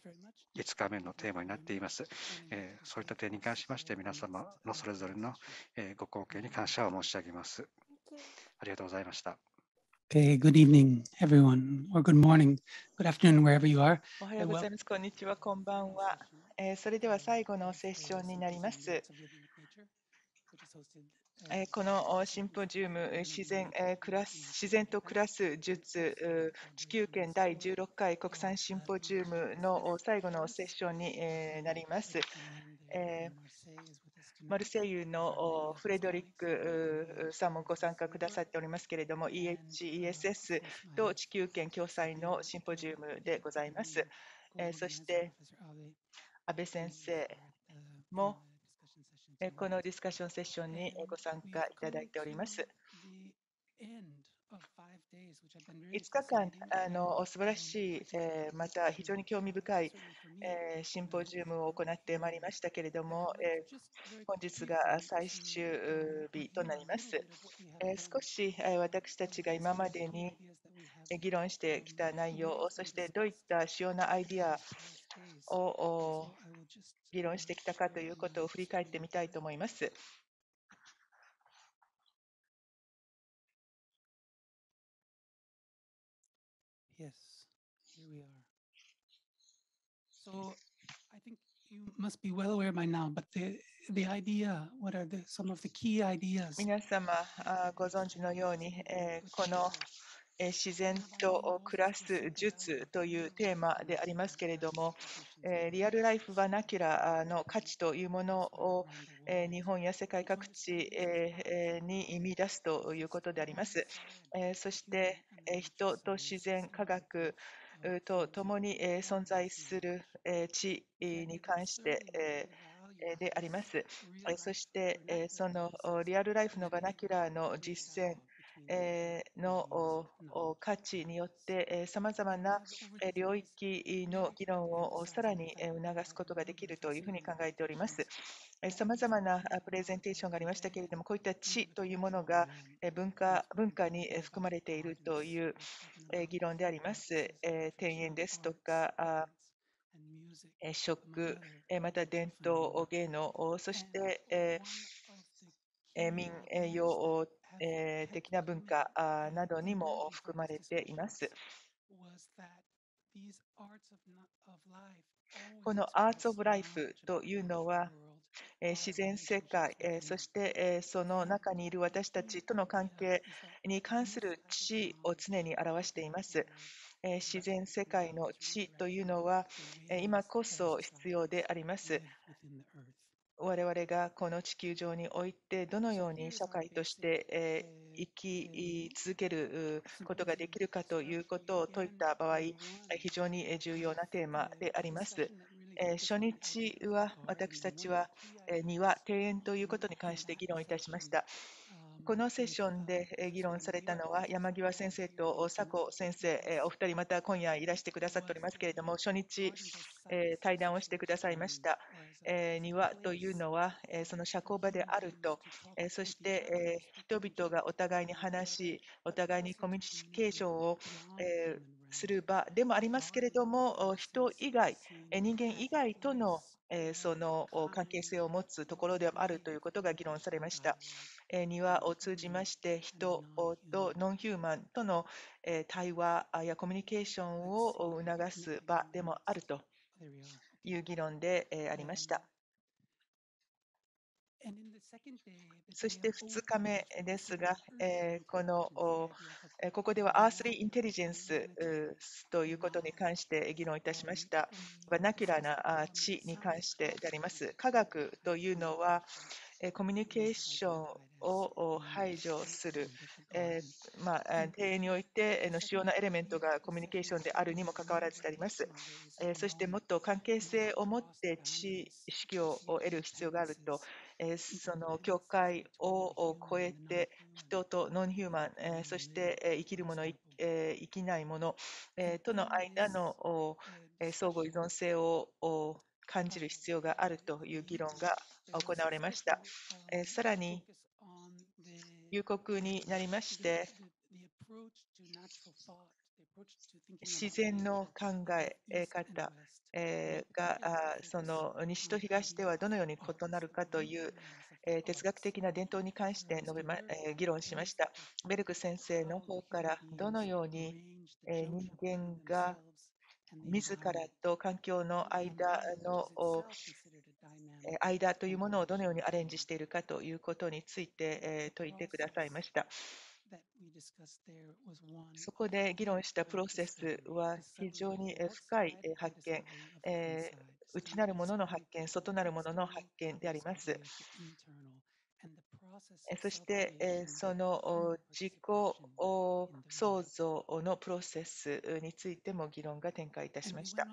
5日目のテーマになっています、えー、そういった点に関しまして、皆様のそれぞれの、えー、ご貢献に感謝を申し上げます。ありがとうございました。Okay, good evening, everyone, or good morning, good afternoon, wherever you are. おはようございます。こんにちは、こんばんは。えー、それでは最後のセッションになります。このシンポジウム自然暮らす自然と暮らす術地球圏第16回国際シンポジウムの最後のセッションになります。マルセイユのフレドリックさんもご参加くださっておりますけれども EHESS と地球圏共催のシンポジウムでございます。そして安倍先生もこのディスカッションセッションにご参加いただいております。5日間あの素晴らしい、えまた非常に興味深い、えシンポジウムを行ってまいりましたけれども、え本日が最終日となります、え少し、え私たちが今までに議論してきた内容そしてどういった主要なアイデアを議論してきたかということを振り返ってみたいと思います。Yes, here we are. So I think you must be well aware by now, but the, the idea, what are the, some of the key ideas? 皆様ご存知のように、えー、この自然と暮らす術というテーマでありますけれども、リアルライフバナキュラの価値というものを日本や世界各地に見出すということであります。そして人と自然、科学とともに存在する地に関してであります。そしてそのリアルライフのバナキュラーの実践の価値によってさまざまな領域の議論をさらに促すことができるというふうに考えております。さまざまなプレゼンテーションがありましたけれども、こういった地というものが文化文化に含まれているという議論であります。庭園ですとか食、また伝統芸能、そして民謡え的な文化などにも含まれています。このアーツ・オブ・ライフというのは、自然世界、そしてその中にいる私たちとの関係に関する知を常に表しています。自然世界の知というのは、今こそ必要であります。我々がこの地球上においてどのように社会として生き続けることができるかということを説いた場合、非常に重要なテーマであります。初日は私たちは庭、庭園ということに関して議論いたしました。このセッションで議論されたのは、山際先生と佐古先生、お二人、また今夜いらしてくださっておりますけれども、初日、対談をしてくださいました。庭というのは、その社交場であると、そして人々がお互いに話し、お互いにコミュニケーションをする場でもありますけれども、人以外、人間以外とのその関係性を持つところでもあるということが議論されました。庭を通じまして人とノンヒューマンとの対話やコミュニケーションを促す場でもあるという議論でありました。そして2日目ですが、このここではアースリーインテリジェンスということに関して議論いたしました。バナキュラな知に関してであります。科学というのは、コミュニケーションを排除する、まあ、庭園においての主要なエレメントがコミュニケーションであるにもかかわらずであります、そしてもっと関係性を持って知識を得る必要があると、その境界を超えて人とノンヒューマン、そして生きるもの、生きないものとの間の相互依存性を感じる必要があるという議論が行われました。さらに、夕刻になりまして、自然の考え方がその西と東ではどのように異なるかという哲学的な伝統に関して述べ、ま、議論しました。ベルク先生の方からどのように人間が自らと環境の間の間というものをどのようにアレンジしているかということについて説いてくださいました。そこで議論したプロセスは非常に深い発見、えー、内なるものの発見、外なるものの発見であります。そして、その自己創造のプロセスについても議論が展開いたしました。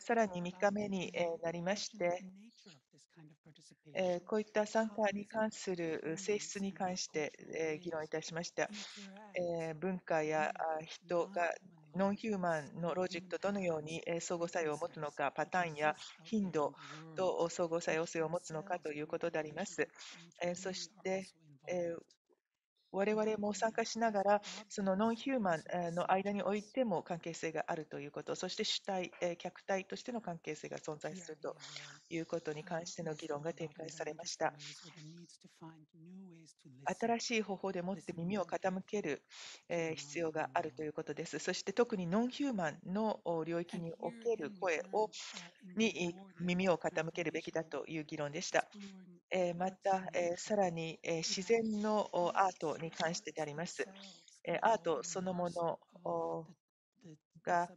さらに3日目になりまして、えこういった参加に関する性質に関して、え議論いたしました。え文化や人がノンヒューマンのロジックとどのように相互作用を持つのか、パターンや頻度と相互作用性を持つのかということであります。そして、我々も参加しながら、そのノンヒューマンの間においても関係性があるということ、そして主体、客体としての関係性が存在するということに関しての議論が展開されました。新しい方法でもって耳を傾ける必要があるということです。そして特にノンヒューマンの領域における声をに耳を傾けるべきだという議論でした。また、さらに自然のアートに関してであります。アートそのものが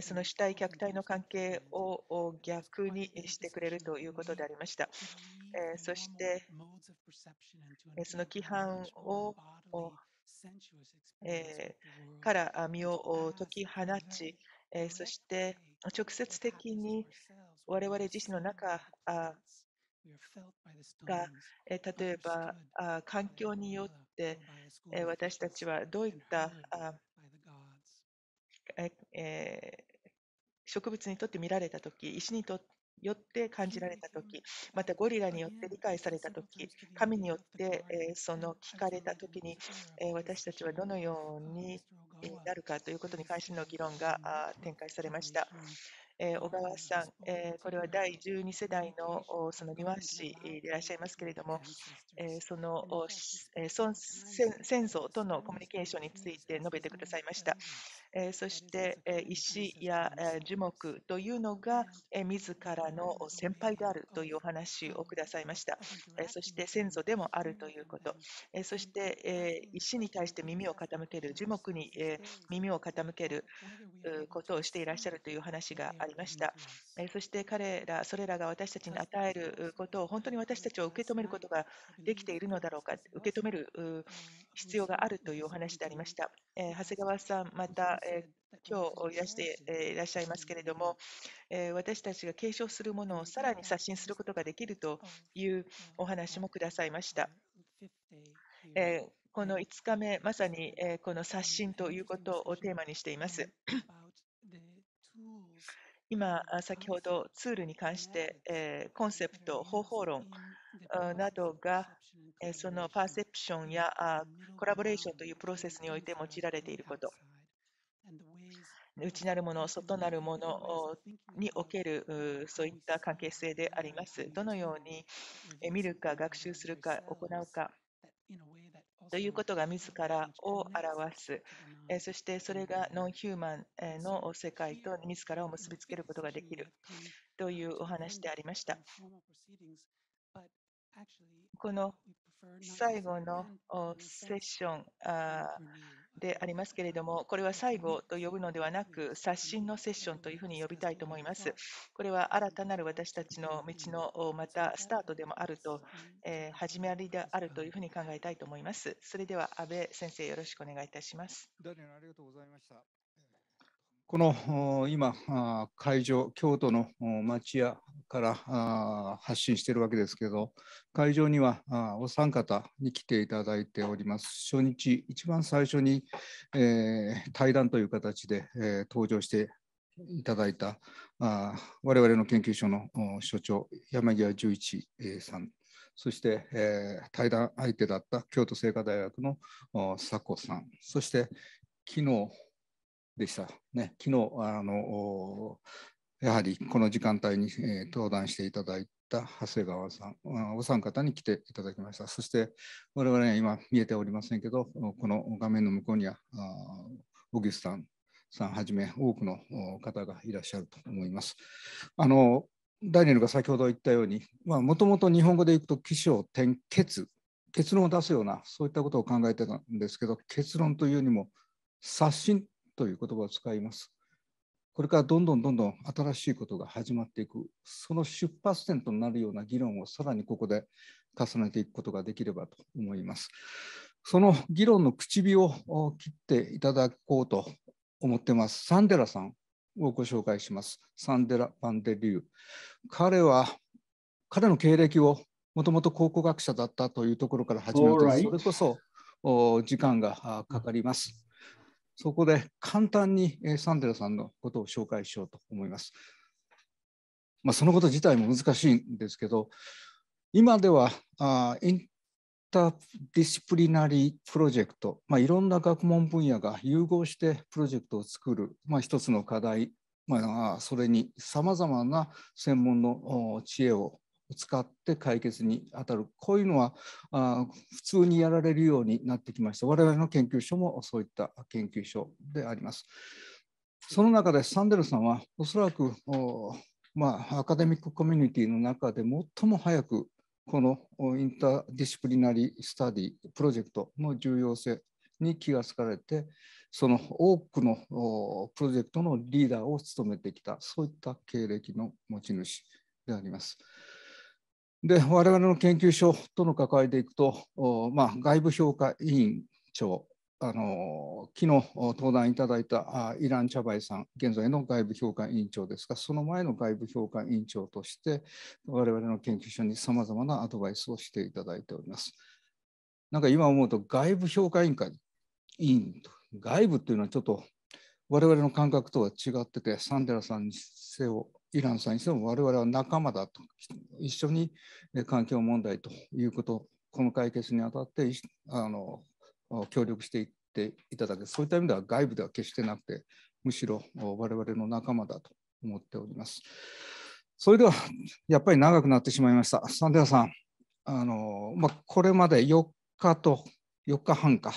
その主体客体の関係を逆にしてくれるということでありました。そしてその規範をから身を解き放ち、そして直接的に我々自身の中が、例えば環境によって私たちはどういった植物にとって見られた時石にとよって感じられた時またゴリラによって理解された時神によってその聞かれた時に私たちはどのようにになるかということに関しての議論が展開されました。小川さん、これは第12世代のその庭師でいらっしゃいますけれども、その戦争とのコミュニケーションについて述べてくださいました。そして石や樹木というのが自らの先輩であるというお話をくださいました。そして先祖でもあるということ、そして石に対して耳を傾ける、樹木にて耳を傾けることをしていらっしゃるという話がありました。そして彼ら、それらが私たちに与えることを本当に私たちを受け止めることができているのだろうか、受け止める必要があるというお話でありました。長谷川さん、また今日いらしていらっしゃいますけれども、私たちが継承するものをさらに刷新することができるというお話もくださいました。この5日目、まさにこの刷新ということをテーマにしています。今、先ほどツールに関して、コンセプト、方法論などが、そのパーセプションやコラボレーションというプロセスにおいて用いられていること。内なるもの、外なるものにおけるそういった関係性であります。どのように見るか、学習するか、行うか、ということが自らを表す、そしてそれがノンヒューマンの世界と自らを結びつけることができるというお話でありました。この最後のセッションでありますけれども、これは最後と呼ぶのではなく、刷新のセッションというふうに呼びたいと思います。これは新たなる私たちの道のまたスタートでもあると、えー、始まりであるというふうに考えたいと思います。それでは、安倍先生、よろしくお願いいたします。ダニエルありがとうございました。この今、会場、京都の町屋から発信しているわけですけど、会場にはお三方に来ていただいております。初日、一番最初に、え対談という形で、え登場していただいたあ我々の研究所の所長、山際十一さん、そして、え対談相手だった京都精華大学の佐古さん、そして昨日でした。ね、昨日あのやはりこの時間帯に、えー、登壇していただいた長谷川さん、お三方に来ていただきました。そして我々は今見えておりませんけど、この画面の向こうにはオギュスタンさんはじめ多くの方がいらっしゃると思います。あのダニエルが先ほど言ったように、もともと日本語でいくと起承転結、結論を出すような、そういったことを考えてたんですけど、結論というにも刷新という言葉を使います。これからどんどんどんどん新しいことが始まっていく、その出発点となるような議論をさらにここで重ねていくことができればと思います。その議論の口火を切っていただこうと思ってます。サンデラさんをご紹介します。サンデラ・パンデリュー。彼は、彼の経歴をもともと考古学者だったというところから始めるそれこそ時間がかかります。そこで簡単にサンデラさんのことを紹介しようと思います。まあ、そのこと自体も難しいんですけど、今ではあインターディスプリナリープロジェクト、まあ、いろんな学問分野が融合してプロジェクトを作る、まあ、一つの課題、まあ、それにさまざまな専門の知恵を使って解決に当たるこういうのはあ普通にやられるようになってきました我々の研究所もそういった研究所でありますその中でサンデルさんはおそらくお、まあ、アカデミックコミュニティの中で最も早くこのインターディシプリナリー・スタディプロジェクトの重要性に気がつかれてその多くのプロジェクトのリーダーを務めてきたそういった経歴の持ち主であります。で我々の研究所との関わりでいくと、まあ、外部評価委員長あの昨日登壇いただいたイラン・チャバイさん、現在の外部評価委員長ですが、その前の外部評価委員長として、我々の研究所にさまざまなアドバイスをしていただいております。なんか今思うと、外部評価委員会、委員と、外部っていうのはちょっと我々の感覚とは違ってて、サンデラさんにせよ、イランさんにしても我々は仲間だと一緒に環境問題ということこの解決にあたってあの協力していっていただけそういった意味では外部では決してなくてむしろ我々の仲間だと思っております。それではやっぱり長くなってしまいました。サンデアさんあの、まあ、これまで4日と4日半か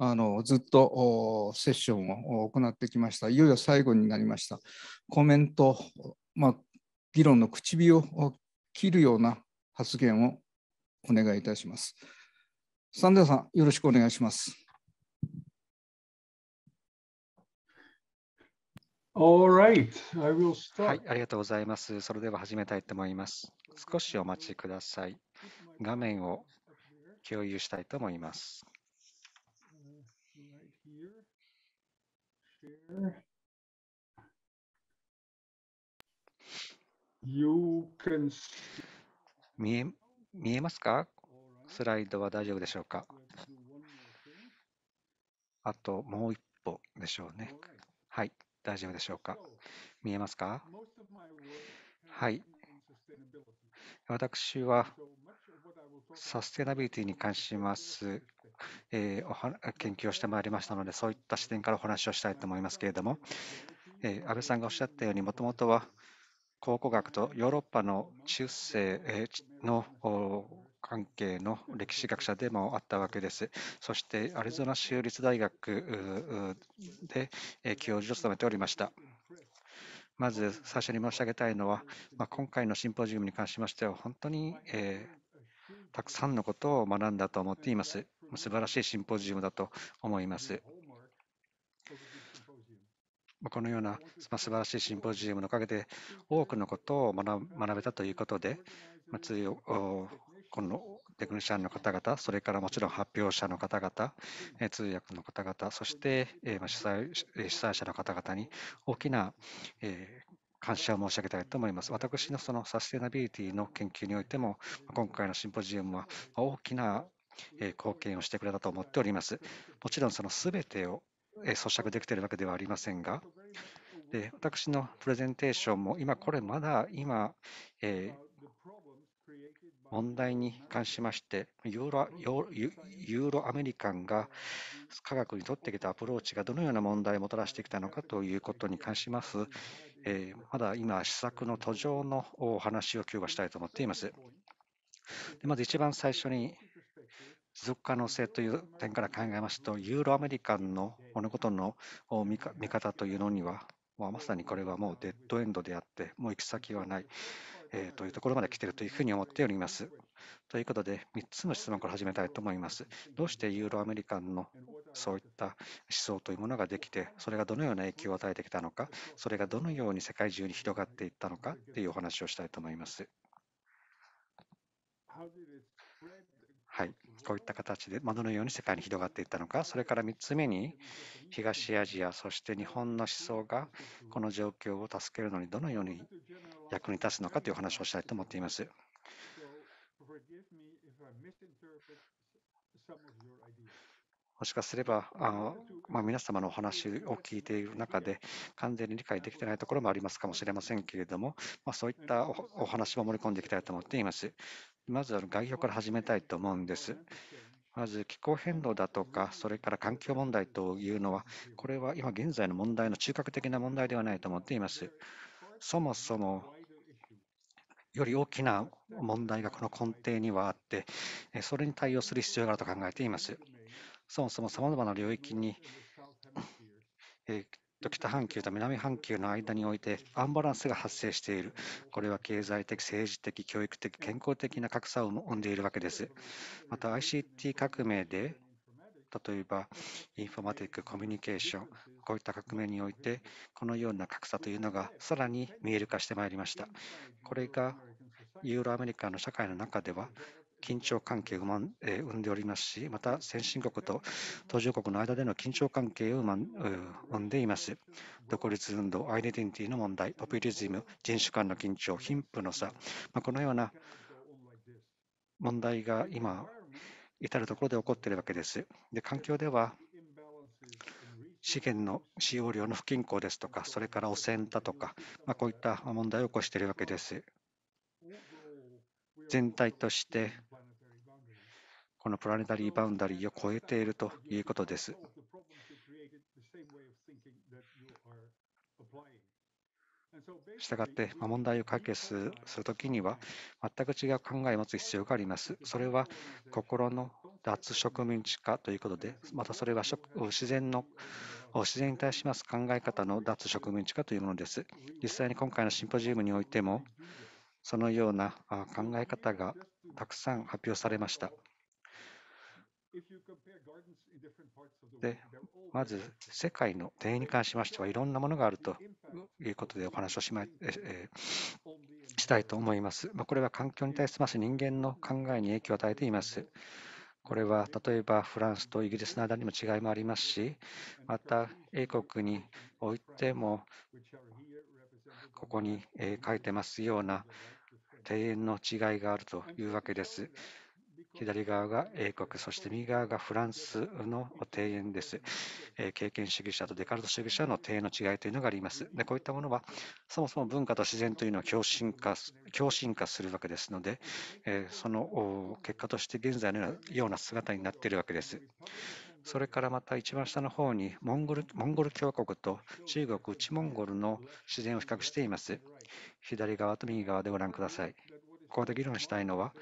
あのずっとセッションを行ってきました。いよいよ最後になりました。コメントまあ、議論の口火を切るような発言をお願いいたします。サンデーさん、よろしくお願いします。Right. はい、ありがとうございます。それでは始めたいと思います。少しお待ちください。画面を共有したいと思います。見え見えますかスライドは大丈夫でしょうかあともう一歩でしょうね。はい、大丈夫でしょうか見えますかはい。私はサステナビリティに関します、えー、おは研究をしてまいりましたので、そういった視点からお話をしたいと思いますけれども、えー、安倍さんがおっしゃったように、もともとは考古学とヨーロッパの中世の関係の歴史学者でもあったわけです。そしてアリゾナ州立大学で教授を務めておりました。まず最初に申し上げたいのは、まあ、今回のシンポジウムに関しましては、本当に、えー、たくさんのことを学んだと思っています。素晴らしいシンポジウムだと思います。このような素晴らしいシンポジウムのおかげで多くのことを学べたということで、このテクニシャンの方々、それからもちろん発表者の方々、通訳の方々、そして主催主催者の方々に大きな感謝を申し上げたいと思います。私のそのサステナビリティの研究においても、今回のシンポジウムは大きな貢献をしてくれたと思っております。もちろんその全てを咀嚼できているわけではありませんが、で私のプレゼンテーションも今これまだ今、えー、問題に関しましてユーロユーロアメリカンが科学にとってきたアプローチがどのような問題をもたらしてきたのかということに関します、えー、まだ今施策の途上のお話を今日はしたいと思っています。でまず一番最初に持続可能性という点から考えますと、ユーロアメリカンの物事の見方というのには、まさにこれはもうデッドエンドであって、もう行き先はない、えー、というところまで来ているというふうに思っております。ということで、3つの質問から始めたいと思います。どうしてユーロアメリカンのそういった思想というものができて、それがどのような影響を与えてきたのか、それがどのように世界中に広がっていったのかというお話をしたいと思います。はい、こういった形で窓のように世界に広がっていったのか、それから3つ目に東アジア、そして日本の思想がこの状況を助けるのにどのように役に立つのかという話をしたいと思っています。もしかすれば、あまあ、皆様のお話を聞いている中で、完全に理解できていないところもありますかもしれませんけれども、まあ、そういったお話も盛り込んでいきたいと思っています。まず概要から始めたいと思うんです。まず気候変動だとか、それから環境問題というのは、これは今現在の問題の中核的な問題ではないと思っています。そもそもより大きな問題がこの根底にはあって、それに対応する必要があると考えています。そもそも様々な領域に北半球と南半球の間においてアンバランスが発生している。これは経済的、政治的、教育的、健康的な格差を生んでいるわけです。また ICT 革命で例えばインフォマティック、コミュニケーション、こういった革命において、このような格差というのがさらに見える化してまいりました。これがユーロアメリカの社会の中では、緊張関係を生んでおりますし、また先進国と途上国の間での緊張関係を生んでいます。独立運動、アイデンティティの問題、ポピュリズム、人種間の緊張、貧富の差、まあ、このような問題が今、至るところで起こっているわけです。で環境では資源の使用量の不均衡ですとか、それから汚染だとか、まあ、こういった問題を起こしているわけです。全体としてこのプラネタリーバウンダリーを超えているということです。したがって、ま問題を解決するときには、全く違う考えを持つ必要があります。それは心の脱植民地化ということで、またそれは自然の自然に対します考え方の脱植民地化というものです。実際に今回のシンポジウムにおいても、そのような考え方がたくさん発表されました。で、まず世界の庭園に関しましてはいろんなものがあるということでお話をし,、まえー、したいと思います。まあ、これは環境に対する人間の考えに影響を与えています。これは例えばフランスとイギリスの間にも違いもありますし、また英国においても、ここに書いてますような庭園の違いがあるというわけです。左側が英国、そして右側がフランスの庭園です。経験主義者とデカルト主義者の庭園の違いというのがあります。でこういったものは、そもそも文化と自然というのは共振化共振化するわけですので、その結果として現在のような姿になっているわけです。それからまた一番下の方にモンゴルモンゴル共和国と中国内モンゴルの自然を比較しています。左側と右側でご覧ください。ここで議論したいのは、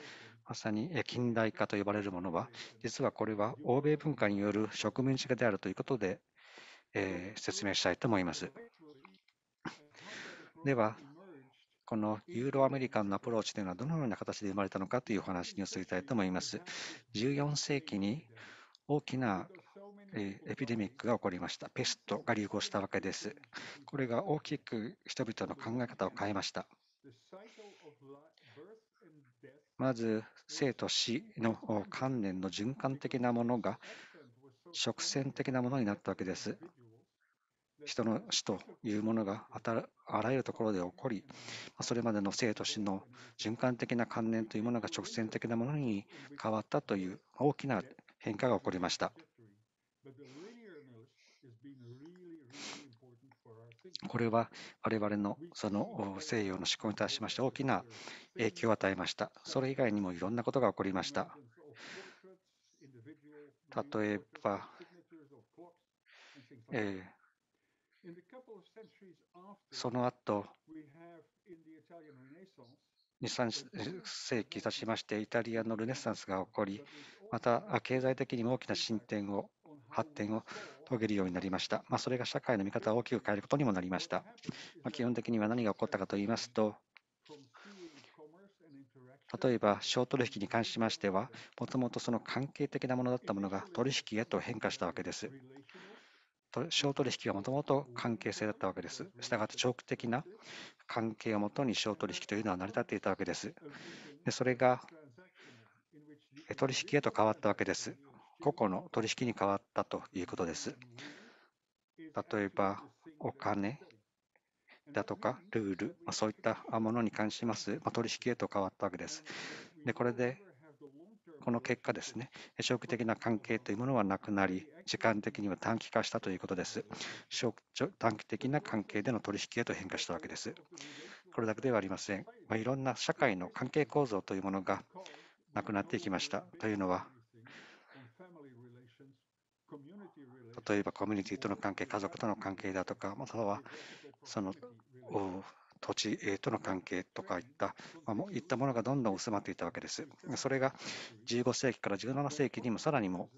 まさに近代化と呼ばれるものは、実はこれは欧米文化による植民地化であるということで、えー、説明したいと思います。では、このユーロアメリカンのアプローチというのはどのような形で生まれたのかというお話に移りたいと思います。14世紀に大きなエピデミックが起こりました。ペストが流行したわけです。これが大きく人々の考え方を変えました。まず生と死の観念の循環的なものが直線的なものになったわけです。人の死というものがあらゆるところで起こり、それまでの生と死の循環的な観念というものが直線的なものに変わったという大きな変化が起こりました。これは我々のその西洋の思考に対しまして大きな影響を与えました。それ以外にもいろんなことが起こりました。例えば、えー、その後、23世紀経ちましてイタリアのルネサンスが起こりまた経済的にも大きな進展を発展を遂げるようになりました。まあ、それが社会の見方を大きく変えることにもなりました。まあ、基本的には何が起こったかと言いますと、例えば、商取引に関しましては、もともとその関係的なものだったものが取引へと変化したわけです。商取引はもともと関係性だったわけです。したがって長期的な関係をもとに商取引というのは成り立っていたわけです。でそれが取引へと変わったわけです。個々の取引に変わったということです。例えば、お金だとか、ルール、そういったものに関します、取引へと変わったわけです。でこれでこの結果ですね、長期的な関係というものはなくなり、時間的には短期化したということです。短期的な関係での取引へと変化したわけです。これだけではありません。まあ、いろんな社会の関係構造というものがなくなっていきました。というのは、例えばコミュニティとの関係、家族との関係だとか、またはその土地との関係とかいった、まあ、いったものがどんどん薄まっていたわけです。それが15世紀から17世紀にもさらにも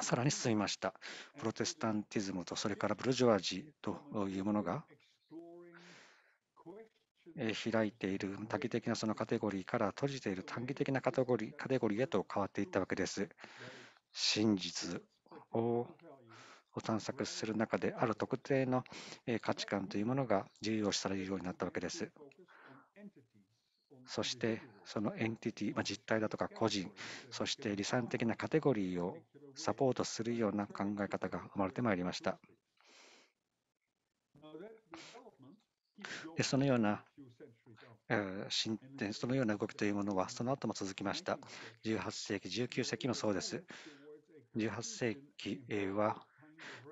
さらに進みました。プロテスタンティズムとそれからブルジョアジーというものが開いている多義的なそのカテゴリーから閉じている短期的なカテゴリーカテゴリーへと変わっていったわけです。真実をを探索する中で、ある特定の価値観というものが重要視されるようになったわけです。そしてそのエンティティ、まあ、実体だとか個人、そして理算的なカテゴリーをサポートするような考え方が生まれてまいりました。そのような、進展、そのような動きというものはその後も続きました。18世紀、19世紀もそうです。18世紀は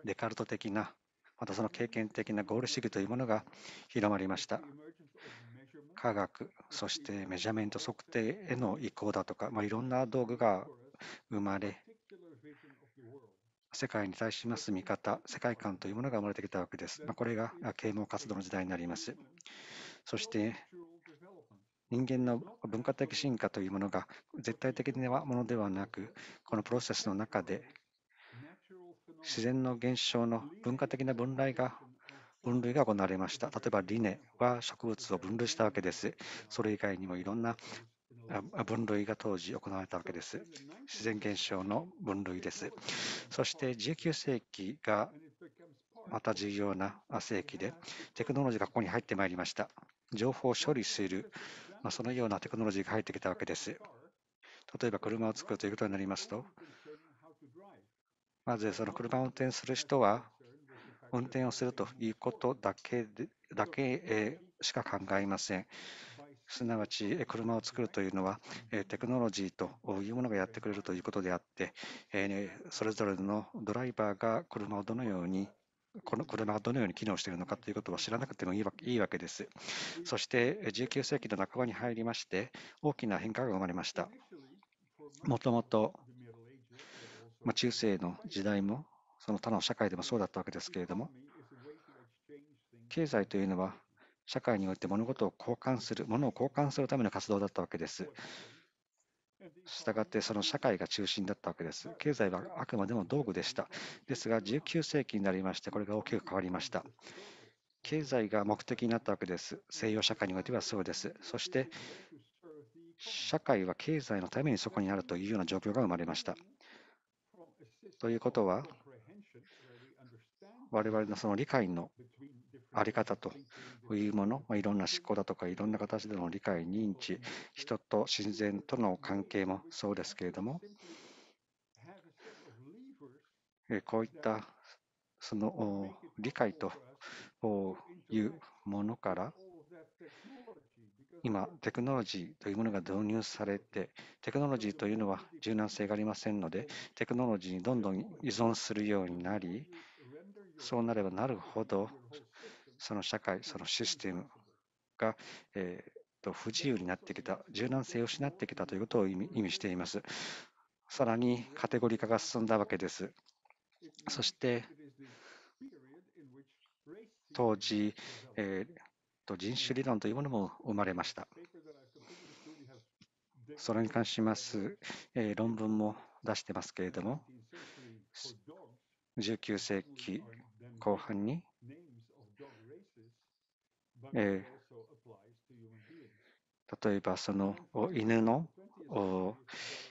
デカルト的な、またその経験的なゴール主義というものが広まりました。科学、そしてメジャメント測定への移行だとか、まあ、いろんな道具が生まれ、世界に対します見方、世界観というものが生まれてきたわけです。まあ、これが啓蒙活動の時代になります。そして人間の文化的進化というものが絶対的なものではなく、このプロセスの中で自然の現象の文化的な分類が分類が行われました。例えば、リネは植物を分類したわけです。それ以外にもいろんな分類が当時行われたわけです。自然現象の分類です。そして19世紀がまた重要な世紀で、テクノロジーがここに入ってまいりました。情報を処理する、まあ、そのようなテクノロジーが入ってきたわけです。例えば車を作るということになりますと、まず、その車を運転する人は、運転をするということだけだけしか考えません。すなわち、車を作るというのは、テクノロジーというものがやってくれるということであって、それぞれのドライバーが車をどのようにこの車がどのように機能しているのかということを知らなくてもいいわけです。そして19世紀の半ばに入りまして、大きな変化が生まれました。もともとまあ、中世の時代も、その他の社会でもそうだったわけですけれども、経済というのは、社会において物事を交換する、物を交換するための活動だったわけです。したがってその社会が中心だったわけです。経済はあくまでも道具でした。ですが、19世紀になりまして、これが大きく変わりました。経済が目的になったわけです。西洋社会においてはそうです。そして、社会は経済のためにそこにあるというような状況が生まれました。ということは、我々のその理解のあり方というもの、まいろんな執行だとかいろんな形での理解、認知、人と自然との関係もそうですけれども、こういったその理解というものから、今、テクノロジーというものが導入されて、テクノロジーというのは柔軟性がありませんので、テクノロジーにどんどん依存するようになり、そうなればなるほど、その社会、そのシステムが、えーと、不自由になってきた、柔軟性を失ってきたということを意味意味しています。さらにカテゴリー化が進んだわけです。そして、当時、えー、と人種理論というものも生まれました。それに関します、えー、論文も出してますけれども、19世紀後半に、えー、例えばその犬の、お、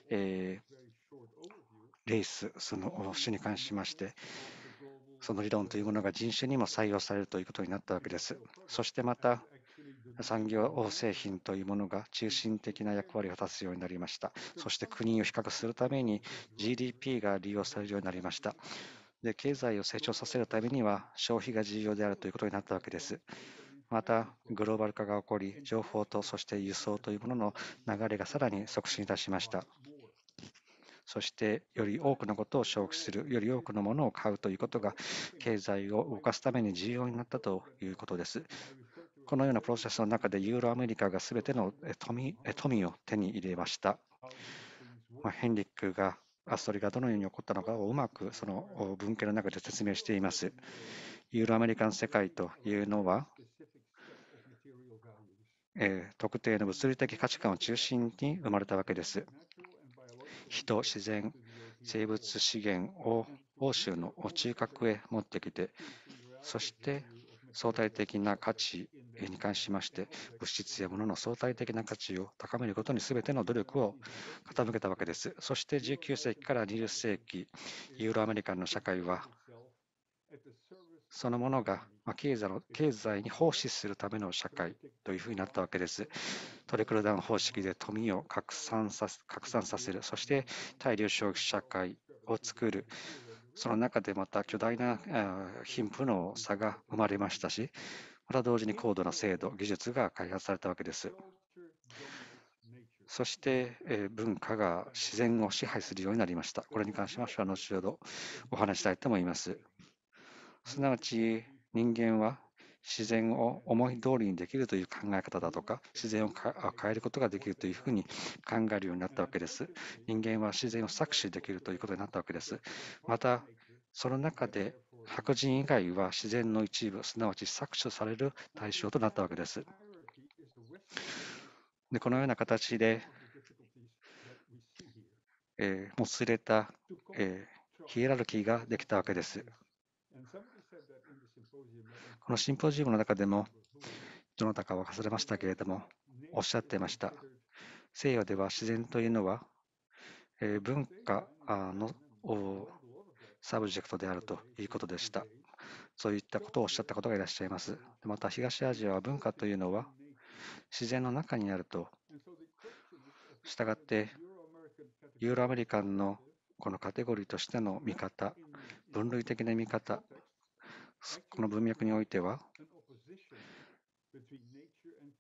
えー、レース、その種に関しまして、その理論というものが人種にも採用されるということになったわけです。そしてまた、産業製品というものが中心的な役割を果たすようになりました。そして国を比較するために GDP が利用されるようになりました。で経済を成長させるためには消費が重要であるということになったわけです。また、グローバル化が起こり、情報とそして輸送というものの流れがさらに促進いたしました。そしてより多くのことを消費する、より多くのものを買うということが経済を動かすために重要になったということです。このようなプロセスの中でユーロアメリカがすべての富富を手に入れました。まあ、ヘンリックがそれがどのように起こったのかをうまくその文献の中で説明しています。ユーロアメリカン世界というのは、えー、特定の物理的価値観を中心に生まれたわけです。人、自然、生物資源を欧州の中核へ持ってきて、そして相対的な価値に関しまして、物質や物の相対的な価値を高めることに全ての努力を傾けたわけです。そして19世紀から20世紀、ユーロアメリカの社会はそのものが経済の経済に奉仕するための社会というふうになったわけです。トリクルダウン方式で富を拡散させ拡散させる、そして大量消費社会を作る。その中でまた巨大な貧富の差が生まれましたし、また同時に高度な制度、技術が開発されたわけです。そして文化が自然を支配するようになりました。これに関しましては後ほどお話したいと思います。すなわち人間は自然を思い通りにできるという考え方だとか自然を変えることができるというふうに考えるようになったわけです人間は自然を搾取できるということになったわけですまたその中で白人以外は自然の一部すなわち搾取される対象となったわけですでこのような形で、えー、もつれた、えー、ヒエラルキーができたわけですこのシンポジウムの中でも、どなたか忘れましたけれども、おっしゃっていました。西洋では自然というのは、え文化のサブジェクトであるということでした。そういったことをおっしゃった方がいらっしゃいます。また東アジアは文化というのは自然の中にあると。したがって、ユーロアメリカンのこのカテゴリーとしての見方、分類的な見方この文脈においては、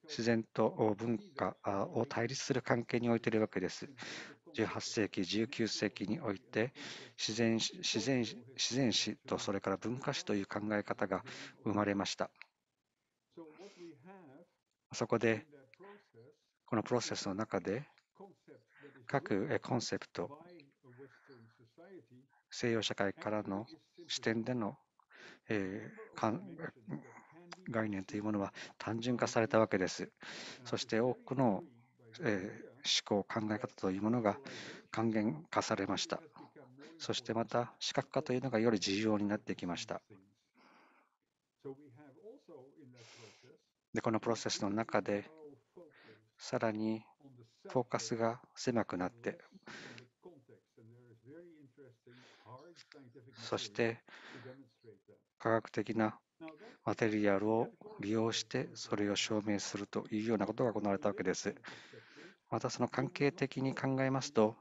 自然と文化を対立する関係においているわけです。18世紀、19世紀において自然自然自然史とそれから文化史という考え方が生まれました。そこで、このプロセスの中で各コンセプト、西洋社会からの視点でのえー、概念というものは単純化されたわけです。そして多くの、えー、思考、考え方というものが還元化されました。そしてまた視覚化というのがより重要になってきました。でこのプロセスの中でさらにフォーカスが狭くなってそして科学的なマテリアルを利用してそれを証明するというようなことが行われたわけです。またその関係的に考えますと、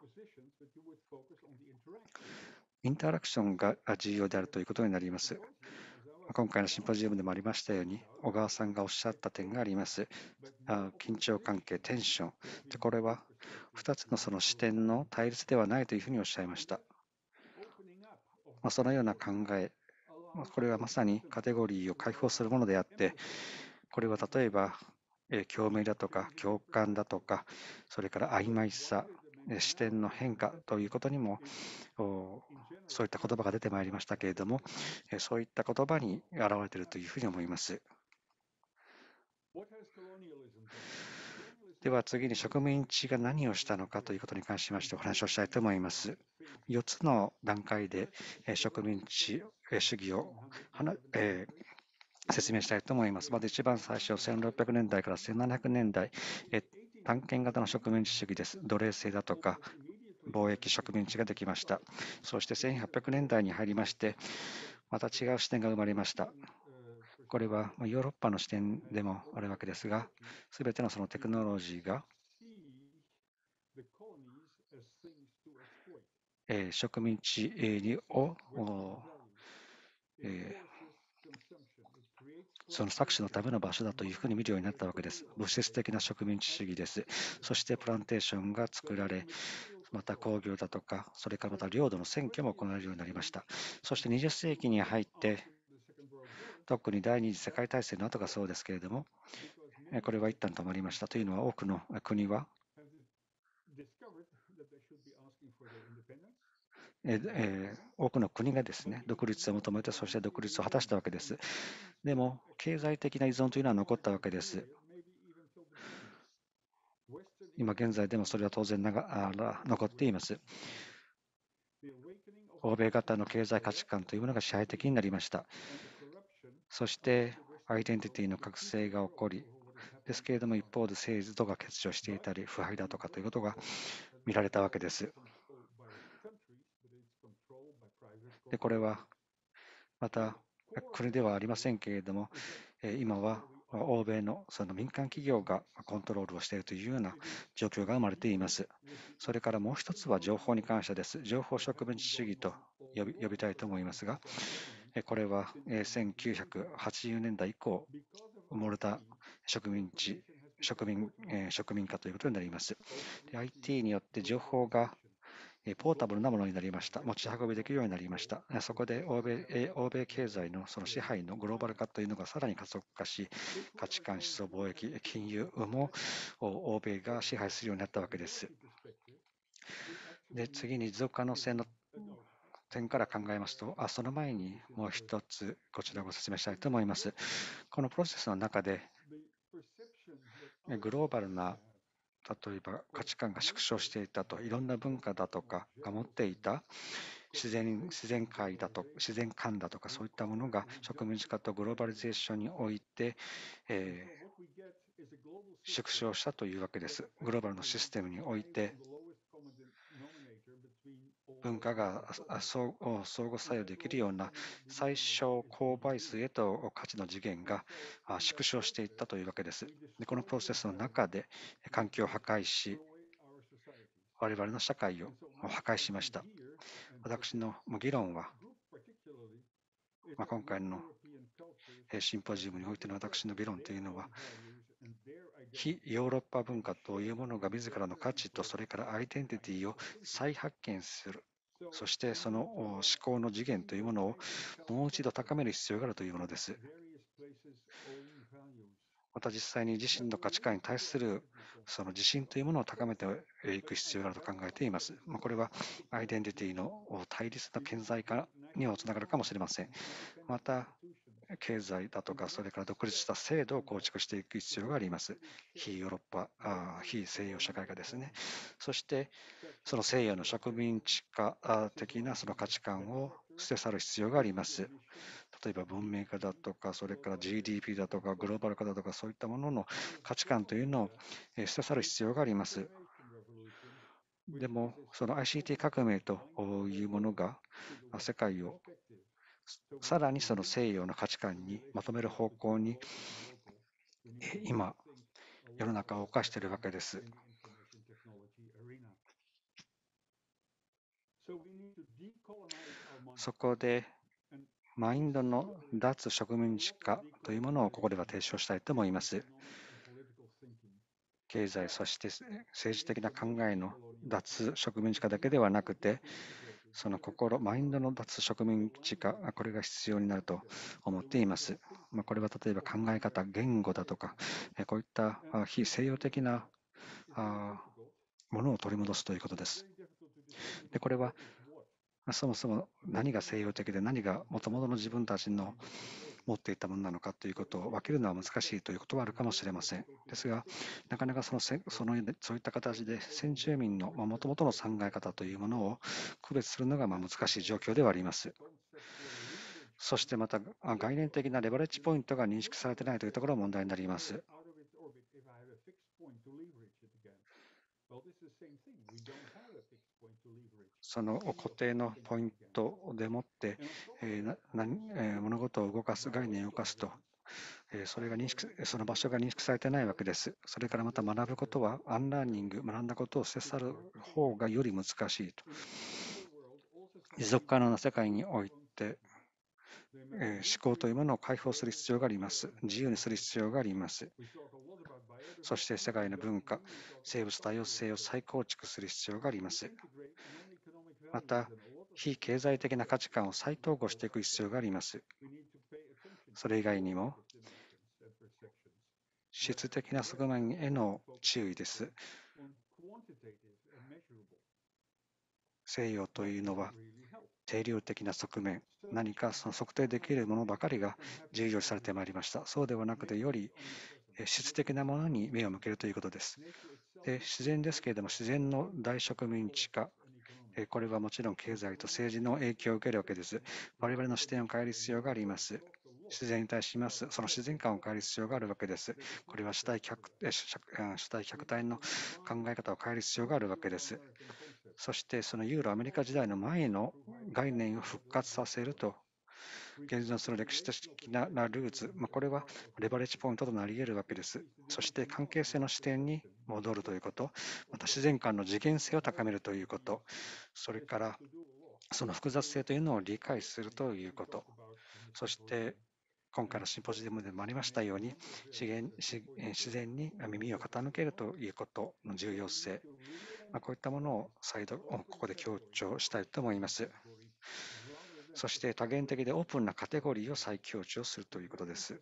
インタラクションが重要であるということになります。今回のシンポジウムでもありましたように、小川さんがおっしゃった点があります。緊張関係、テンション。でこれは2つのその視点の対立ではないというふうにおっしゃいました。まあ、そのような考え、これはまさにカテゴリーを解放するものであって、これは例えば、え共鳴だとか共感だとか、それから曖昧さ、視点の変化ということにもそういった言葉が出てまいりましたけれどもそういった言葉に表れているというふうに思いますでは次に植民地が何をしたのかということに関しましてお話をしたいと思います4つの段階で植民地主義を、えー、説明したいと思います。まず一番最初、1600年代から1700年代、え探検型の植民地主義です。奴隷制だとか、貿易植民地ができました。そして1800年代に入りまして、また違う視点が生まれました。これはヨーロッパの視点でもあるわけですが、すべてのそのテクノロジーが、えー、植民地をえその搾取のための場所だというふうに見るようになったわけです。物質的な植民地主義です。そしてプランテーションが作られ、また工業だとか、それからまた領土の選挙も行われるようになりました。そして20世紀に入って、特に第二次世界大戦の後がそうですけれども、これは一旦止まりました。というのは多くの国はええー、多くの国がですね、独立を求めて、そして独立を果たしたわけです。でも、経済的な依存というのは残ったわけです。今現在でもそれは当然ながら残っています。欧米型の経済価値観というものが支配的になりました。そして、アイデンティティの覚醒が起こり、ですけれども、一方で政治とか欠如していたり、腐敗だとかということが見られたわけです。でこれはまた国ではありませんけれども、今は欧米のその民間企業がコントロールをしているというような状況が生まれています。それからもう一つは情報に関してです。情報植民地主義と呼び呼びたいと思いますが、これは1980年代以降、埋もれた植民地、植民植民化ということになります。IT によって情報がポータブルなものになりました。持ち運びできるようになりました。そこで欧米欧米経済のその支配のグローバル化というのがさらに加速化し、価値観、思想、貿易、金融も欧米が支配するようになったわけです。で次に持続可能性の点から考えますと、あその前にもう一つこちらをご説明したいと思います。このプロセスの中で、グローバルな例えば価値観が縮小していたといろんな文化だとかが持っていた自然自然界だと自然観だとかそういったものが植民地化とグローバリゼーションにおいて、えー、縮小したというわけです。グローバルのシステムにおいて文化が相互作用できるような最小公倍数へと価値の次元が縮小していったというわけです。でこのプロセスの中で環境を破壊し、我々の社会を破壊しました。私の議論は、まあ、今回のシンポジウムにおいての私の議論というのは、非ヨーロッパ文化というものが自らの価値とそれからアイデンティティを再発見するそしてその思考の次元というものをもう一度高める必要があるというものです。また実際に自身の価値観に対するその自信というものを高めていく必要があると考えています。まこれはアイデンティティの対立の顕在化にもつながるかもしれません。また、経済だとか、それから独立した制度を構築していく必要があります。非ヨーロッパ、あ非西洋社会がですね。そして、その西洋の植民地化的なその価値観を捨て去る必要があります。例えば文明化だとか、それから GDP だとか、グローバル化だとか、そういったものの価値観というのを捨て去る必要があります。でも、その ICT 革命というものが世界をさらにその西洋の価値観にまとめる方向に今、世の中を動かしているわけです。そこで、マインドの脱植民地化というものをここでは提唱したいと思います。経済、そして政治的な考えの脱植民地化だけではなくて、その心、マインドの脱植民地化、これが必要になると思っています。まあ、これは例えば考え方、言語だとか、こういった非西洋的なものを取り戻すということです。でこれはそもそも何が西洋的で何が元々の自分たちの持っていたものなのかということを分けるのは難しいということはあるかもしれません。ですが、なかなかそのそのそういった形で先住民のもともとの考え方というものを区別するのがま難しい状況ではあります。そしてまた概念的なレバレッジポイントが認識されていないというところが問題になります。その固定のポイントでもって、えー、物事を動かす、概念を動かすと、えー、それが認識、その場所が認識されてないわけです。それからまた学ぶことは、アンラーニング、学んだことを捨て去る方がより難しいと。持続可能な世界において、えー、思考というものを解放する必要があります。自由にする必要があります。そして世界の文化、生物多様性を再構築する必要があります。また、非経済的な価値観を再統合していく必要があります。それ以外にも、質的な側面への注意です。西洋というのは定量的な側面、何かその測定できるものばかりが重要視されてまいりました。そうではなくて、より質的なものに目を向けるということです。で自然ですけれども、自然の大植民地化、これはもちろん経済と政治の影響を受けるわけです。我々の視点を変える必要があります。自然に対します、その自然観を変える必要があるわけです。これは主体客主体客体の考え方を変える必要があるわけです。そして、そのユーロアメリカ時代の前の概念を復活させると現実の歴史的なルーツ、まあ、これはレバレッジポイントとなり得るわけです。そして関係性の視点に戻るということ、また自然観の次元性を高めるということ、それからその複雑性というのを理解するということ、そして今回のシンポジウムでもありましたように資源自然に耳を傾けるということの重要性、まあ、こういったものを再度ここで強調したいと思います。そして多元的でオープンなカテゴリーを再強調するということです。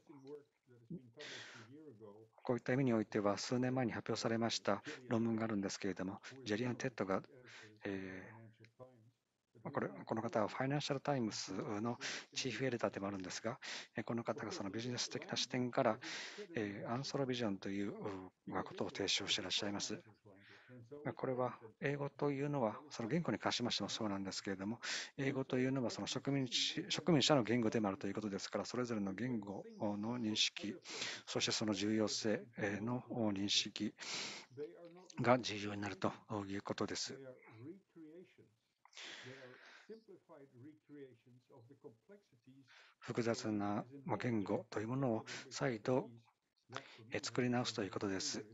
こういった意味においては、数年前に発表されました論文があるんですけれども、ジェリアン・テッドが、えー、これこの方はファイナンシャル・タイムズのチーフエデターでもあるんですが、この方がそのビジネス的な視点から、アンソロビジョンということを提唱していらっしゃいます。これは英語というのは、その言語に関しましてもそうなんですけれども、英語というのはその植民植民者の言語でもあるということですから、それぞれの言語の認識、そしてその重要性の認識が重要になるということです。複雑な言語というものを再度作り直すということです。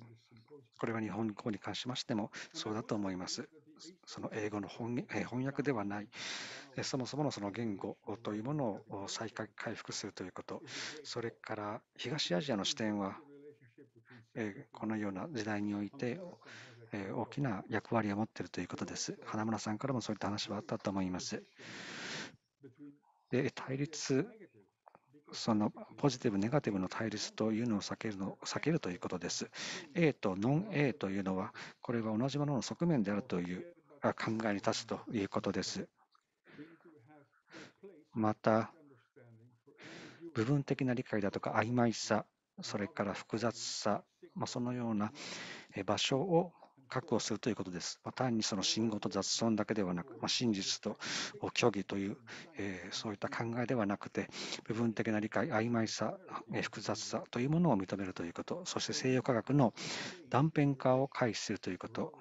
これは日本語に関しましてもそうだと思います。その英語の翻訳ではない、そもそものその言語というものを再回復するということ、それから東アジアの視点は、このような時代において大きな役割を持っているということです。花村さんからもそういった話はあったと思います。で対立そのポジティブ、ネガティブの対立というのを避けるの避けるということです。A とノン A というのは、これは同じものの側面であるという考えに立つということです。また、部分的な理解だとか曖昧さ、それから複雑さ、まあ、そのような場所を確保するということです。まあ、単にその信号と雑損だけではなく、まあ、真実と虚偽という、えー、そういった考えではなくて、部分的な理解、曖昧さ、えー、複雑さというものを認めるということ、そして西洋科学の断片化を回避するということ、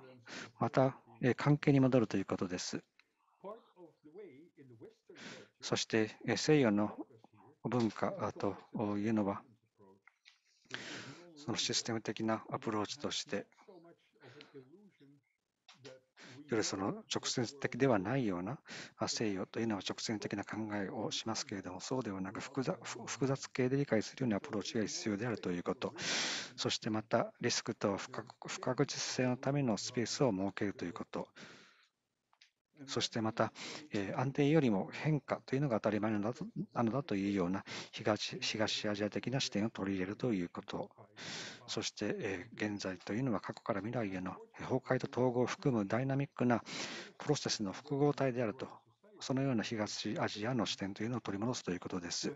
また、えー、関係に戻るということです。そして、えー、西洋の文化というのは、そのシステム的なアプローチとして、るその直接的ではないような西洋というのは直線的な考えをしますけれども、そうではなく複雑複雑系で理解するようなアプローチが必要であるということ、そしてまたリスクと不確実性のためのスペースを設けるということ、そしてまた、えー、安定よりも変化というのが当たり前なのだとなのだというような東東アジア的な視点を取り入れるということ、そして、えー、現在というのは過去から未来への崩壊と統合を含むダイナミックなプロセスの複合体であると、そのような東アジアの視点というのを取り戻すということです。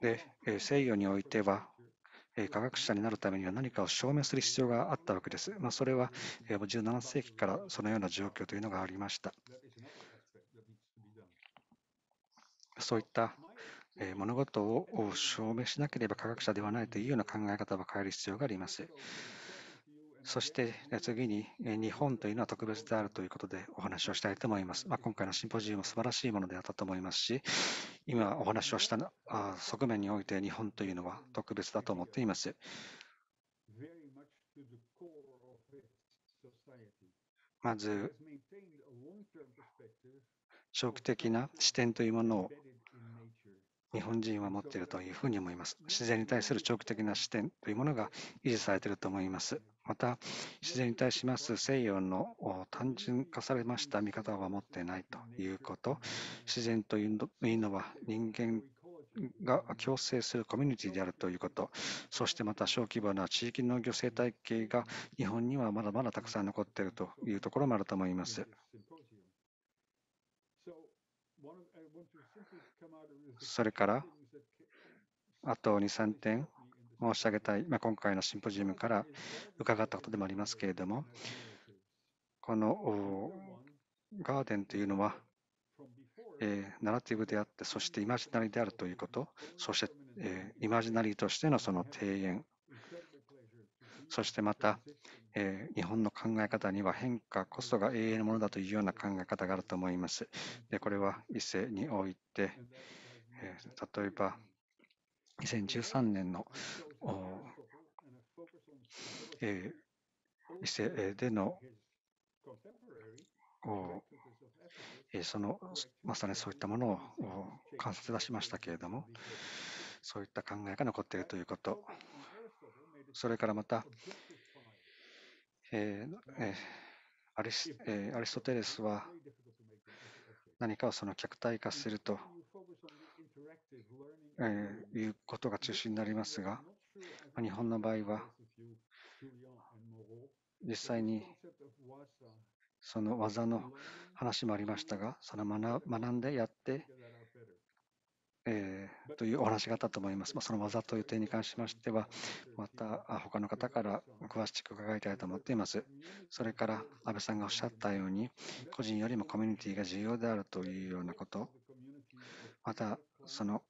で、えー、西洋においては、科学者になるためには何かを証明する必要があったわけです。まあ、それは17世紀からそのような状況というのがありました。そういった物事を証明しなければ科学者ではないというような考え方は変える必要があります。そして次に日本というのは特別であるということでお話をしたいと思います。まあ、今回のシンポジウム素晴らしいものであったと思いますし、今お話をした側面において日本というのは特別だと思っています。まず、長期的な視点というものを日本人は持っているというふうに思います。自然に対する長期的な視点というものが維持されていると思います。また、自然に対します西洋の単純化されました見方は持っていないということ、自然というのは人間が共生するコミュニティであるということ、そしてまた小規模な地域農業生態系が日本にはまだまだたくさん残っているというところもあると思います。それから、あと2、3点申し上げたい、まあ、今回のシンポジウムから伺ったことでもありますけれども、このガーデンというのは、えー、ナラティブであって、そしてイマジナリであるということ、そして、えー、イマジナリとしてのその庭園、そしてまたえー、日本の考え方には変化こそが永遠のものだというような考え方があると思います。でこれは伊勢において、えー、例えば2013年の、えー、伊勢でのえー、そのまさにそういったものを観察出しましたけれども、そういった考えが残っているということ、それからまた、えーえー、アリスえー、アリストテレスは何かをその客体化すると、えー、いうことが中心になりますが、まあ、日本の場合は実際にその技の話もありましたが、その学んでやって、えー というお話があったと思います。まあ、その技という点に関しましては、また他の方から詳しく伺いたいと思っています。それから、安倍さんがおっしゃったように、個人よりもコミュニティが重要であるというようなこと、また、その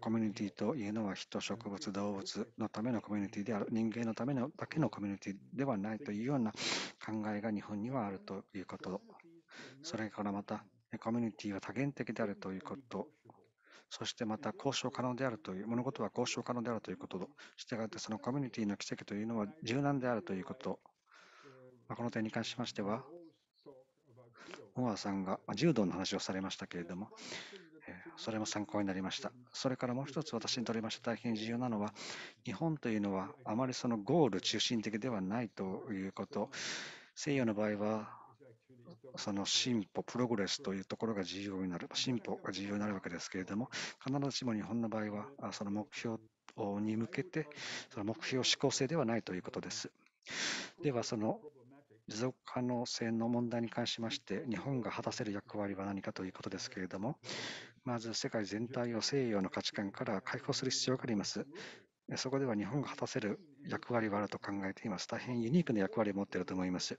コミュニティというのは人、植物、動物のためのコミュニティである、人間のためのだけのコミュニティではないというような考えが日本にはあるということ、それからまた、コミュニティは多元的であるということそしてまた交渉可能であるという、物事は交渉可能であるということと、従ってそのコミュニティの奇跡というのは柔軟であるということ、まあ、この点に関しましては、モアさんが、柔道の話をされましたけれども、それも参考になりました。それからもう一つ私にとりまして大変重要なのは、日本というのはあまりそのゴール中心的ではないということ、西洋の場合はその進歩、プログレスというところが重要になる、進歩が重要になるわけですけれども、必ずしも日本の場合は、その目標に向けて、その目標指向性ではないということです。では、その持続可能性の問題に関しまして、日本が果たせる役割は何かということですけれども、まず世界全体を西洋の価値観から解放する必要があります。そこでは日本が果たせる役割はあると考えています。大変ユニークな役割を持っていると思います。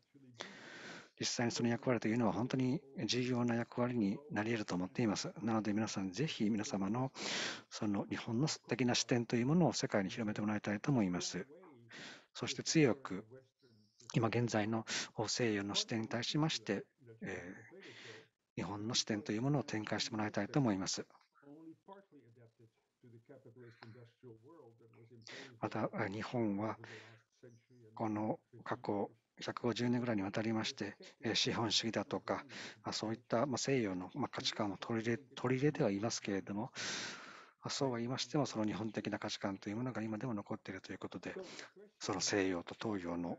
実際にその役割というのは本当に重要な役割になり得ると思っています。なので皆さん、ぜひ皆様のその日本の素敵な視点というものを世界に広めてもらいたいと思います。そして強く、今現在の西洋の視点に対しまして、えー、日本の視点というものを展開してもらいたいと思います。また、日本はこの過去150年ぐらいにわたりまして、資本主義だとか、そういった西洋の価値観を取り入れ取り入れてはいますけれども、そうは言いましても、その日本的な価値観というものが今でも残っているということで、その西洋と東洋の、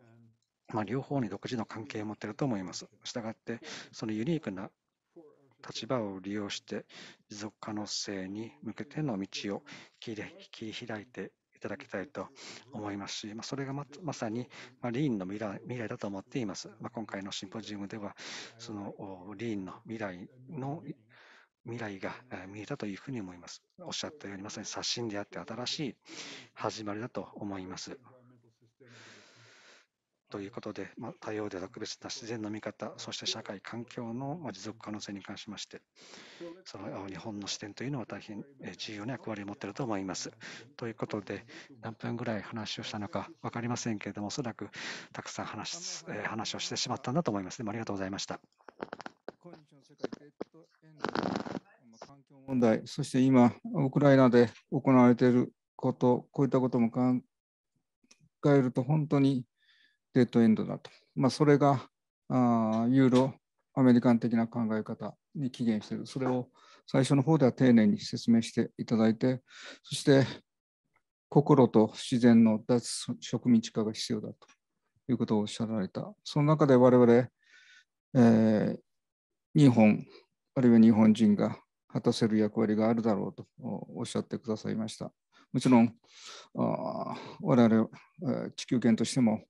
まあ、両方に独自の関係を持っていると思います。したがって、そのユニークな立場を利用して持続可能性に向けての道を切り開いていただきたいと思いますし、まあ、それがまさに、まあ、リーンの未来未来だと思っています。まあ、今回のシンポジウムでは、そのリーンの未来の未来が見えたというふうに思います。おっしゃったように、まさに刷新であって新しい始まりだと思います。ということで、まあ、多様で特別な自然の見方、そして社会、環境の持続可能性に関しまして、その日本の視点というのは大変重要な役割を持っていると思います。ということで、何分ぐらい話をしたのか分かりませんけれども、おそらくたくさん話話をしてしまったんだと思います、でもありがとうございました。今日の世界デッドエンド環境問題、そして今、ウクライナで行われていること、こういったことも考えると、本当にデッドエンドだと。まあ、それがあユーロアメリカン的な考え方に起源している。それを最初の方では丁寧に説明していただいて、そして心と自然の脱植民地化が必要だということをおっしゃられた。その中で我々、えー、日本、あるいは日本人が果たせる役割があるだろうとおっしゃってくださいました。もちろん、我々、地球圏としても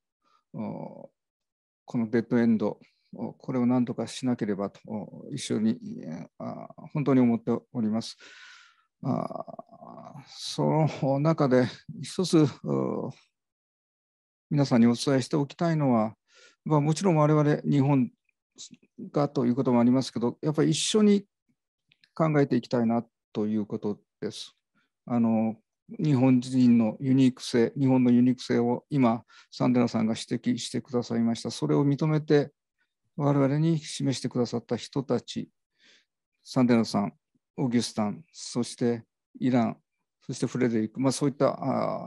このデッドエンドこれを何とかしなければと一緒に本当に思っております。その中で一つ皆さんにお伝えしておきたいのは、まあ、もちろん我々日本がということもありますけどやっぱり一緒に考えていきたいなということです。あの日本人のユニーク性、日本のユニーク性を今、サンデラさんが指摘してくださいました。それを認めて、我々に示してくださった人たち、サンデラさん、オギュスタン、そしてイラン、そしてフレデリック、まあ、そういった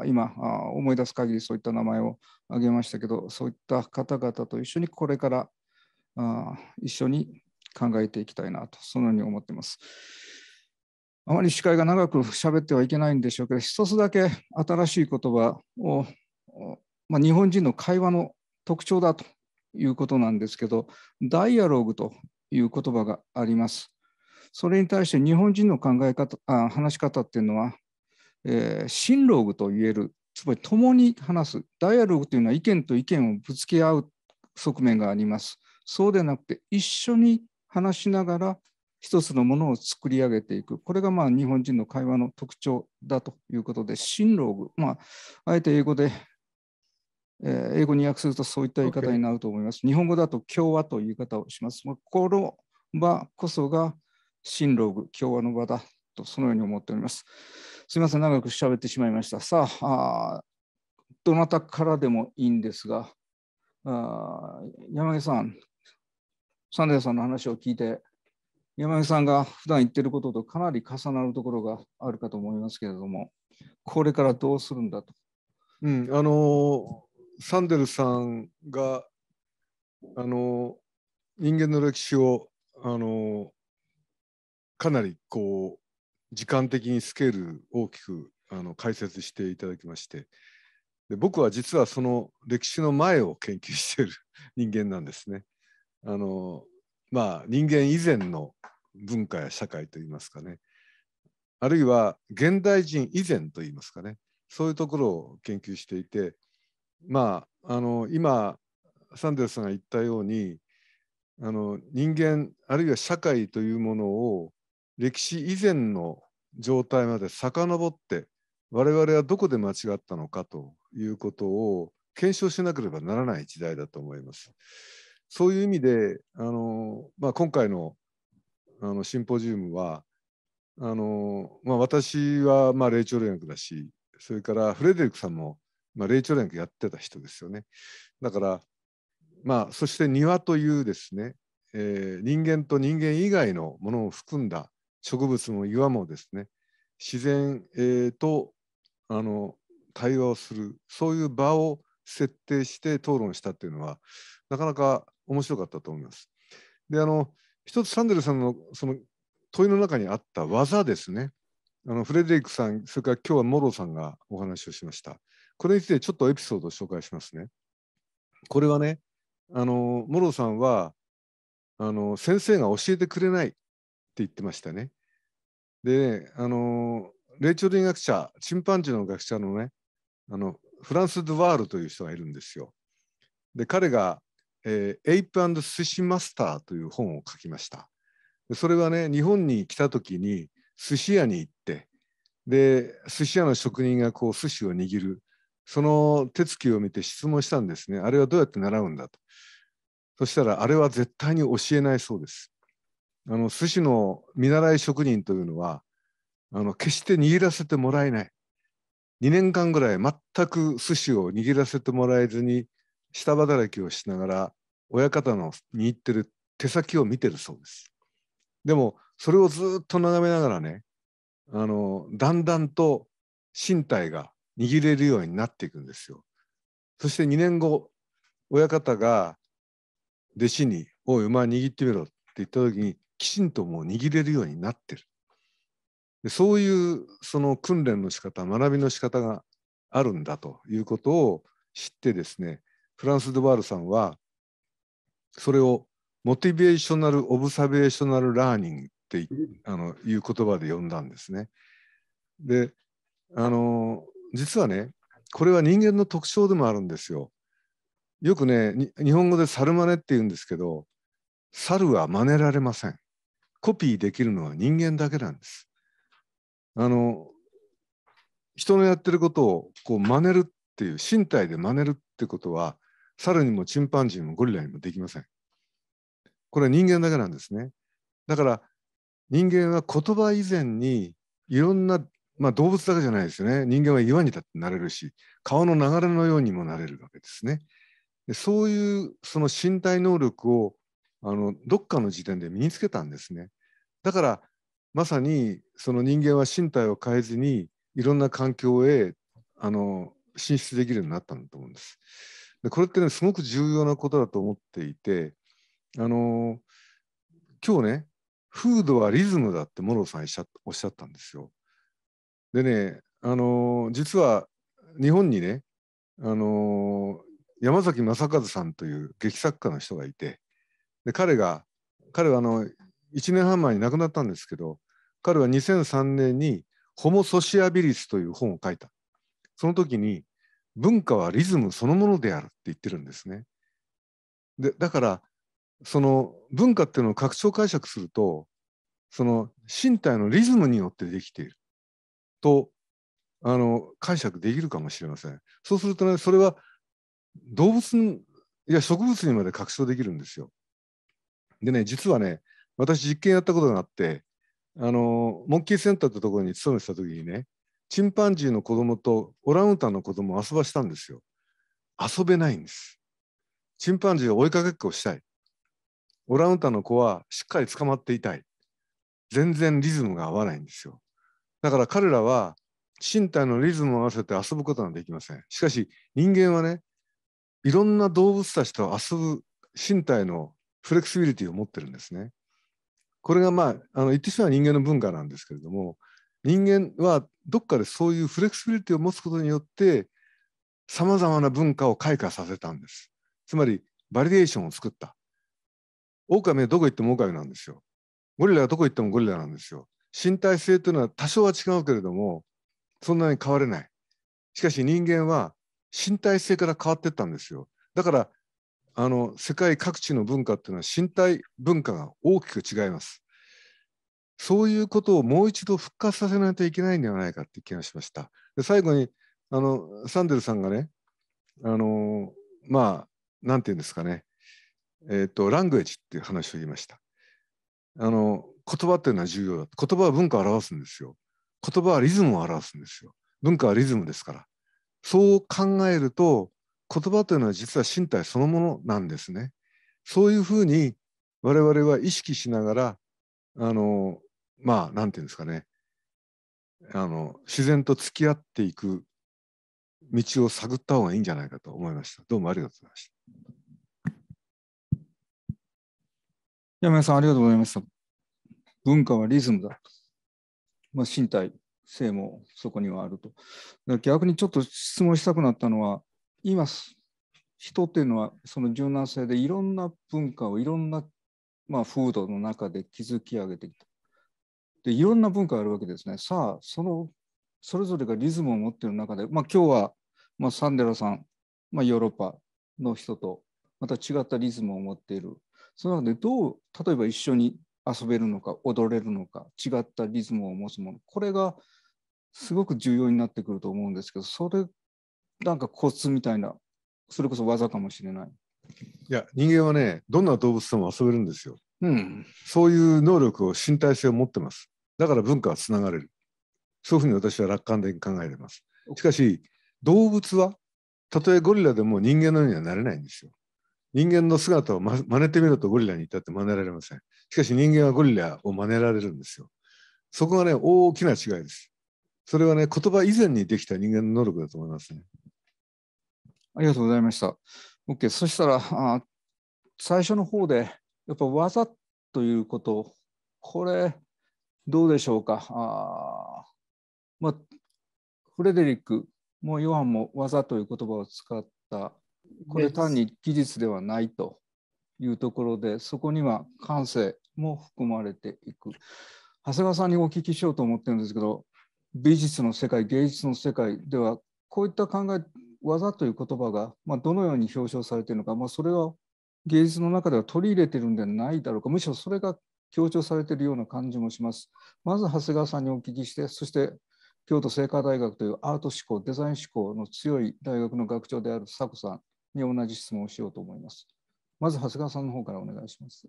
あ今あ思い出す限りそういった名前を挙げましたけど、そういった方々と一緒にこれからあ一緒に考えていきたいなと、そのように思っています。あまり司会が長く喋ってはいけないんでしょうけど、一つだけ新しい言葉を、まあ、日本人の会話の特徴だということなんですけど、ダイアログという言葉があります。それに対して日本人の考え方、あ話し方っていうのは、えー、シンログと言える、つまり共に話す。ダイアログというのは意見と意見をぶつけ合う側面があります。そうでなくて、一緒に話しながら一つのものを作り上げていく。これがまあ日本人の会話の特徴だということで、新ローグ、まあ、あえて英語で、えー、英語に訳するとそういった言い方になると思います。Okay. 日本語だと共和という言い方をします。まあ、この場こそが新ローグ、共和の場だと、そのように思っております。すみません、長く喋ってしまいました。さあ、あどなたからでもいいんですが、あ山毛さん、サンデーさんの話を聞いて、山根さんが普段言ってることとかなり重なるところがあるかと思いますけれども、これからどうするんだと。うん、あのサンデルさんがあの人間の歴史をあのかなりこう時間的にスケール大きくあの解説していただきましてで僕は実はその歴史の前を研究している人間なんですね。あのまあ人間以前の文化や社会といいますかねあるいは現代人以前といいますかねそういうところを研究していてまああの今サンデルさんが言ったようにあの人間あるいは社会というものを歴史以前の状態まで遡って我々はどこで間違ったのかということを検証しなければならない時代だと思います。そういう意味であの、まあ、今回のあのシンポジウムはあの、まあ、私はまあ霊長連絡だしそれからフレデリックさんもまあ霊長連絡やってた人ですよねだからまあそして庭というですね、えー、人間と人間以外のものを含んだ植物も岩もですね自然、えー、とあの対話をするそういう場を設定して討論したっていうのはなかなか面白かったと思います。であの一つサンデルさんのその問いの中にあった技ですねあのフレデリックさんそれから今日はモロさんがお話をしましたこれについてちょっとエピソードを紹介しますねこれはねあのモロさんはあの先生が教えてくれないって言ってましたねであの霊長類学者チンパンジーの学者のねあのフランス・ドゥワールという人がいるんですよで彼がえー、エイプ寿司マスターという本を書きました。それはね、日本に来た時に寿司屋に行って、で、寿司屋の職人がこう寿司を握る、その手つきを見て質問したんですね。あれはどうやって習うんだと。そしたら、あれは絶対に教えないそうです。あの寿司の見習い職人というのは、あの決して握らせてもらえない。2年間ぐらい全く寿司を握らせてもらえずに下働きをしながら親方の握ってる手先を見てるそうです。でもそれをずっと眺めながらねあのだんだんと身体が握れるようになっていくんですよ。そして2年後親方が弟子に「おい前握ってみろ」って言った時にきちんともう握れるようになってる。でそういうその訓練の仕方学びの仕方があるんだということを知ってですねフランス・ドワールさんはそれをモチベーショナル・オブサベーショナル・ラーニングってあのいう言葉で呼んだんですね。であの実はねこれは人間の特徴でもあるんですよ。よくね日本語で「猿真似」って言うんですけど猿は真似られません。コピーできるのは人間だけなんです。あの人のやってることをこう真似るっていう身体で真似るってことは猿にもチンパンジーもゴリラにもできません。これは人間だけなんですね。だから人間は言葉以前にいろんな、まあ、動物だけじゃないですよね。人間は岩にだってなれるし、川の流れのようにもなれるわけですね。でそういうその身体能力をあのどっかの時点で身につけたんですね。だからまさにその人間は身体を変えずにいろんな環境へあの進出できるようになったんだと思うんです。でこれって、ね、すごく重要なことだと思っていてあの今日ねフードはリズムだってモロさんおっしゃったんですよ。でねあの実は日本にねあの山崎正和さんという劇作家の人がいてで彼が彼はあの1年半前に亡くなったんですけど彼は2003年に「ホモ・ソシアビリス」という本を書いた。その時に文化はリズムそのものであるって言ってるんですね。でだからその文化っていうのを拡張解釈するとその身体のリズムによってできているとあの解釈できるかもしれません。そうするとねそれは動物いや植物にまで拡張できるんですよ。でね実はね私実験やったことがあってあのモンキーセンターってところに勤めてた時にねチンパンジーの子供とオランウータンの子供を遊ばしたんですよ。遊べないんです。チンパンジーは追いかけっこしたい。オランウータンの子はしっかり捕まっていたい。全然リズムが合わないんですよ。だから彼らは身体のリズムを合わせて遊ぶことができません。しかし人間はね、いろんな動物たちと遊ぶ身体のフレキシビリティを持ってるんですね。これがまあ、あの言ってしまう人間の文化なんですけれども、人間はどっかでそういうフレキシビリティを持つことによってさまざまな文化を開花させたんです。つまりバリエーションを作った。オオカミはどこ行ってもオカミなんですよ。ゴリラはどこ行ってもゴリラなんですよ。身体性というのは多少は違うけれどもそんなに変われない。しかし人間は身体性から変わっていったんですよ。だからあの世界各地の文化っていうのは身体文化が大きく違います。そういうことをもう一度復活させないといけないんではないかって気がしました。で最後にあのサンデルさんがね、あのまあ、なんていうんですかね、えっ、ー、と、ラングエッジっていう話を言いました。あの言葉っていうのは重要だ。言葉は文化を表すんですよ。言葉はリズムを表すんですよ。文化はリズムですから。そう考えると、言葉というのは実は身体そのものなんですね。そういうふうに我々は意識しながら、あのまあ、なんていうんですかね、あの、自然と付き合っていく道を探った方がいいんじゃないかと思いました。どうもありがとうございました。山根さん、ありがとうございました。文化はリズムだ。まあ、身体、性もそこにはあると。逆にちょっと質問したくなったのは、今、人っていうのはその柔軟性でいろんな文化をいろんな、まあ、風土の中で築き上げてきた。でいろんな文化があるわけですね。さあそのそれぞれがリズムを持っている中で、まあ、今日は、まあ、サンデラさん、まあ、ヨーロッパの人とまた違ったリズムを持っているその中でどう例えば一緒に遊べるのか踊れるのか違ったリズムを持つものこれがすごく重要になってくると思うんですけどそれなんかコツみたいなそれこそ技かもしれない。いや人間はねどんな動物とも遊べるんですよ。うん、そういう能力を身体性を持ってますだから文化はつながれるそういうふうに私は楽観的に考えてますしかし動物はたとえゴリラでも人間のようにはなれないんですよ人間の姿を真似てみるとゴリラに至って真似られませんしかし人間はゴリラを真似られるんですよそこがね大きな違いですそれはね言葉以前にできた人間の能力だと思いますねありがとうございました OK そしたら最初の方でやっぱ技ということこれどうでしょうかあ、まあ、フレデリックもヨハンも技という言葉を使ったこれ単に技術ではないというところでそこには感性も含まれていく長谷川さんにお聞きしようと思ってるんですけど美術の世界芸術の世界ではこういった考え技という言葉が、まあ、どのように表彰されているのか、まあ、それは芸術の中では取り入れてるんではないだろうかむしろそれが強調されているような感じもします。まず長谷川さんにお聞きしてそして京都精華大学というアート思考デザイン思考の強い大学の学長である佐子さんに同じ質問をしようと思います。まず長谷川さんの方からお願いします。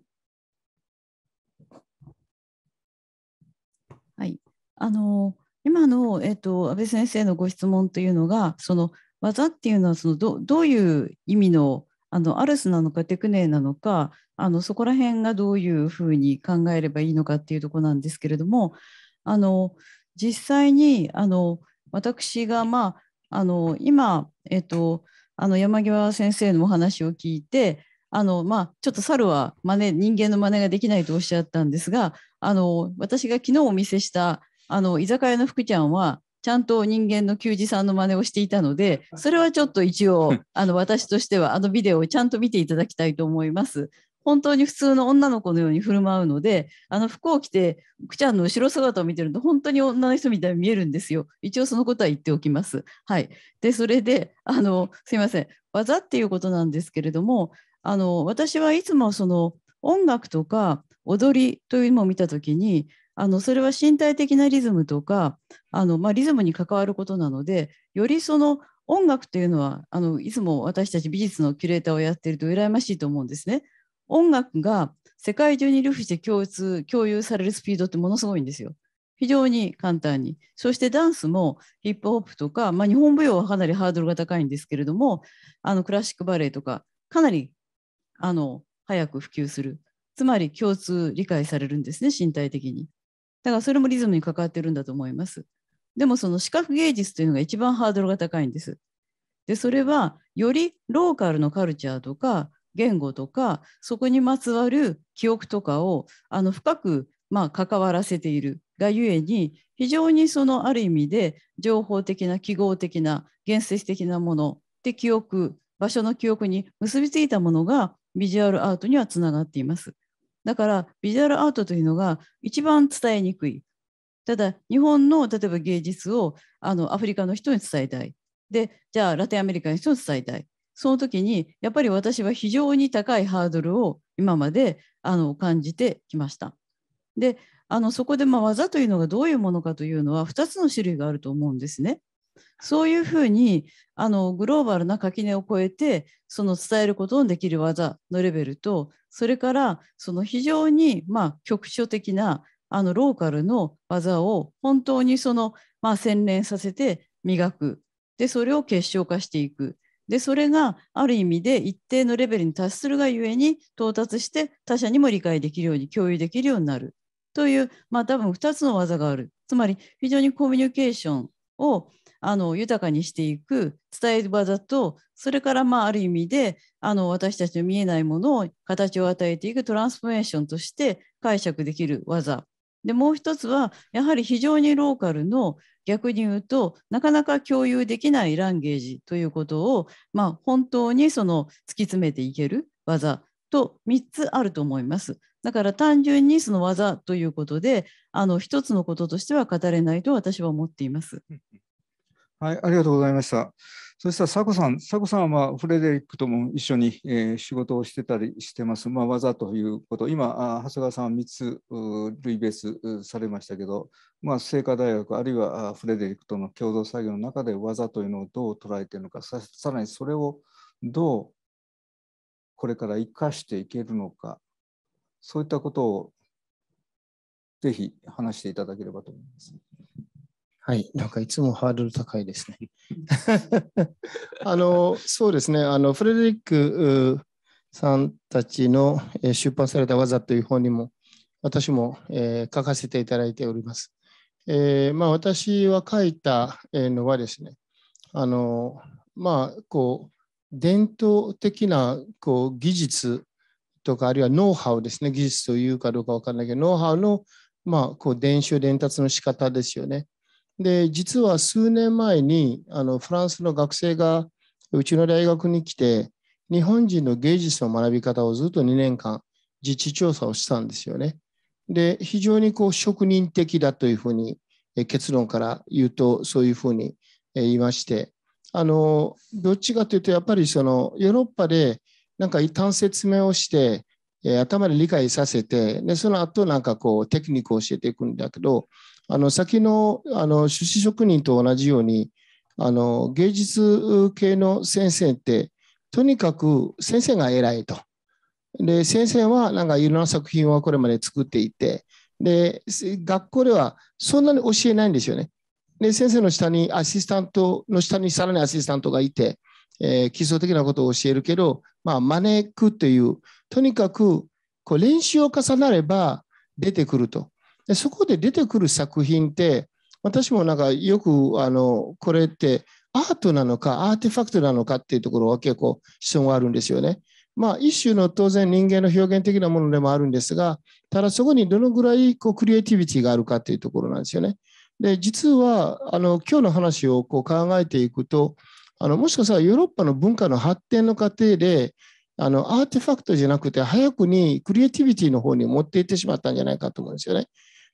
はい、あの今の、えーと、と安倍先生のご質問というのがその技っていうのはそのどどういう意味のあのアルスなのかテクネなのかあのそこら辺がどういうふうに考えればいいのかっていうとこなんですけれどもあの実際にあの私が、まあ、あの今、えっと、あの山際先生のお話を聞いてあのまあ、ちょっと猿は真似人間の真似ができないとおっしゃったんですがあの私が昨日お見せしたあの居酒屋の福ちゃんはちゃんと人間の球児さんの真似をしていたので、それはちょっと一応、あの私としてはあのビデオをちゃんと見ていただきたいと思います。本当に普通の女の子のように振る舞うので、あの服を着て、くちゃんの後ろ姿を見てると、本当に女の人みたいに見えるんですよ。一応そのことは言っておきます。はい。で、それで、あの、すいません。技っていうことなんですけれども、あの、私はいつもその音楽とか踊りというのを見たときに、あのそれは身体的なリズムとかあの、まあ、リズムに関わることなのでよりその音楽というのはあのいつも私たち美術のキュレーターをやっていると羨ましいと思うんですね。音楽が世界中に流布して共通共有されるスピードってものすごいんですよ。非常に簡単に。そしてダンスもヒップホップとか、まあ、日本舞踊はかなりハードルが高いんですけれどもあのクラシックバレエとかかなりあの早く普及する。つまり共通理解されるんですね身体的に。だからそれもリズムに関わってるんだと思います。でもその視覚芸術というのが一番ハードルが高いんです。でそれはよりローカルのカルチャーとか言語とかそこにまつわる記憶とかをあの深くまあ関わらせているがゆえに非常にそのある意味で情報的な記号的な原石的なもので記憶場所の記憶に結びついたものがビジュアルアートにはつながっています。だからビジュアルアートというのが一番伝えにくい。ただ日本の例えば芸術をあのアフリカの人に伝えたい。でじゃあラテンアメリカの人に伝えたい。その時にやっぱり私は非常に高いハードルを今まであの感じてきました。であのそこでまあ技というのがどういうものかというのは2つの種類があると思うんですね。そういうふうにあのグローバルな垣根を越えてその伝えることのできる技のレベルとそれからその非常にまあ局所的なあのローカルの技を本当にそのまあ洗練させて磨くでそれを結晶化していくでそれがある意味で一定のレベルに達するがゆえに到達して他者にも理解できるように共有できるようになるというまあ多分2つの技があるつまり非常にコミュニケーションをあの豊かにしていく伝える技とそれからまあある意味であの私たちの見えないものを形を与えていくトランスフォーメーションとして解釈できる技でもう一つはやはり非常にローカルの逆に言うとなかなか共有できないランゲージということを、まあ、本当にその突き詰めていける技と3つあると思います。だから単純にその技ということであの一つのこととしては語れないと私は思っています。はい、ありがとうございました。そしたら佐古さん、佐古さんはフレデリックとも一緒に、えー、仕事をしてたりしてます、まあ、技ということ、今、長谷川さんは3つ類別されましたけど、まあ、聖火大学、あるいはフレデリックとの共同作業の中で技というのをどう捉えているのかさ、さらにそれをどうこれから生かしていけるのか、そういったことをぜひ話していただければと思います。はい、なんかいつもハードル高いですね。あのそうですねあの、フレデリックさんたちの出版された技という本にも、私も、えー、書かせていただいております。えーまあ、私は書いたのはですね、あのまあ、こう伝統的なこう技術とか、あるいはノウハウですね、技術というかどうか分からないけど、ノウハウの、まあ、こう伝承伝達の仕方ですよね。で、実は数年前にあのフランスの学生がうちの大学に来て、日本人の芸術の学び方をずっと2年間実地調査をしたんですよね。で、非常にこう職人的だというふうに結論から言うとそういうふうに言いまして、あの、どっちかというとやっぱりそのヨーロッパでなんか一旦説明をして、頭で理解させて、でその後なんかこうテクニックを教えていくんだけど、あの先のあの手指職人と同じようにあの芸術系の先生ってとにかく先生が偉いと。で先生はなんかいろんな作品をこれまで作っていてで学校ではそんなに教えないんですよね。で先生の下にアシスタントの下にさらにアシスタントがいて、えー、基礎的なことを教えるけど、まあ、招くというとにかくこう練習を重なれば出てくると。でそこで出てくる作品って私もなんかよくあのこれってアートなのかアーティファクトなのかっていうところは結構質問があるんですよね。まあ一種の当然人間の表現的なものでもあるんですがただそこにどのぐらいこうクリエイティビティがあるかっていうところなんですよね。で実はあの今日の話をこう考えていくとあのもしかしたらヨーロッパの文化の発展の過程であのアーティファクトじゃなくて早くにクリエイティビティの方に持っていってしまったんじゃないかと思うんですよね。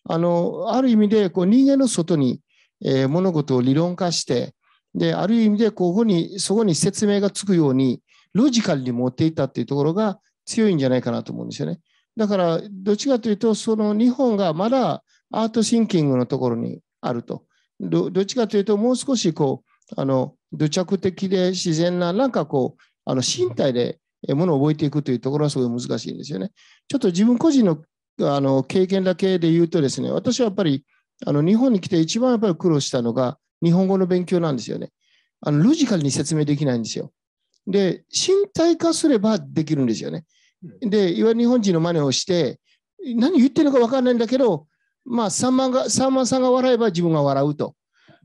あのある意味でこう人間の外に、えー、物事を理論化してである意味でここにそこに説明がつくようにロジカルに持っていったっていうところが強いんじゃないかなと思うんですよね。だからどっちかというとその日本がまだアートシンキングのところにあると。どっちかというともう少しこうあの土着的で自然ななんかこうあの身体でものを覚えていくというところはすごい難しいんですよね。ちょっと自分個人のあの経験だけで言うとですね、私はやっぱりあの日本に来て一番やっぱり苦労したのが日本語の勉強なんですよね。あのロジカルに説明できないんですよ。で、身体化すればできるんですよね。で、いわゆる日本人の真似をして、何言ってるのか分からないんだけど、まあ、さんまが、さんまさんが笑えば自分が笑うと。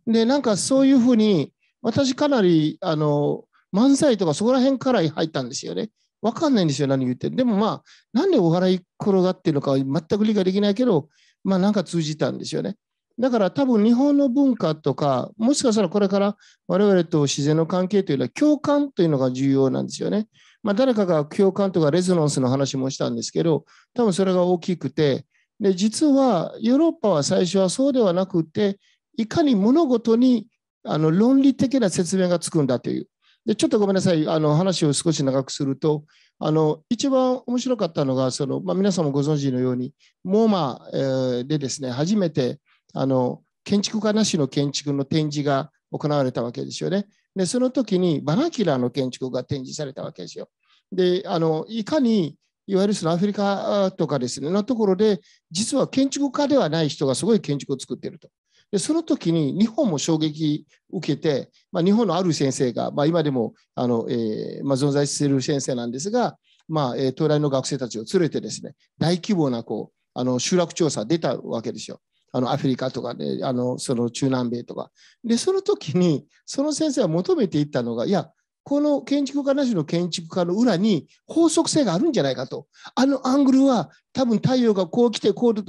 で、なんかそういうふうに、私かなり、あの、漫才とかそこら辺から入ったんですよね。わかんないんですよ、何言ってでもまあ、なんでお笑い転がってるのか全く理解できないけど、まあなんか通じたんですよね。だから多分日本の文化とか、もしかしたらこれから我々と自然の関係というのは共感というのが重要なんですよね。まあ誰かが共感とかレゾナンスの話もしたんですけど、多分それが大きくて、で実はヨーロッパは最初はそうではなくて、いかに物事にあの論理的な説明がつくんだという。で、ちょっとごめんなさい、あの話を少し長くすると、あの一番面白かったのが、そのまあ、皆さんもご存知のように、モーマでですね、初めてあの建築家なしの建築の展示が行われたわけですよね。で、その時にバラキラーの建築が展示されたわけですよ。で、あのいかにいわゆるそのアフリカとかですね、のところで、実は建築家ではない人がすごい建築を作っていると。でその時に日本も衝撃受けて、まあ、日本のある先生が、まあ、今でもあの、えー、まあ、存在している先生なんですが、まあえー、東大の学生たちを連れてですね大規模なこうあの集落調査出たわけですよ。あのアフリカとかね、あのその中南米とか。で、その時に、その先生は求めていったのが、いや、この建築家なしの建築家の裏に法則性があるんじゃないかと。あのアングルは多分太陽がこう来てこうと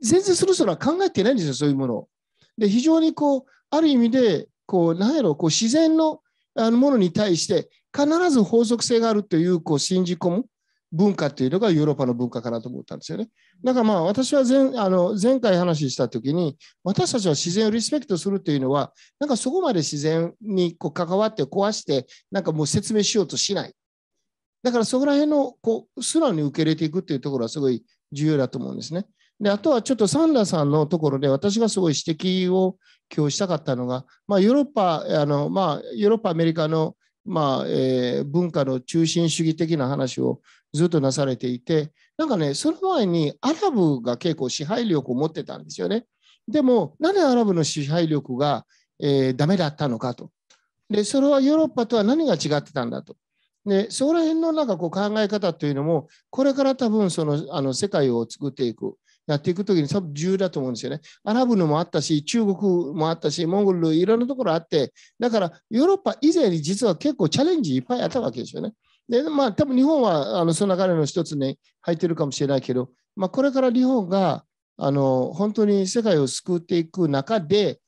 全然そろそろ考えてないんですよ、そういうものを。で非常にこうある意味でこう何やろこう自然のあのものに対して必ず法則性があるというこう信じ込む文化というのがヨーロッパの文化かなと思ったんですよね。だからまあ私は前あの前回話した時に私たちは自然をリスペクトするというのはなんかそこまで自然にこう関わって壊してなんかもう説明しようとしない。だからそこら辺のこう素直に受け入れていくっていうところはすごい重要だと思うんですね。であとはちょっとサンダーさんのところで私がすごい指摘を今日したかったのが、まあ、ヨーロッパあの、まあ、ヨーロッパアメリカの、まあえー、文化の中心主義的な話をずっとなされていてなんかねその前にアラブが結構支配力を持ってたんですよね。でもなぜアラブの支配力が、えー、ダメだったのかと。でそれはヨーロッパとは何が違ってたんだと。でそこら辺のなんかこう考え方というのもこれから多分そのあの世界を作っていくやっていくときに重要だと思うんですよね。アラブのもあったし、中国もあったし、モンゴル、いろんなところあって、だからヨーロッパ以前に実は結構チャレンジいっぱいあったわけですよね。で、まあ多分日本はあのその流れの一つに、ね、入ってるかもしれないけど、まあ、これから日本があの本当に世界を救っていく中で、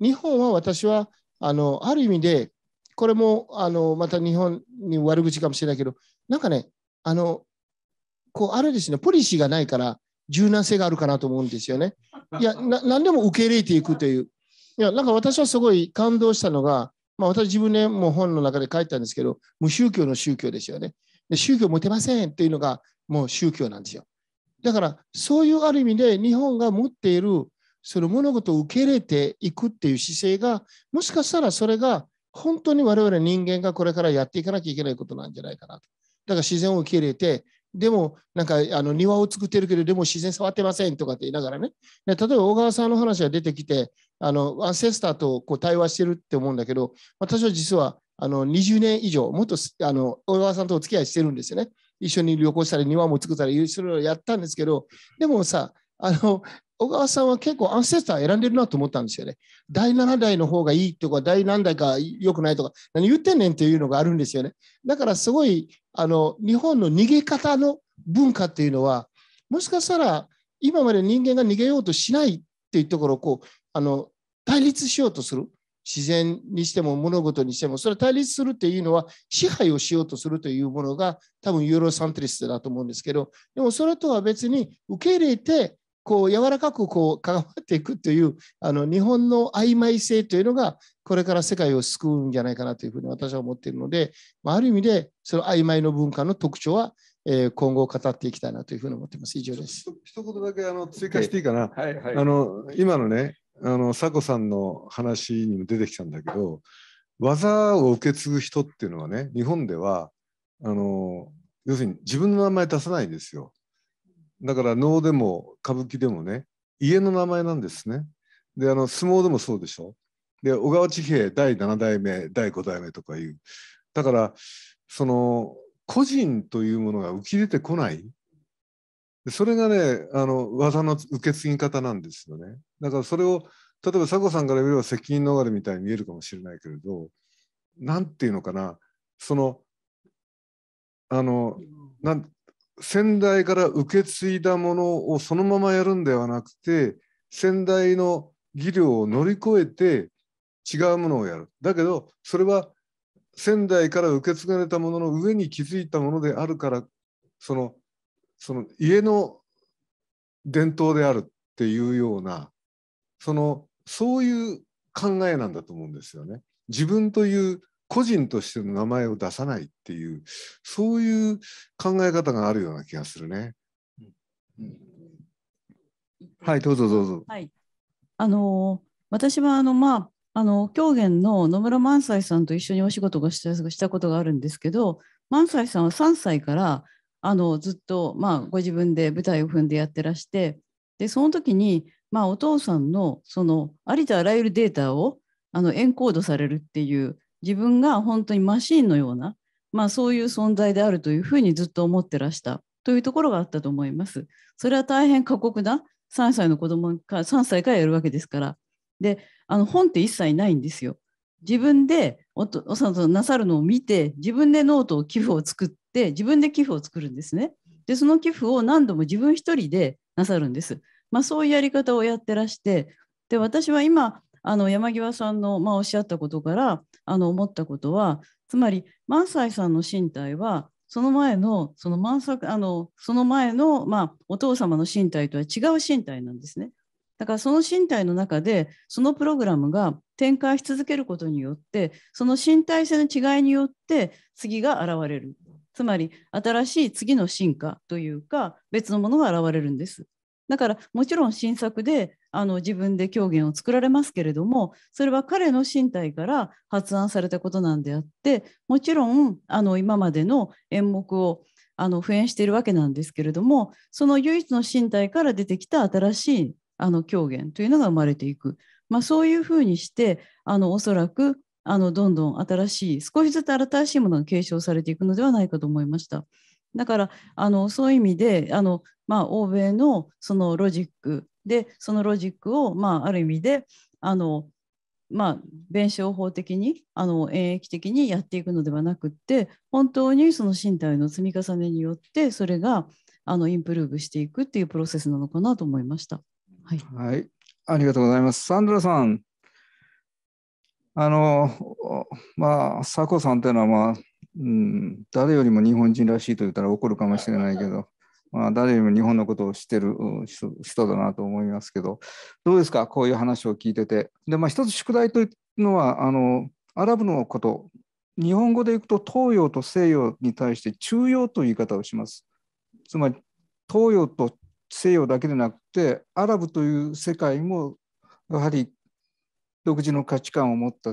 日本は私はあのある意味で、これもあのまた日本に悪口かもしれないけど、なんかね、あのこうあれですね、ポリシーがないから、柔軟性があるかなと思うんですよね。いや、何でも受け入れていくという。いや、なんか私はすごい感動したのが、まあ、私自分でも本の中で書いたんですけど、無宗教の宗教ですよね。で宗教持てませんっていうのがもう宗教なんですよ。だから、そういうある意味で日本が持っているその物事を受け入れていくっていう姿勢が、もしかしたらそれが本当に我々人間がこれからやっていかなきゃいけないことなんじゃないかなと。だから自然を受け入れて、でも、なんかあの庭を作ってるけど、でも自然触ってませんとかって言いながらね、例えば小川さんの話が出てきて、あのアンセスターとこう対話してるって思うんだけど、私は実はあの20年以上、もっとあの小川さんとお付き合いしてるんですよね。一緒に旅行したり、庭も作ったり、いろいろやったんですけど、でもさ、あの小川さんは結構アンセスター選んでるなと思ったんですよね。第7代の方がいいとか、第何代か良くないとか、何言ってんねんっていうのがあるんですよね。だからすごいあの日本の逃げ方の文化っていうのはもしかしたら今まで人間が逃げようとしないっていうところをこうあの対立しようとする自然にしても物事にしてもそれは対立するっていうのは支配をしようとするというものが多分ユーロサンテリストだと思うんですけどでもそれとは別に受け入れてこう柔らかくこう関わっていくというあの日本の曖昧性というのがこれから世界を救うんじゃないかなというふうに私は思っているので、まあ、ある意味でその曖昧の文化の特徴は、え今後語っていきたいなというふうに思っています。以上です。一言だけあの追加していいかな。はいはい、あの今のねあの佐子さんの話にも出てきたんだけど技を受け継ぐ人っていうのはね日本ではあの要するに自分の名前出さないんですよ。だから能でも歌舞伎でもね家の名前なんですね。であの相撲でもそうでしょ。で小川治平第7代目第5代目とかいうだからその個人というものが浮き出てこないそれがねあの技の受け継ぎ方なんですよね。だからそれを例えば佐古さんから見れば責任逃れみたいに見えるかもしれないけれど何て言うのかなそのあのなん先代から受け継いだものをそのままやるんではなくて先代の技量を乗り越えて違うものをやるだけどそれは仙台から受け継がれたものの上に築いたものであるからそのその家の伝統であるっていうようなそのそういう考えなんだと思うんですよね。自分という個人としての名前を出さないっていうそういう考え方があるような気がするね。うん、はいどうぞどうぞ。はい、あの私はあのまああの狂言の野村萬斎さんと一緒にお仕事をしたことがあるんですけど萬斎さんは3歳からあのずっと、まあ、ご自分で舞台を踏んでやってらしてでその時に、まあ、お父さんのそのありとあらゆるデータをあのエンコードされるっていう自分が本当にマシンのような、まあ、そういう存在であるというふうにずっと思ってらしたというところがあったと思います。それは大変過酷な3歳の子供から3歳からやるわけですから。であの本って一切ないんですよ。自分でおさんとなさるのを見て自分でノートを寄付を作って自分で寄付を作るんですね。でその寄付を何度も自分一人でなさるんです。まあ、そういうやり方をやってらしてで私は今あの山際さんの、まあ、おっしゃったことからあの思ったことはつまり萬斎さんの身体はその前のその満作あのその前の、まあ、お父様の身体とは違う身体なんですね。だからその身体の中でそのプログラムが展開し続けることによってその身体性の違いによって次が現れるつまり新しい次の進化というか別のものが現れるんですだからもちろん新作であの自分で狂言を作られますけれどもそれは彼の身体から発案されたことなんであってもちろんあの今までの演目をあの普遍しているわけなんですけれどもその唯一の身体から出てきた新しいあの狂言というのが生まれていく、まあ、そういうふうにしてあのおそらくあのどんどん新しい少しずつ新しいものが継承されていくのではないかと思いました。だからあのそういう意味であの、まあ、欧米のそのロジックでそのロジックを、まあ、ある意味であの、まあ、弁証法的にあの演疫的にやっていくのではなくって本当にその身体の積み重ねによってそれがあのインプルーブしていくっていうプロセスなのかなと思いました。はい、はい、ありがとうございます。サンドラさん、あのまあ佐古さんっていうのはまあ、うん、誰よりも日本人らしいと言ったら怒るかもしれないけど、まあ、誰よりも日本のことを知ってる人だなと思いますけど、どうですか、こういう話を聞いてて。で、まあ、一つ宿題というのは、あのアラブのこと、日本語でいくと東洋と西洋に対して中洋という言い方をします。つまり、東洋と西洋だけでなくて、アラブという世界も、やはり独自の価値観を持った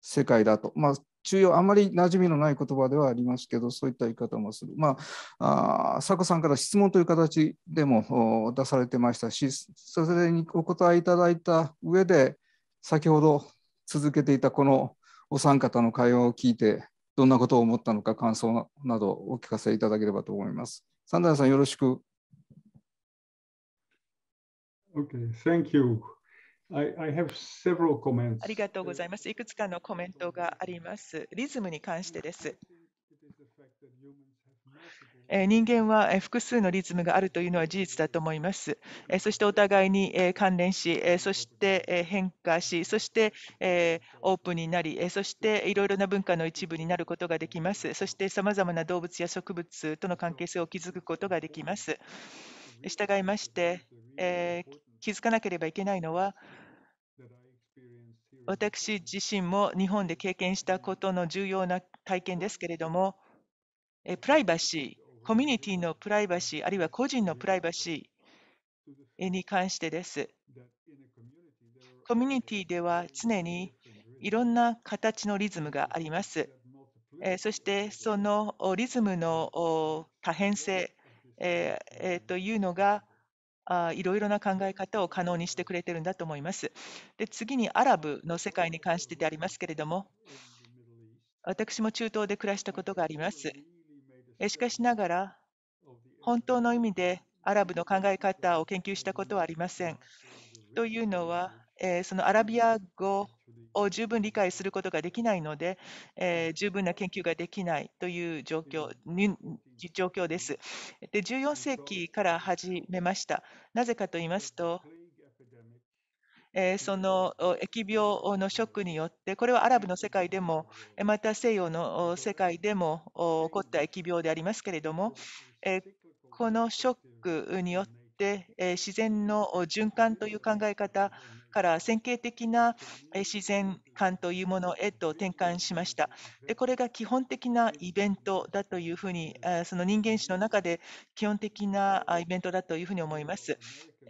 世界だと、まあ、中庸あまり馴染みのない言葉ではありますけどそういった言い方もするまああ佐子さんから質問という形でも出されてましたしそれにお答えいただいた上で先ほど続けていたこのお三方の会話を聞いてどんなことを思ったのか感想などお聞かせいただければと思います。サンダルさんよろしく。Okay, thank you. I, I have several comments. ありがとうございます。いくつかのコメントがあります。リズムに関してです。人間は複数のリズムがあるというのは事実だと思います。そしてお互いに関連し、そして変化し、そしてオープンになり、そしていろいろな文化の一部になることができます。そしてさまざまな動物や植物との関係性を築くことができます。従いまして、気づかなければいけないのは、私自身も日本で経験したことの重要な体験ですけれども、プライバシー、コミュニティのプライバシー、あるいは個人のプライバシーに関してです。コミュニティでは常にいろんな形のリズムがあります。そしてそのリズムの多変性というのがあいろいろな考え方を可能にしてくれてるんだと思います。で次にアラブの世界に関してでありますけれども、私も中東で暮らしたことがあります。しかしながら、本当の意味でアラブの考え方を研究したことはありません。というのは、えそのアラビア語を十分理解することができないので、え十分な研究ができないという状況状況です。で、14世紀から始めました。なぜかと言いますと、その疫病のショックによって、これはアラブの世界でも、また西洋の世界でも起こった疫病でありますけれども、このショックによって、自然の循環という考え方から線形的な自然観というものへと転換しました。でこれが基本的なイベントだというふうに、その人間史の中で基本的なイベントだというふうに思います。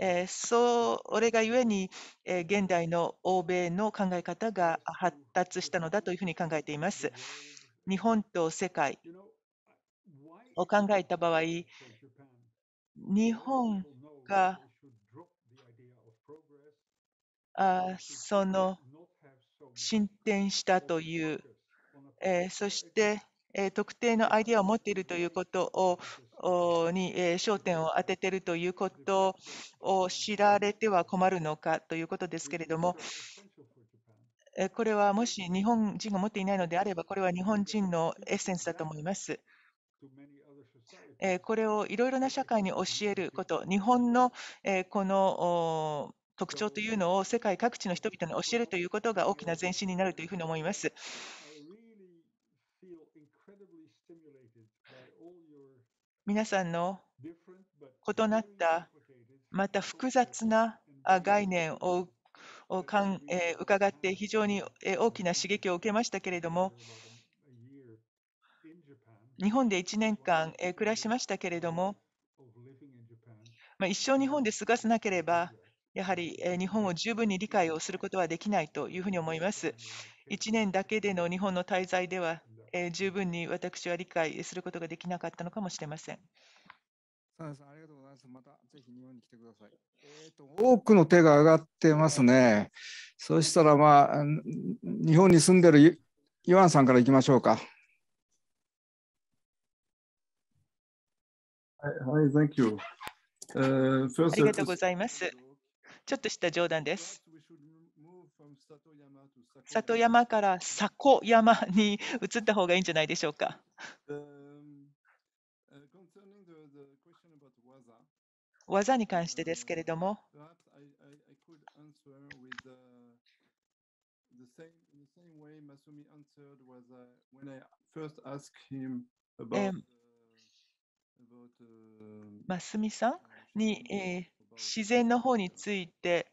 えそれがゆえに、現代の欧米の考え方が発達したのだというふうに考えています。日本と世界を考えた場合、日本があその進展したという、えそして、え特定のアイデアを持っているということをに、え焦点を当てているということを知られては困るのかということですけれども、えこれはもし日本人が持っていないのであれば、これは日本人のエッセンスだと思います。これをいろいろな社会に教えること、日本のこの特徴というのを世界各地の人々に教えるということが大きな前進になるというふうに思います。皆さんの異なった、また複雑な概念ををかん、えー、伺って非常に大きな刺激を受けましたけれども日本で1年間、えー、暮らしましたけれども、まあ、一生日本で過ごさなければやはり日本を十分に理解をすることはできないというふうに思います。1年だけでの日本の滞在では、十分に私は理解することができなかったのかもしれません。ありがとうございます。またぜひ日本に来てください。えーと、多くの手が上がってますね。そしたら、まあ、日本に住んでるイワンさんからいきましょうか。はい、はい、Thank you.、Uh, ありがとうございます。ちょっとした冗談です。里山から里山に移った方がいいんじゃないでしょうか。技に関してですけれども、マスミさんに、えー自然の方について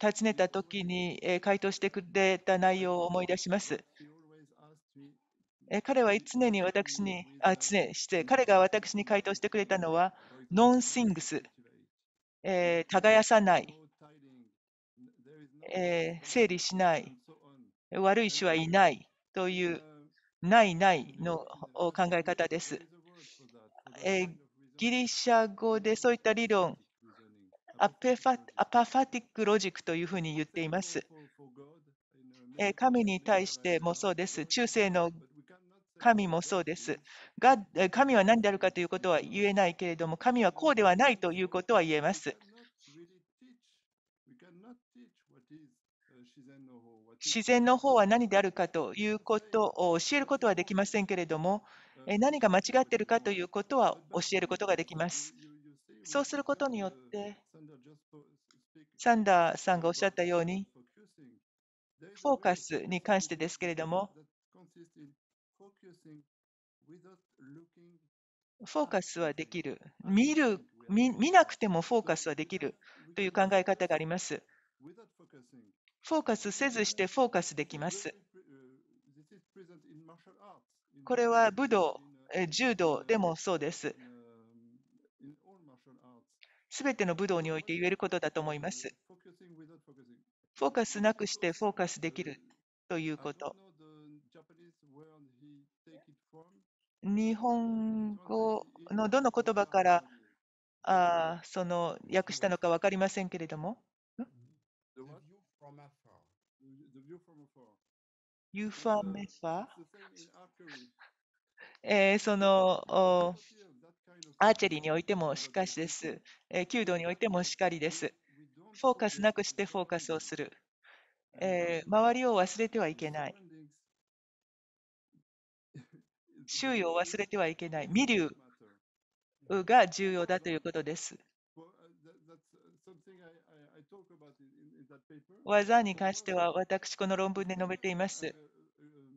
尋ねたときに回答してくれた内容を思い出します。彼は常に私に、あ、常失礼彼が私に回答してくれたのは、ノンシングス、えー、耕さない、えー、整理しない、悪い種はいないという、ないないの考え方です。えーギリシャ語でそういった理論、アペファアパファティックロジックというふうに言っています。神に対してもそうです。中世の神もそうです。が神は何であるかということは言えないけれども、神はこうではないということは言えます。自然の方は何であるかということを教えることはできませんけれども、何が間違っているかということは教えることができます。そうすることによって、サンダーさんがおっしゃったように、フォーカスに関してですけれども、フォーカスはできる。見る見見なくてもフォーカスはできるという考え方があります。フォーカスせずしてフォーカスできます。これは武道、柔道でもそうです。すべての武道において言えることだと思います。フォーカスなくしてフォーカスできるということ。日本語のどの言葉からあその訳したのか分かりませんけれども。ユファメファ、えー、そのアーチェリーにおいてもしかしです、えー、弓道においてもしかりです。フォーカスなくしてフォーカスをする。えー、周りを忘れてはいけない。周囲を忘れてはいけない。未流が重要だということです。技に関しては私、この論文で述べています。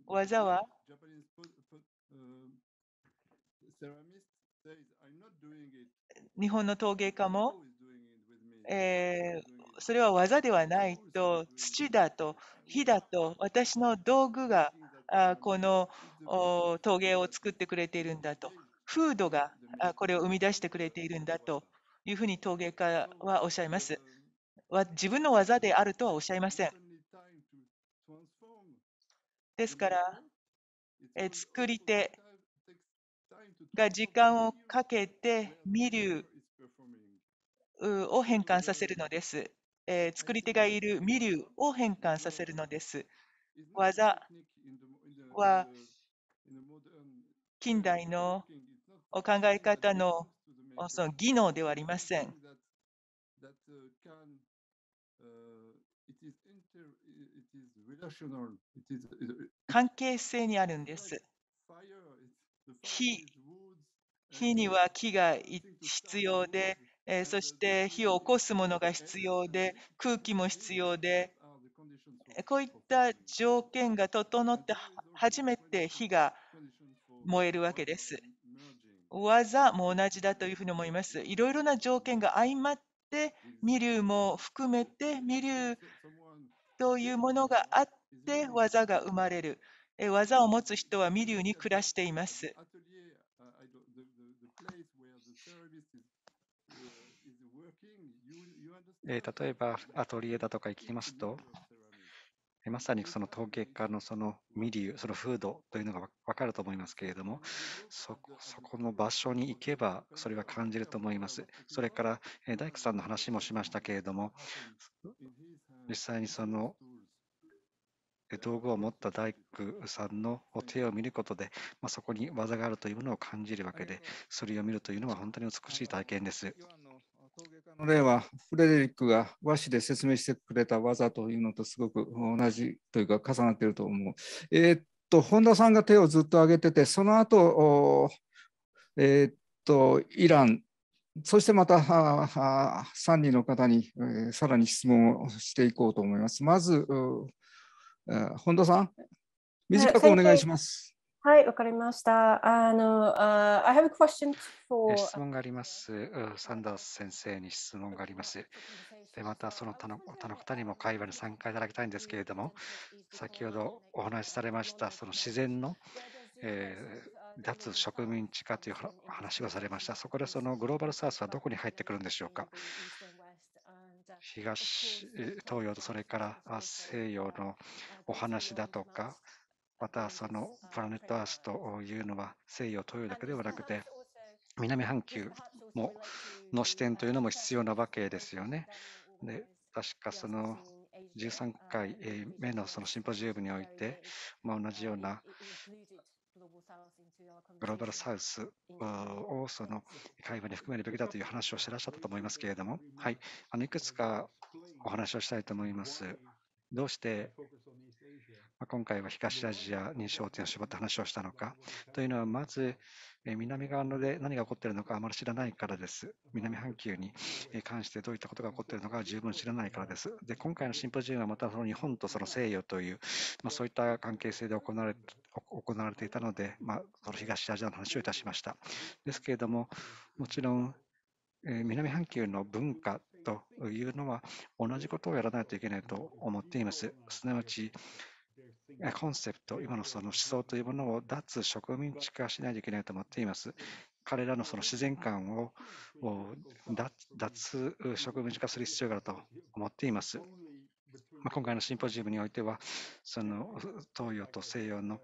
技は日本の陶芸家も、えー、それは技ではないと土だと火だと私の道具があこの陶芸を作ってくれているんだと風土がこれを生み出してくれているんだというふうに陶芸家はおっしゃいます。は自分の技であるとはおっしゃいません。ですから、え作り手が時間をかけて未リを変換させるのです。え作り手がいる未リを変換させるのです。技は近代の考え方のその技能ではありません。関係性にあるんです。火火には木が必要で、えー、そして火を起こすものが必要で、空気も必要で、こういった条件が整って初めて火が燃えるわけです。技も同じだというふうに思います。いろいろな条件が相まって、ミリュウも含めて、ミリュウというものがあって技が生まれる。技を持つ人はミリューに暮らしています。例えばアトリエだとか行きますと、まさにその陶芸家のそのミリュー、その風土というのが分かると思いますけれども、そこの場所に行けばそれは感じると思います。それから大工さんの話もしましたけれども、実際にその道具を持った大工さんの手を見ることで、まあ、そこに技があるというものを感じるわけで、それを見るというのは本当に美しい体験です。の例はフレデリックが和紙で説明してくれた技というのとすごく同じというか重なっていると思う。えー、っと本田さんが手をずっと上げててその後、えー、っとイランそしてまた3人の方にさらに質問をしていこうと思います。まず、本田さん、短くお願いします。はい、わかりました。あの、uh, I have a question for 質問があります。サンダース先生に質問があります。で、またその他の他の方にも会話に参加いただきたいんですけれども、先ほどお話しされました、その自然の、えー、脱植民地化という話がされました。そこでそのグローバルサウスはどこに入ってくるんでしょうか。東東洋とそれから西洋のお話だとか、またそのプラネットアースというのは西洋、東洋だけではなくて、南半球もの視点というのも必要なわけですよね。で確かその13回目のそのシンポジウムにおいて、まあ、同じようなグローバルサウスをその会話に含めるべきだという話をしてらっしゃったと思いますけれども、はい、あのいくつかお話をしたいと思います。どうして今回は東アジアに焦点を絞って話をしたのかというのは、まず南側で何が起こっているのかあまり知らないからです。南半球に関してどういったことが起こっているのか十分知らないからです。で、今回のシンポジウムはまたその日本とその西洋という、まあ、そういった関係性で行われ行われていたので、まあ、その東アジアの話をいたしました。ですけれども、もちろん、南半球の文化というのは同じことをやらないといけないと思っています。すなわち、コンセプト、今のその思想というものを脱植民地化しないといけないと思っています。彼らのその自然観を脱植民地化する必要があると思っています。まあ、今回のシンポジウムにおいてはその東洋と西洋の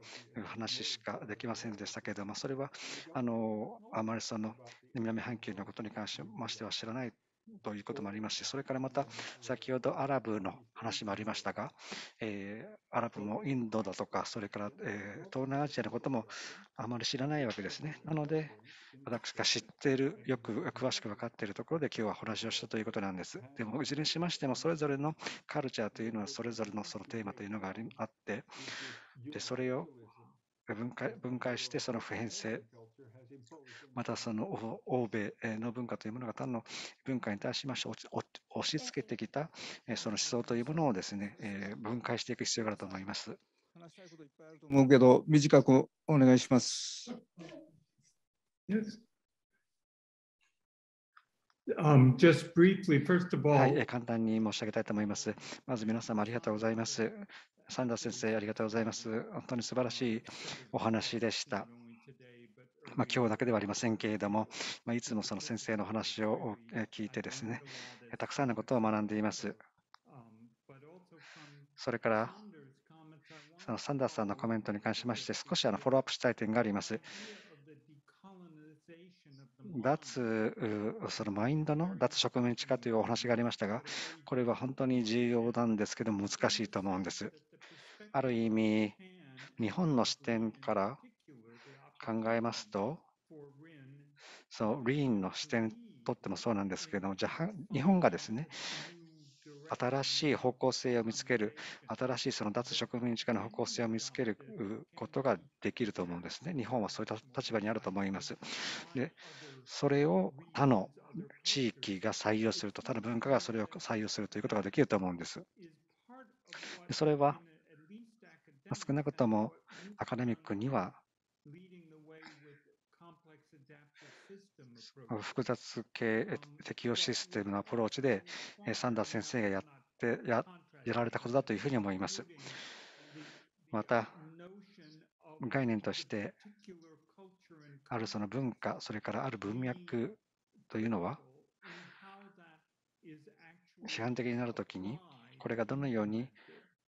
話しかできませんでしたけれども、それはあのあまりその南半球のことに関しましては知らないということもありますし、それからまた先ほどアラブの話もありましたが、えー、アラブもインドだとか、それから、えー、東南アジアのこともあまり知らないわけですね。なので、私が知っている、よく詳しく分かっているところで今日はお話をしたということなんです。でも、いずれにしましても、それぞれのカルチャーというのは、それぞれのそのテーマというのがありあって、でそれを分解分解して、その普遍性またその欧米の文化というものが他の文化に対しまして押し付けてきたその思想というものをですね分解していく必要があると思います。話したいこといっぱいあると思うけど短くお願いします。Um, just briefly, first of all, はい、簡単に申し上げたいと思います。まず皆様ありがとうございます。サンダー先生ありがとうございます。本当に素晴らしいお話でした。まあ、今日だけではありませんけれども、まあ、いつもその先生の話を聞いてですね、たくさんのことを学んでいます。それから、そのサンダースさんのコメントに関しまして、少しあのフォローアップしたい点があります。脱そのマインドの脱植民地化というお話がありましたが、これは本当に重要なんですけど、難しいと思うんです。ある意味、日本の視点から考えますと、そのリーンの視点とってもそうなんですけれども、じゃあ、日本がですね、新しい方向性を見つける、新しいその脱植民地化の方向性を見つけることができると思うんですね。日本はそういった立場にあると思います。で、それを他の地域が採用すると、他の文化がそれを採用するということができると思うんです。でそれは少なくともアカデミックには複雑系適用システムのアプローチで、サンダー先生がやってややられたことだというふうに思います。また、概念として、あるその文化、それからある文脈というのは、批判的になるときに、これがどのように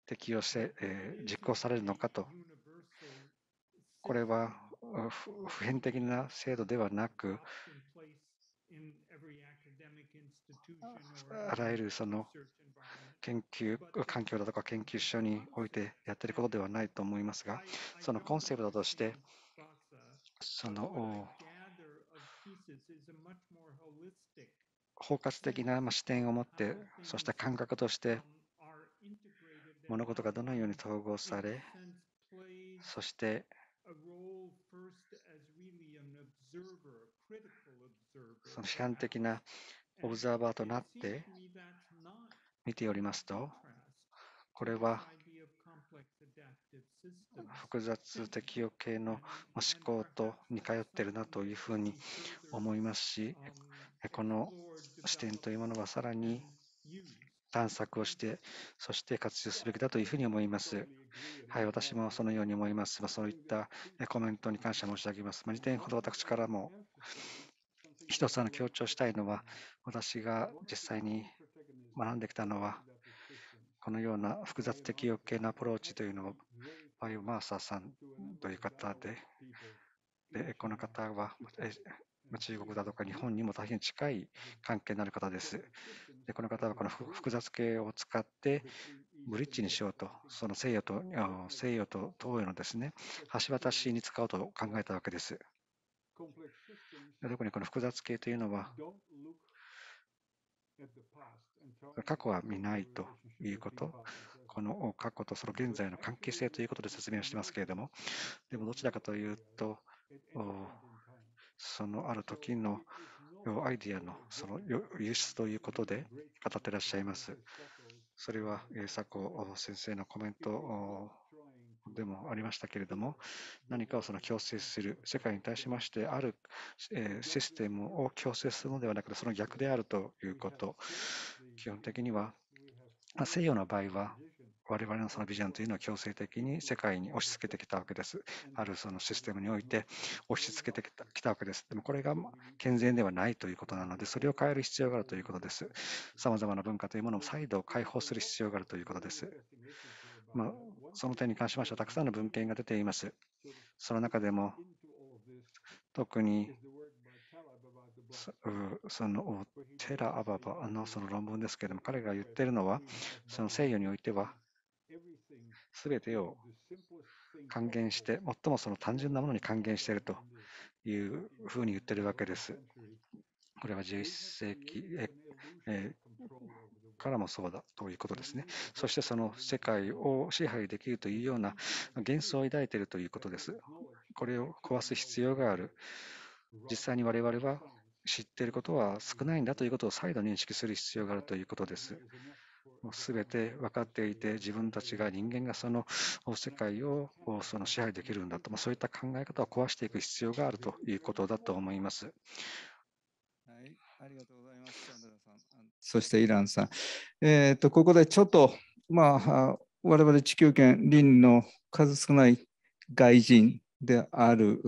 適用して、えー、実行されるのかと、これは普遍的な制度ではなく、あらゆるその研究環境だとか研究所においてやっていることではないと思いますが、そのコンセプトとして、その包括的な視点を持って、そして感覚として、物事がどのように統合され、そしてその批判的なオブザーバーとなって見ておりますと、これは複雑適用系の思考と似通ってるなというふうに思いますし、この視点というものはさらに探索をして、そして活用すべきだというふうに思います。はい、私もそのように思います。まあ、そういったコメントに感謝申し上げます。まあ、2点ほど私からも、一つの強調したいのは、私が実際に学んできたのは、このような複雑的余計なアプローチというのをバイオマーサーさんという方で、でこの方は中国だとか日本にも大変近い関係のある方です。でこの方はこの複雑系を使ってブリッジにしようと、その西洋と西洋と東洋のですね橋渡しに使おうと考えたわけです。特にこの複雑系というのは、過去は見ないということ、この過去とその現在の関係性ということで説明をしていますけれども、でもどちらかというと、そのある時のアイディアのその輸出ということで語ってらっしゃいます。それは佐古先生のコメントでもありましたけれども、何かをその強制する、世界に対しましてあるシステムを強制するのではなくて、その逆であるということ、基本的には西洋の場合は我々のそのビジョンというのを強制的に世界に押し付けてきたわけです。あるそのシステムにおいて押し付けてきたわけです。でもこれが健全ではないということなので、それを変える必要があるということです。さまざまな文化というものを再度解放する必要があるということです。まあ、その点に関しましては、たくさんの文献が出ています。その中でも、特にそのテラ・アババのその論文ですけれども、彼が言っているのは、その西洋においては、すべてを還元して、最もその単純なものに還元しているというふうに言っているわけです。これは11世紀からもそうだということですね。そしてその世界を支配できるというような幻想を抱いているということです。これを壊す必要がある。実際に我々は知っていることは少ないんだということを再度認識する必要があるということです。全て分かっていて自分たちが人間がその世界をその支配できるんだと、まあ、そういった考え方を壊していく必要があるということだと思います。ありがとうございます。そしてイランさん、えーと、ここでちょっと、まあ、我々地球圏林の数少ない外人である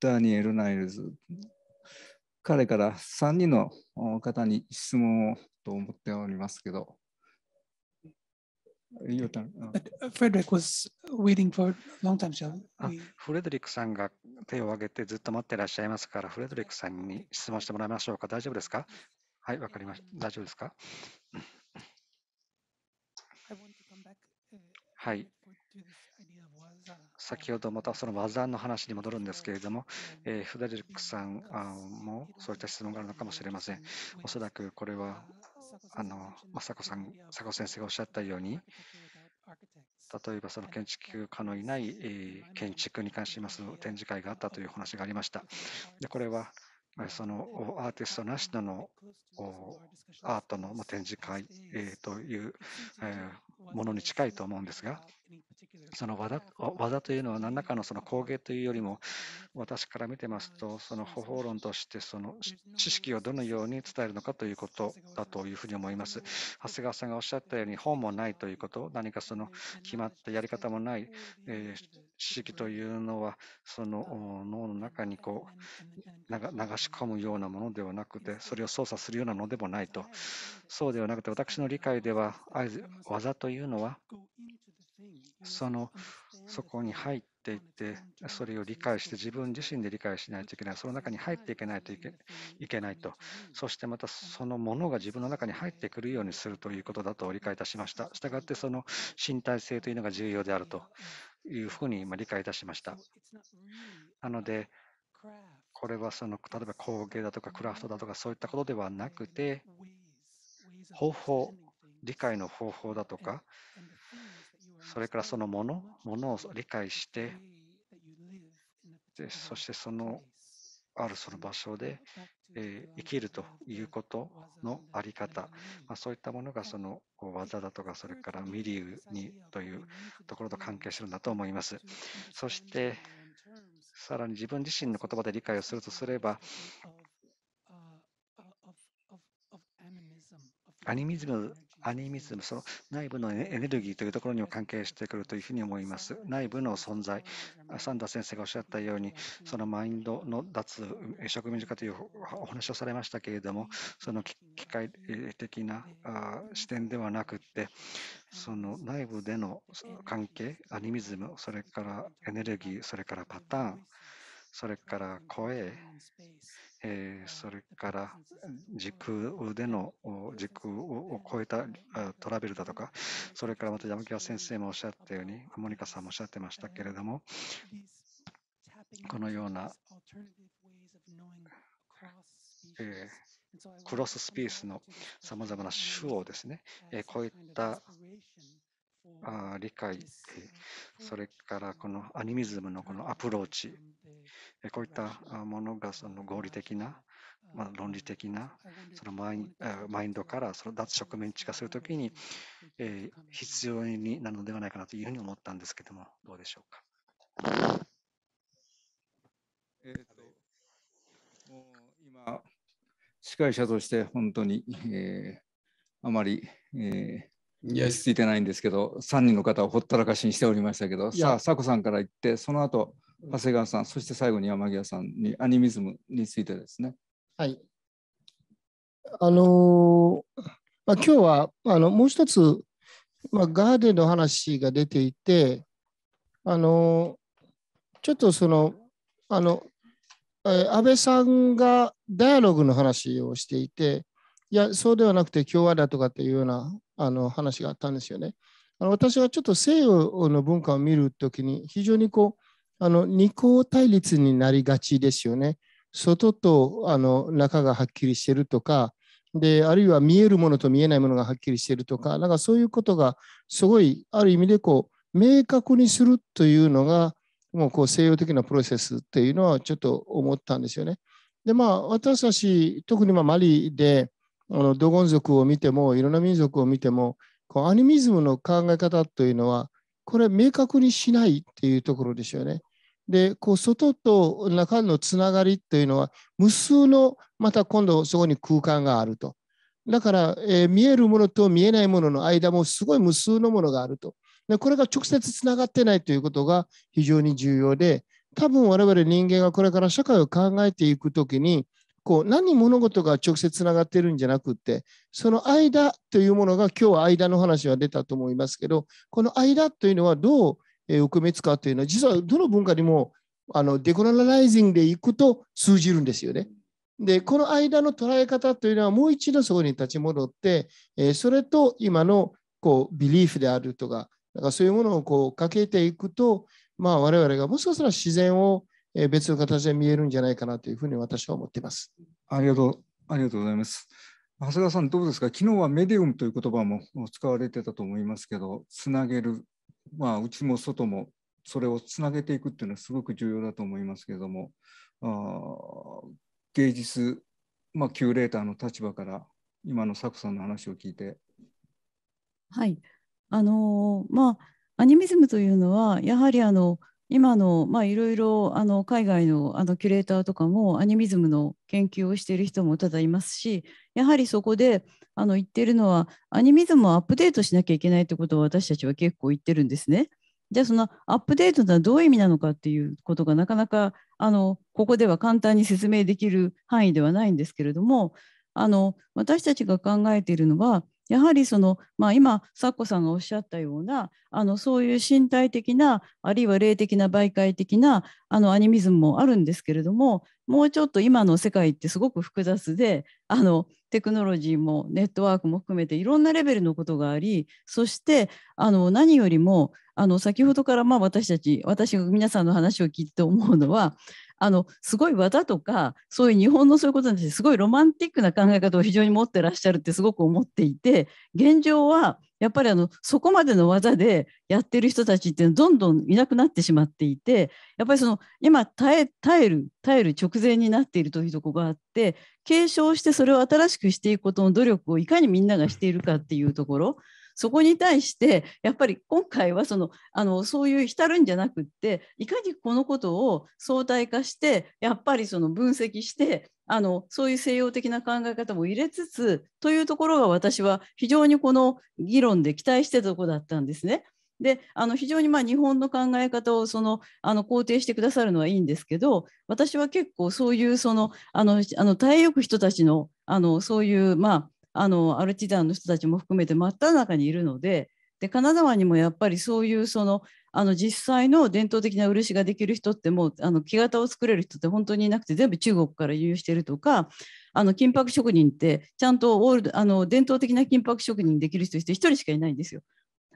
ダニエル・ナイルズ彼から3人の方に質問をと思っておりますけどフレデリックさんが手を挙げてずっと待ってらっしゃいますから、フレデリックさんに質問してもらいましょうか。大丈夫ですかはい、わかりました。大丈夫ですかはい。先ほどまたその技の話に戻るんですけれども、えー、フレデリックさんもそういった質問があるのかもしれません。おそらくこれはあの、さこさん、佐子先生がおっしゃったように、例えばその建築家のいない、え建築に関します展示会があったという話がありました。でこれはそのアーティストなしのアートの展示会というものに近いと思うんですが、その技というのは何らかのその工芸というよりも私から見てますとその方法論としてその知識をどのように伝えるのかということだというふうに思います。長谷川さんがおっしゃったように本もないということ何かその決まったやり方もない、えー、知識というのはその脳の中にこう流し込むようなものではなくてそれを操作するようなのでもないとそうではなくて私の理解では技というのはその、そこに入っていって、それを理解して、自分自身で理解しないといけない。その中に入っていけないといけないと。そしてまた、そのものが自分の中に入ってくるようにするということだと理解いたしました。したがって、その身体性というのが重要であるというふうに今理解いたしました。なので、これはその例えば工芸だとかクラフトだとかそういったことではなくて、方法、理解の方法だとか、それからそのもの、ものを理解して、でそしてそのあるその場所で、えー、生きるということのあり方、まあ、そういったものがその技だとか、それからミリウにというところと関係するんだと思います。そして、さらに自分自身の言葉で理解をするとすれば、アニミズムアニミズム、その内部のエネルギーというところにも関係してくるというふうに思います。内部の存在、サンダー先生がおっしゃったように、そのマインドの脱植民地化というお話をされましたけれども、その機械的な視点ではなくて、その内部での関係、アニミズム、それからエネルギー、それからパターン、それから声、えー、それから時空での時空を超えたトラベルだとか、それからまた山際先生もおっしゃったように、モニカさんもおっしゃってましたけれども、このような、えー、クロススペースのさまざまな手をですね、えー、こういったあ理解、それからこのアニミズムのこのアプローチ、こういったものがその合理的な、まあ、論理的なそのマイマインドからその脱植民地化するときに、え必要になるのではないかなというふうに思ったんですけども、どうでしょうか。えーと、ともう今、司会者として本当に、えー、あまり、えーいや、ついてないんですけど、3人の方をほったらかしにしておりましたけど、さあ、佐古さんから言って、その後、長谷川さん、そして最後に山際さんにアニミズムについてですね。はい。あのー、まあ、今日はあのもう一つ、まあ、ガーデンの話が出ていて、あのー、ちょっとその、あの、え安倍さんがダイアログの話をしていて、いや、そうではなくて、今日はだとかっていうようなあの話があったんですよね。あの私はちょっと西洋の文化を見るときに非常にこうあの二項対立になりがちですよね。外とあの中がはっきりしてるとかであるいは見えるものと見えないものがはっきりしてるとかなんかそういうことがすごいある意味でこう明確にするというのがもうこう西洋的なプロセスっていうのはちょっと思ったんですよね。でまあ私たち特にまマリであのドゴン族を見てもいろんな民族を見てもこうアニミズムの考え方というのはこれ明確にしないっていうところですよね。でこう外と中のつながりというのは無数のまた今度そこに空間があると。だから、えー、見えるものと見えないものの間もすごい無数のものがあると。でこれが直接つながってないということが非常に重要で多分我々人間がこれから社会を考えていくときにこう何物事が直接つながってるんじゃなくってその間というものが今日は間の話は出たと思いますけどこの間というのはどう奥めつかというのは実はどの文化にもあのデコラライズングでいくと通じるんですよね。でこの間の捉え方というのはもう一度そこに立ち戻って、えそれと今のこうビリーフであるとかなんかそういうものをこうかけていくと、まあ、我々がもしかしたら自然を別の形で見えるんじゃないかなというふうに私は思っています。ありがとうありがとうございます。長谷川さん、どうですか、昨日はメディウムという言葉も使われてたと思いますけど、つなげる、まあ、うちも外も、それをつなげていくっていうのはすごく重要だと思いますけれども、あ芸術、まあ、キューレーターの立場から、今のサクさんの話を聞いて。はいあのー、まあ、アニミズムというのは、やはりあの今のまあいろいろあの海外のあのキュレーターとかもアニミズムの研究をしている人もただいますしやはりそこであの言ってるのはアニミズムをアップデートしなきゃいけないってことを私たちは結構言ってるんですね。じゃあそのアップデートとはどういう意味なのかっていうことがなかなかあのここでは簡単に説明できる範囲ではないんですけれどもあの私たちが考えているのはやはりその、まあ、今咲子さんがおっしゃったようなあのそういう身体的なあるいは霊的な媒介的なあのアニミズムもあるんですけれどももうちょっと今の世界ってすごく複雑であのテクノロジーもネットワークも含めていろんなレベルのことがありそしてあの何よりもあの先ほどからまあ私たち私が皆さんの話を聞いて思うのはあのすごい技とかそういう日本のそういうことに対してすごいロマンティックな考え方を非常に持ってらっしゃるってすごく思っていて現状はやっぱりあのそこまでの技でやってる人たちっていうのどんどんいなくなってしまっていてやっぱりその今耐え耐える耐える直前になっているというとこがあって継承してそれを新しくしていくことの努力をいかにみんながしているかっていうところそこに対してやっぱり今回はそのあのそういう浸るんじゃなくっていかにこのことを相対化してやっぱりその分析してあのそういう西洋的な考え方も入れつつというところが私は非常にこの議論で期待してたとこだったんですね。であの非常にまあ日本の考え方をそのあの肯定してくださるのはいいんですけど私は結構そういうそのあのあの耐えよく人たちのあのそういうまああのアルチダンの人たちも含めて真っ只中にいるのでで金沢にもやっぱりそういうそのあの実際の伝統的な漆ができる人ってもうあの木型を作れる人って本当にいなくて全部中国から輸入してるとかあの金箔職人ってちゃんとオールあの伝統的な金箔職人できる人って1人しかいないんですよ。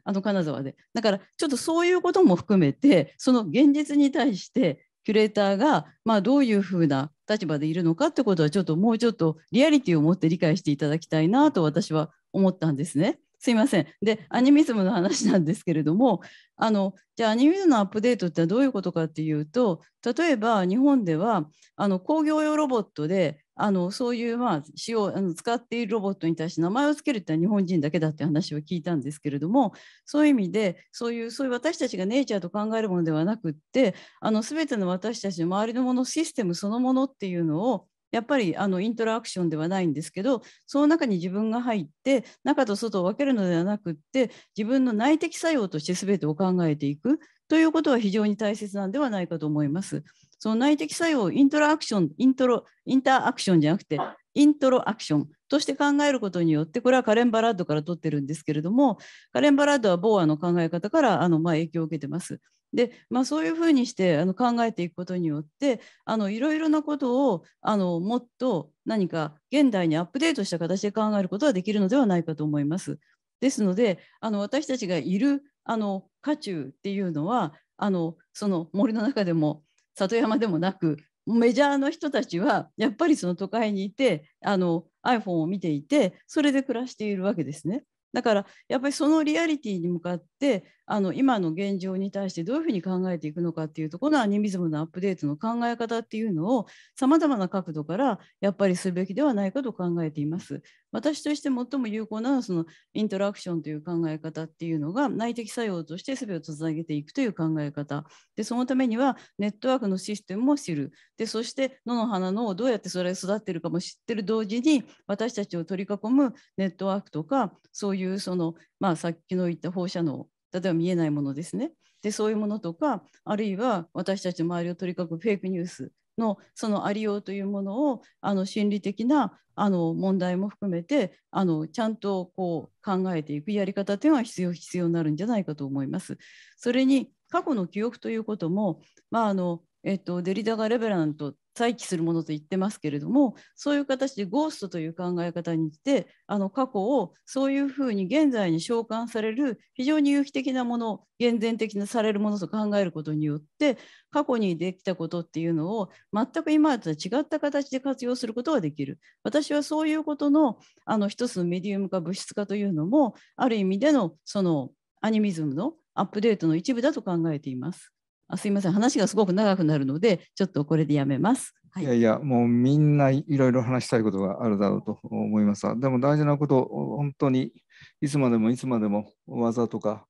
あの金沢でだからちょっとそういうことも含めてその現実に対してキュレーターが、まあ、どういうふうな立場でいるのかってことはちょっともうちょっとリアリティを持って理解していただきたいなと私は思ったんですね。すいません。で、アニミズムの話なんですけれども、あのじゃあアニミズムのアップデートってどういうことかっていうと、例えば日本ではあの工業用ロボットであのそういうまあ使用あの使っているロボットに対して名前を付けるってのは日本人だけだって話を聞いたんですけれどもそういう意味でそういうそういう私たちがネイチャーと考えるものではなくってあの全ての私たちの周りのものシステムそのものっていうのをやっぱりあのイントラクションではないんですけどその中に自分が入って中と外を分けるのではなくって自分の内的作用として全てを考えていくということは非常に大切なんではないかと思います。その内的作用をイントロアクション、イントロ、インターアクションじゃなくて、イントロアクションとして考えることによって、これはカレン・バラッドから取ってるんですけれども、カレン・バラッドはボーアの考え方からあの、まあ、影響を受けてます。で、まあ、そういうふうにしてあの考えていくことによってあのいろいろなことをあのもっと何か現代にアップデートした形で考えることはできるのではないかと思います。ですのであの私たちがいるあの渦中っていうのはあのその森の中でも里山でもなくメジャーの人たちはやっぱりその都会にいてあの iPhone を見ていてそれで暮らしているわけですね。だからやっぱりそのリアリティに向かってあの今の現状に対してどういうふうに考えていくのかっていうとこのアニミズムのアップデートの考え方っていうのをさまざまな角度からやっぱりすべきではないかと考えています。私として最も有効なのはそのイントラクションという考え方っていうのが内的作用として全てをつなげていくという考え方でそのためにはネットワークのシステムを知るでそして野の花のをどうやってそれ育ってるかも知ってる同時に私たちを取り囲むネットワークとかそういうその、まあ、さっきの言った放射能例えば見えないものですねでそういうものとかあるいは私たちの周りを取り囲むフェイクニュースのそのありようというものをあの心理的なあの問題も含めてあのちゃんとこう考えていくやり方というのは必要必要になるんじゃないかと思います。それに過去の記憶ということも、まああのえっと、デリダガ・レベラント再起するものと言ってますけれどもそういう形でゴーストという考え方にしてあの過去をそういうふうに現在に召喚される非常に有機的なもの厳然的なされるものと考えることによって過去にできたことっていうのを全く今とは違った形で活用することができる私はそういうことのあの一つのメディウム化物質化というのもある意味でのそのアニミズムのアップデートの一部だと考えています。あすいません話がすごく長くなるのでちょっとこれでやめます。はい、いやいやもうみんないろいろ話したいことがあるだろうと思いますでも大事なこと本当にいつまでもいつまでも技とか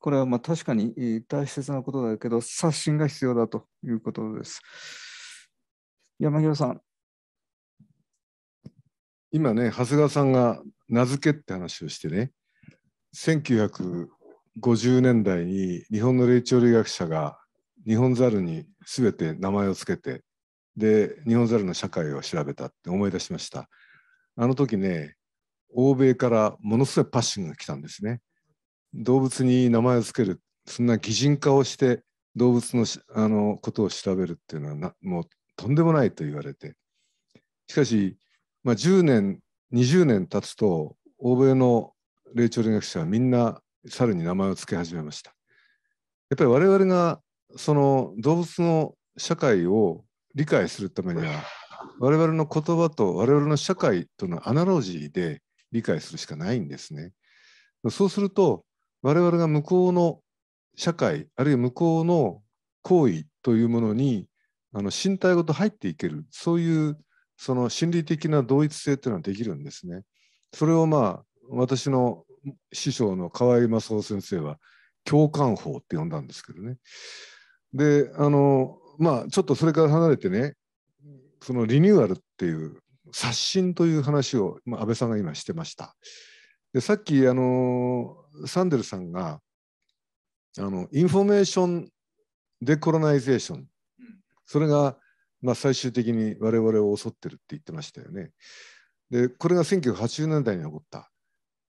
これはまあ確かに大切なことだけど刷新が必要だということです。山際さん今ね長谷川さんが名付けって話をしてね1950年代に日本の霊長類学者が日本ザルに全て名前を付けてで日本ザルの社会を調べたって思い出しましたあの時ね欧米からものすごいパッシングが来たんですね動物に名前を付けるそんな擬人化をして動物のあのことを調べるっていうのはもうとんでもないと言われてしかし、まあ、10年20年経つと欧米の霊長類学者はみんな猿に名前を付け始めましたやっぱり我々がその動物の社会を理解するためには我々の言葉と我々の社会とのアナロジーで理解するしかないんですね。そうすると我々が向こうの社会あるいは向こうの行為というものにあの身体ごと入っていけるそういうその心理的な同一性というのはできるんですね。それをまあ私の師匠の河合正夫先生は共感法って呼んだんですけどね。であのまあちょっとそれから離れてねそのリニューアルっていう刷新という話を、まあ、安倍さんが今してました。でさっきあのサンデルさんがあのインフォメーションデコロナイゼーションそれが、まあ、最終的に我々を襲ってるって言ってましたよね。でこれが1980年代に起こった。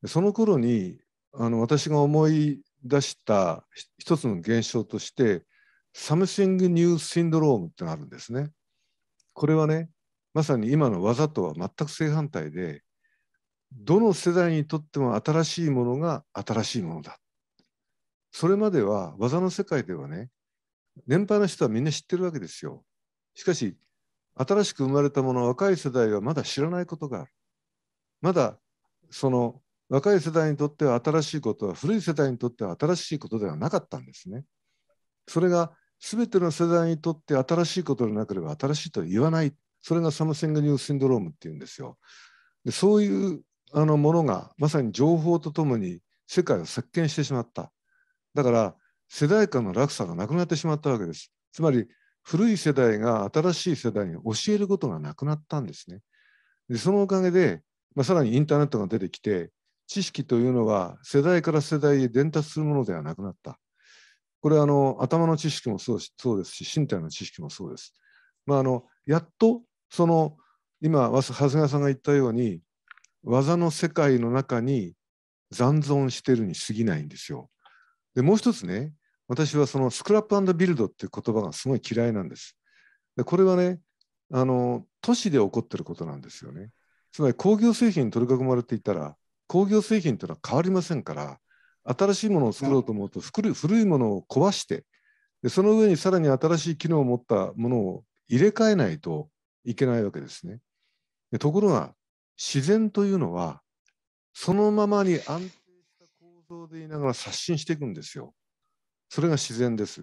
その頃にあの私が思い出した一つの現象としてサムシングニューシンドロームってのあるんですね。これはね、まさに今の技とは全く正反対で、どの世代にとっても新しいものが新しいものだ。それまでは技の世界ではね、年配の人はみんな知ってるわけですよ。しかし、新しく生まれたもの、若い世代はまだ知らないことがある。まだ、その若い世代にとっては新しいことは、古い世代にとっては新しいことではなかったんですね。それが全ての世代にとって新しいことでなければ新しいとは言わない。それがサムセングニューシンドロームっていうんですよ。でそういうあのものがまさに情報とともに世界を席巻してしまった。だから世代間の落差がなくなってしまったわけです。つまり古い世代が新しい世代に教えることがなくなったんですね。でそのおかげで、まあ、さらにインターネットが出てきて知識というのは世代から世代へ伝達するものではなくなった。これはあの頭の知識もそうそうですし、身体の知識もそうです。まあ、あのやっとその今、長谷川さんが言ったように、技の世界の中に残存してるに過ぎないんですよ。でもう一つね、私はそのスクラップビルドっていう言葉がすごい嫌いなんです。でこれはねあの、都市で起こってることなんですよね。つまり工業製品に取り囲まれていたら、工業製品というのは変わりませんから、新しいものを作ろうと思うと古いものを壊してでその上にさらに新しい機能を持ったものを入れ替えないといけないわけですね。でところが自然というのはそのままに安定した構造でいながら刷新していくんですよ。それが自然です。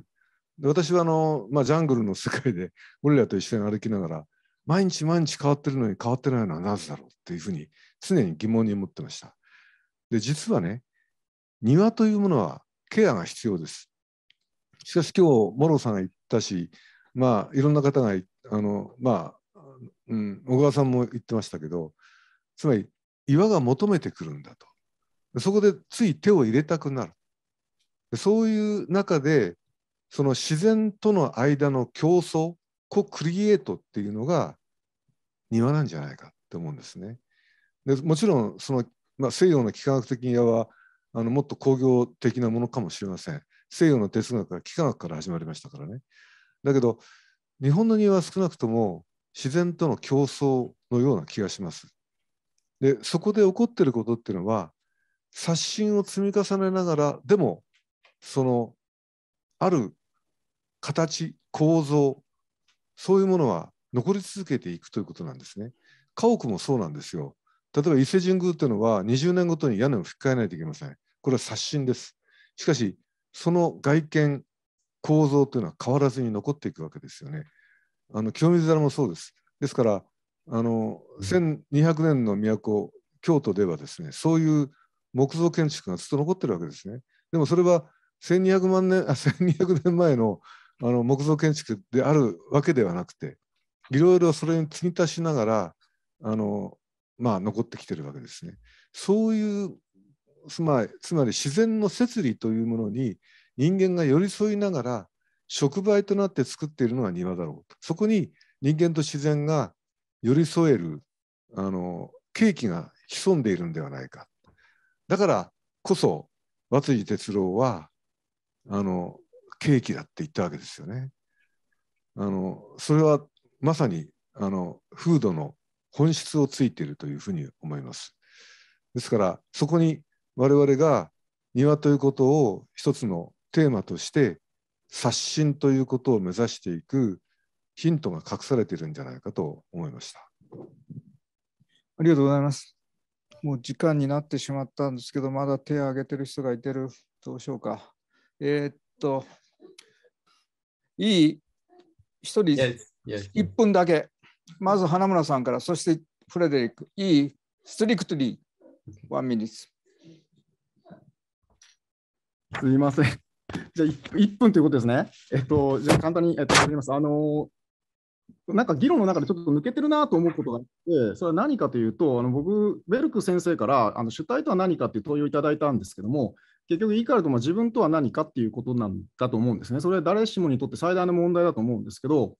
で私はあの、まあ、ジャングルの世界で俺らと一緒に歩きながら毎日毎日変わってるのに変わってないのはなぜだろうっていうふうに常に疑問に思ってました。で実はね庭というものはケアが必要です。しかし今日、モロさんが言ったし、まあ、いろんな方があの、まあうん、小川さんも言ってましたけどつまり岩が求めてくるんだとそこでつい手を入れたくなるそういう中でその自然との間の競争コクリエイトっていうのが庭なんじゃないかって思うんですね。でもちろんその、まあ、西洋の幾何学的にはあのもっと工業的なものかもしれません西洋の哲学が幾何学から始まりましたからねだけど日本の庭は少なくとも自然との競争のような気がしますでそこで起こってることっていうのは刷新を積み重ねながらでもそのある形構造そういうものは残り続けていくということなんですね。家屋もそうなんですよ。例えば伊勢神宮というのは20年ごとに屋根を吹き替えないといけません。これは刷新です。しかし、その外見、構造というのは変わらずに残っていくわけですよね。あの清水寺もそうです。ですから、あの1200年の都、京都ではですね、そういう木造建築がずっと残ってるわけですね。でもそれは1200万年あ1200年前のあの木造建築であるわけではなくて、いろいろそれに継ぎ足しながら、あのまあ、残ってきてるわけですね。そういうつまりつまり自然の摂理というものに人間が寄り添いながら触媒となって作っているのが庭だろうとそこに人間と自然が寄り添えるあの契機が潜んでいるんではないかだからこそ和井哲郎はあの契機だって言ったわけですよね。あのそれはまさにあの風土の本質をついているというふうに思います。ですからそこに我々が庭ということを一つのテーマとして刷新ということを目指していくヒントが隠されているんじゃないかと思いました。ありがとうございます。もう時間になってしまったんですけど、まだ手を挙げてる人がいてる。どうしようか。えー、っと、いい一人1分だけ。まず花村さんから、そしてフレデリック、いい、ストリクトリー、ワンミニすみません。じゃあ 1, 1分ということですね。えっと、じゃあ簡単に、えっと、やります。あのなんか議論の中でちょっと抜けてるなと思うことがあって、それは何かというと、あの僕、ベルク先生からあの主体とは何かっていう問いをいただいたんですけども、結局、イると、トも自分とは何かっていうことなんだと思うんですね。それは誰しもにとって最大の問題だと思うんですけど、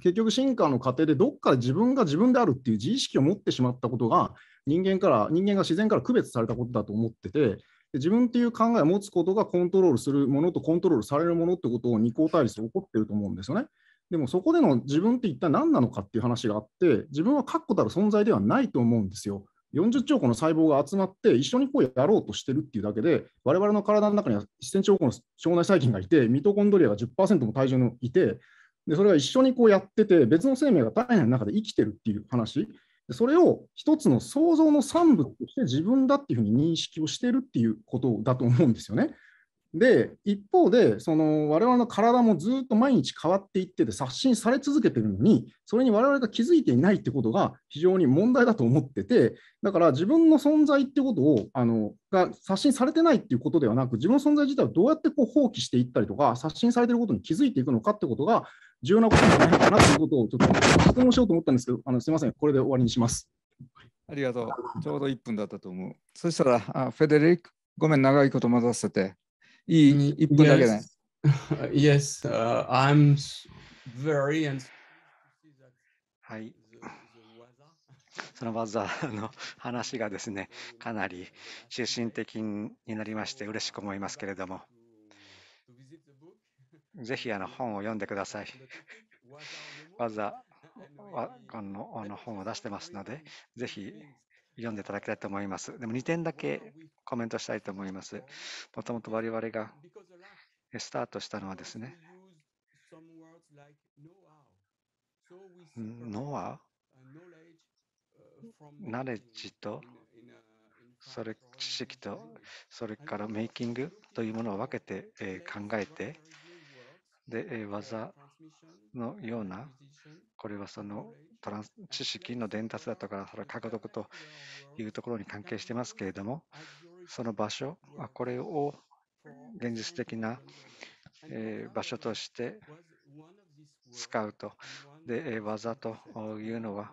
結局進化の過程でどっかで自分が自分であるっていう自意識を持ってしまったことが人間から人間が自然から区別されたことだと思ってて自分っていう考えを持つことがコントロールするものとコントロールされるものってことを二項対立で起こってると思うんですよね。でもそこでの自分って一体何なのかっていう話があって自分は確固たる存在ではないと思うんですよ。40兆個の細胞が集まって一緒にこうやろうとしてるっていうだけで我々の体の中には1000兆個の腸内細菌がいてミトコンドリアが10%も体重にいてでそれは一緒にこうやってて別の生命が体内の中で生きてるっていう話でそれを一つの創造の産物として自分だっていうふうに認識をしてるっていうことだと思うんですよね。で一方でその我々の体もずっと毎日変わっていってて刷新され続けてるのにそれに我々が気づいていないってことが非常に問題だと思っててだから自分の存在ってことをあのが刷新されてないっていうことではなく自分の存在自体をどうやってこう放棄していったりとか刷新されてることに気づいていくのかってことが重要なことじゃないかなということをちょっと質問しようと思ったんですけど、あのすみません、これで終わりにします。ありがとう。ちょうど1分だったと思う。そしたら、あフェデリック、ごめん、長いこと待たせて。いい、1分だけね。Yes, yes、uh, I'm very. はい。その技の話がですね、かなり中心的になりまして、嬉しく思いますけれども。ぜひあの本を読んでください。わざわこのあの本を出してますので、ぜひ読んでいただきたいと思います。でも2点だけコメントしたいと思います。もともと我々がスタートしたのはですね、ノア、ナレッジと、それ知識と、それからメイキングというものを分けて、え考えて、で、技のような、これはそのトランス知識の伝達だとか、それは獲得というところに関係してますけれども、その場所、これを現実的な場所として使うと。で、技というのは、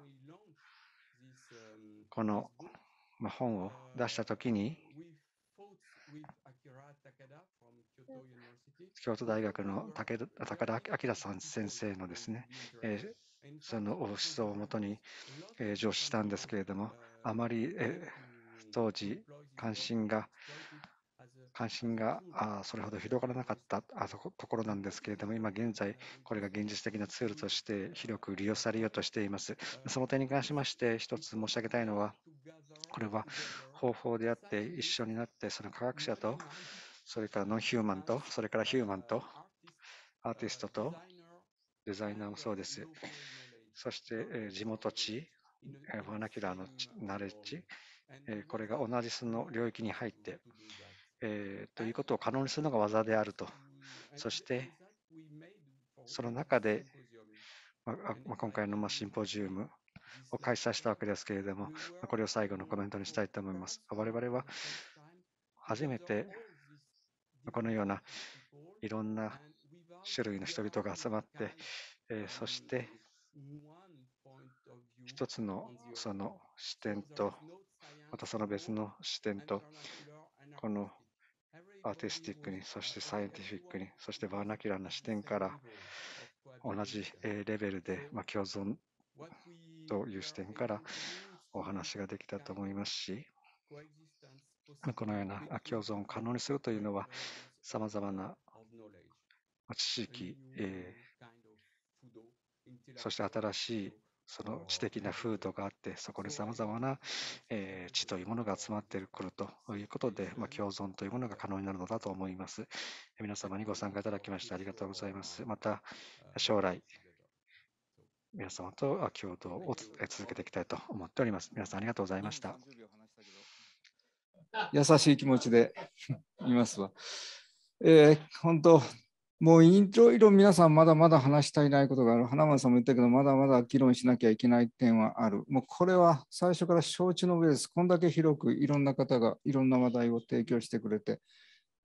この本を出したときに、京都大学の高田明さん先生のですね、えー、その思想をもとに、えー、上司したんですけれども、あまり、えー、当時関心が関心があそれほど広がらなかったあところなんですけれども、今現在、これが現実的なツールとして広く利用されようとしています。その点に関しまして、一つ申し上げたいのは、これは方法であって、一緒になって、その科学者と、それからノンヒューマンと、それからヒューマンと、アーティストと、デザイナーもそうです。そして、地元地、バー、ナキュラーのナレッジ、これが同じその領域に入って、えということを可能にするのが技であると。そして、その中で、まあ、今回のシンポジウムを開催したわけですけれども、これを最後のコメントにしたいと思います。我々は初めてこのようないろんな種類の人々が集まって、えー、そして一つのその視点と、またその別の視点と、このアーティスティックに、そしてサイエンティフィックに、そしてバーナキュラーな視点から同じレベルで、まあ、共存という視点からお話ができたと思いますし、このような共存を可能にするというのは、さまざまな知識、えー、そして新しいその知的な風土があって、そこにさまざまな、えー、知というものが集まってくるということで、まあ、共存というものが可能になるのだと思います。皆様にご参加いただきましてありがとうございます。また将来、皆様と共同を続けていきたいと思っております。皆さんありがとうございました。優しい気持ちでいますわ。えー、本当もういろいろ皆さんまだまだ話したいないことがある。花丸さんも言ったけど、まだまだ議論しなきゃいけない点はある。もうこれは最初から承知の上です。こんだけ広くいろんな方がいろんな話題を提供してくれて、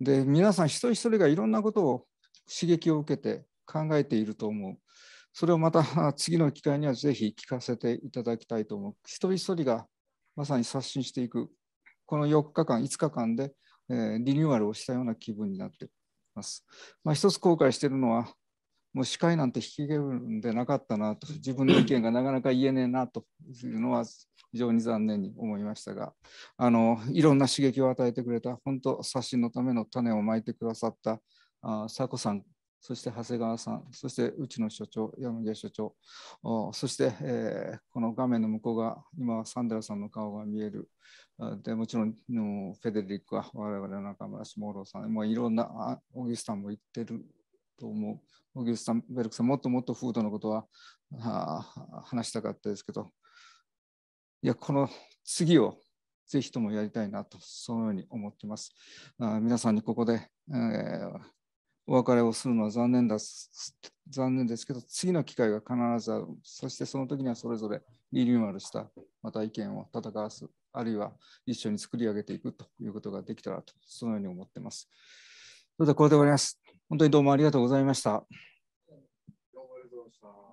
で、皆さん一人一人がいろんなことを刺激を受けて考えていると思う。それをまた次の機会にはぜひ聞かせていただきたいと思う。一人一人がまさに刷新していくこの4日間、5日間で、えー、リニューアルをしたような気分になっています。まあ、一つ後悔しているのは、もう司会なんて引き受けるんでなかったなと、自分の意見がなかなか言えねえなというのは非常に残念に思いましたが、あのいろんな刺激を与えてくれた、本当、刷新のための種をまいてくださったあ佐子さんそして長谷川さん、そしてうちの所長、山際所長、そして、えー、この画面の向こうが、今、サンデラさんの顔が見える。でもちろん、フェデリックは我々の中村下郎さん、もういろんな、ギ木さんも言ってると思う。ギ木さん、ベルクさん、もっともっとフードのことはは話したかったですけど、いや、この次をぜひともやりたいなと、そのように思ってます。あ皆さんにここで、えーお別れをするのは残念だ残念ですけど次の機会が必ずあるそしてその時にはそれぞれリニューアルしたまた意見を戦わすあるいは一緒に作り上げていくということができたらとそのように思っていますそれではこれで終わります本当にどうもありがとうございましたどうもありがとうございました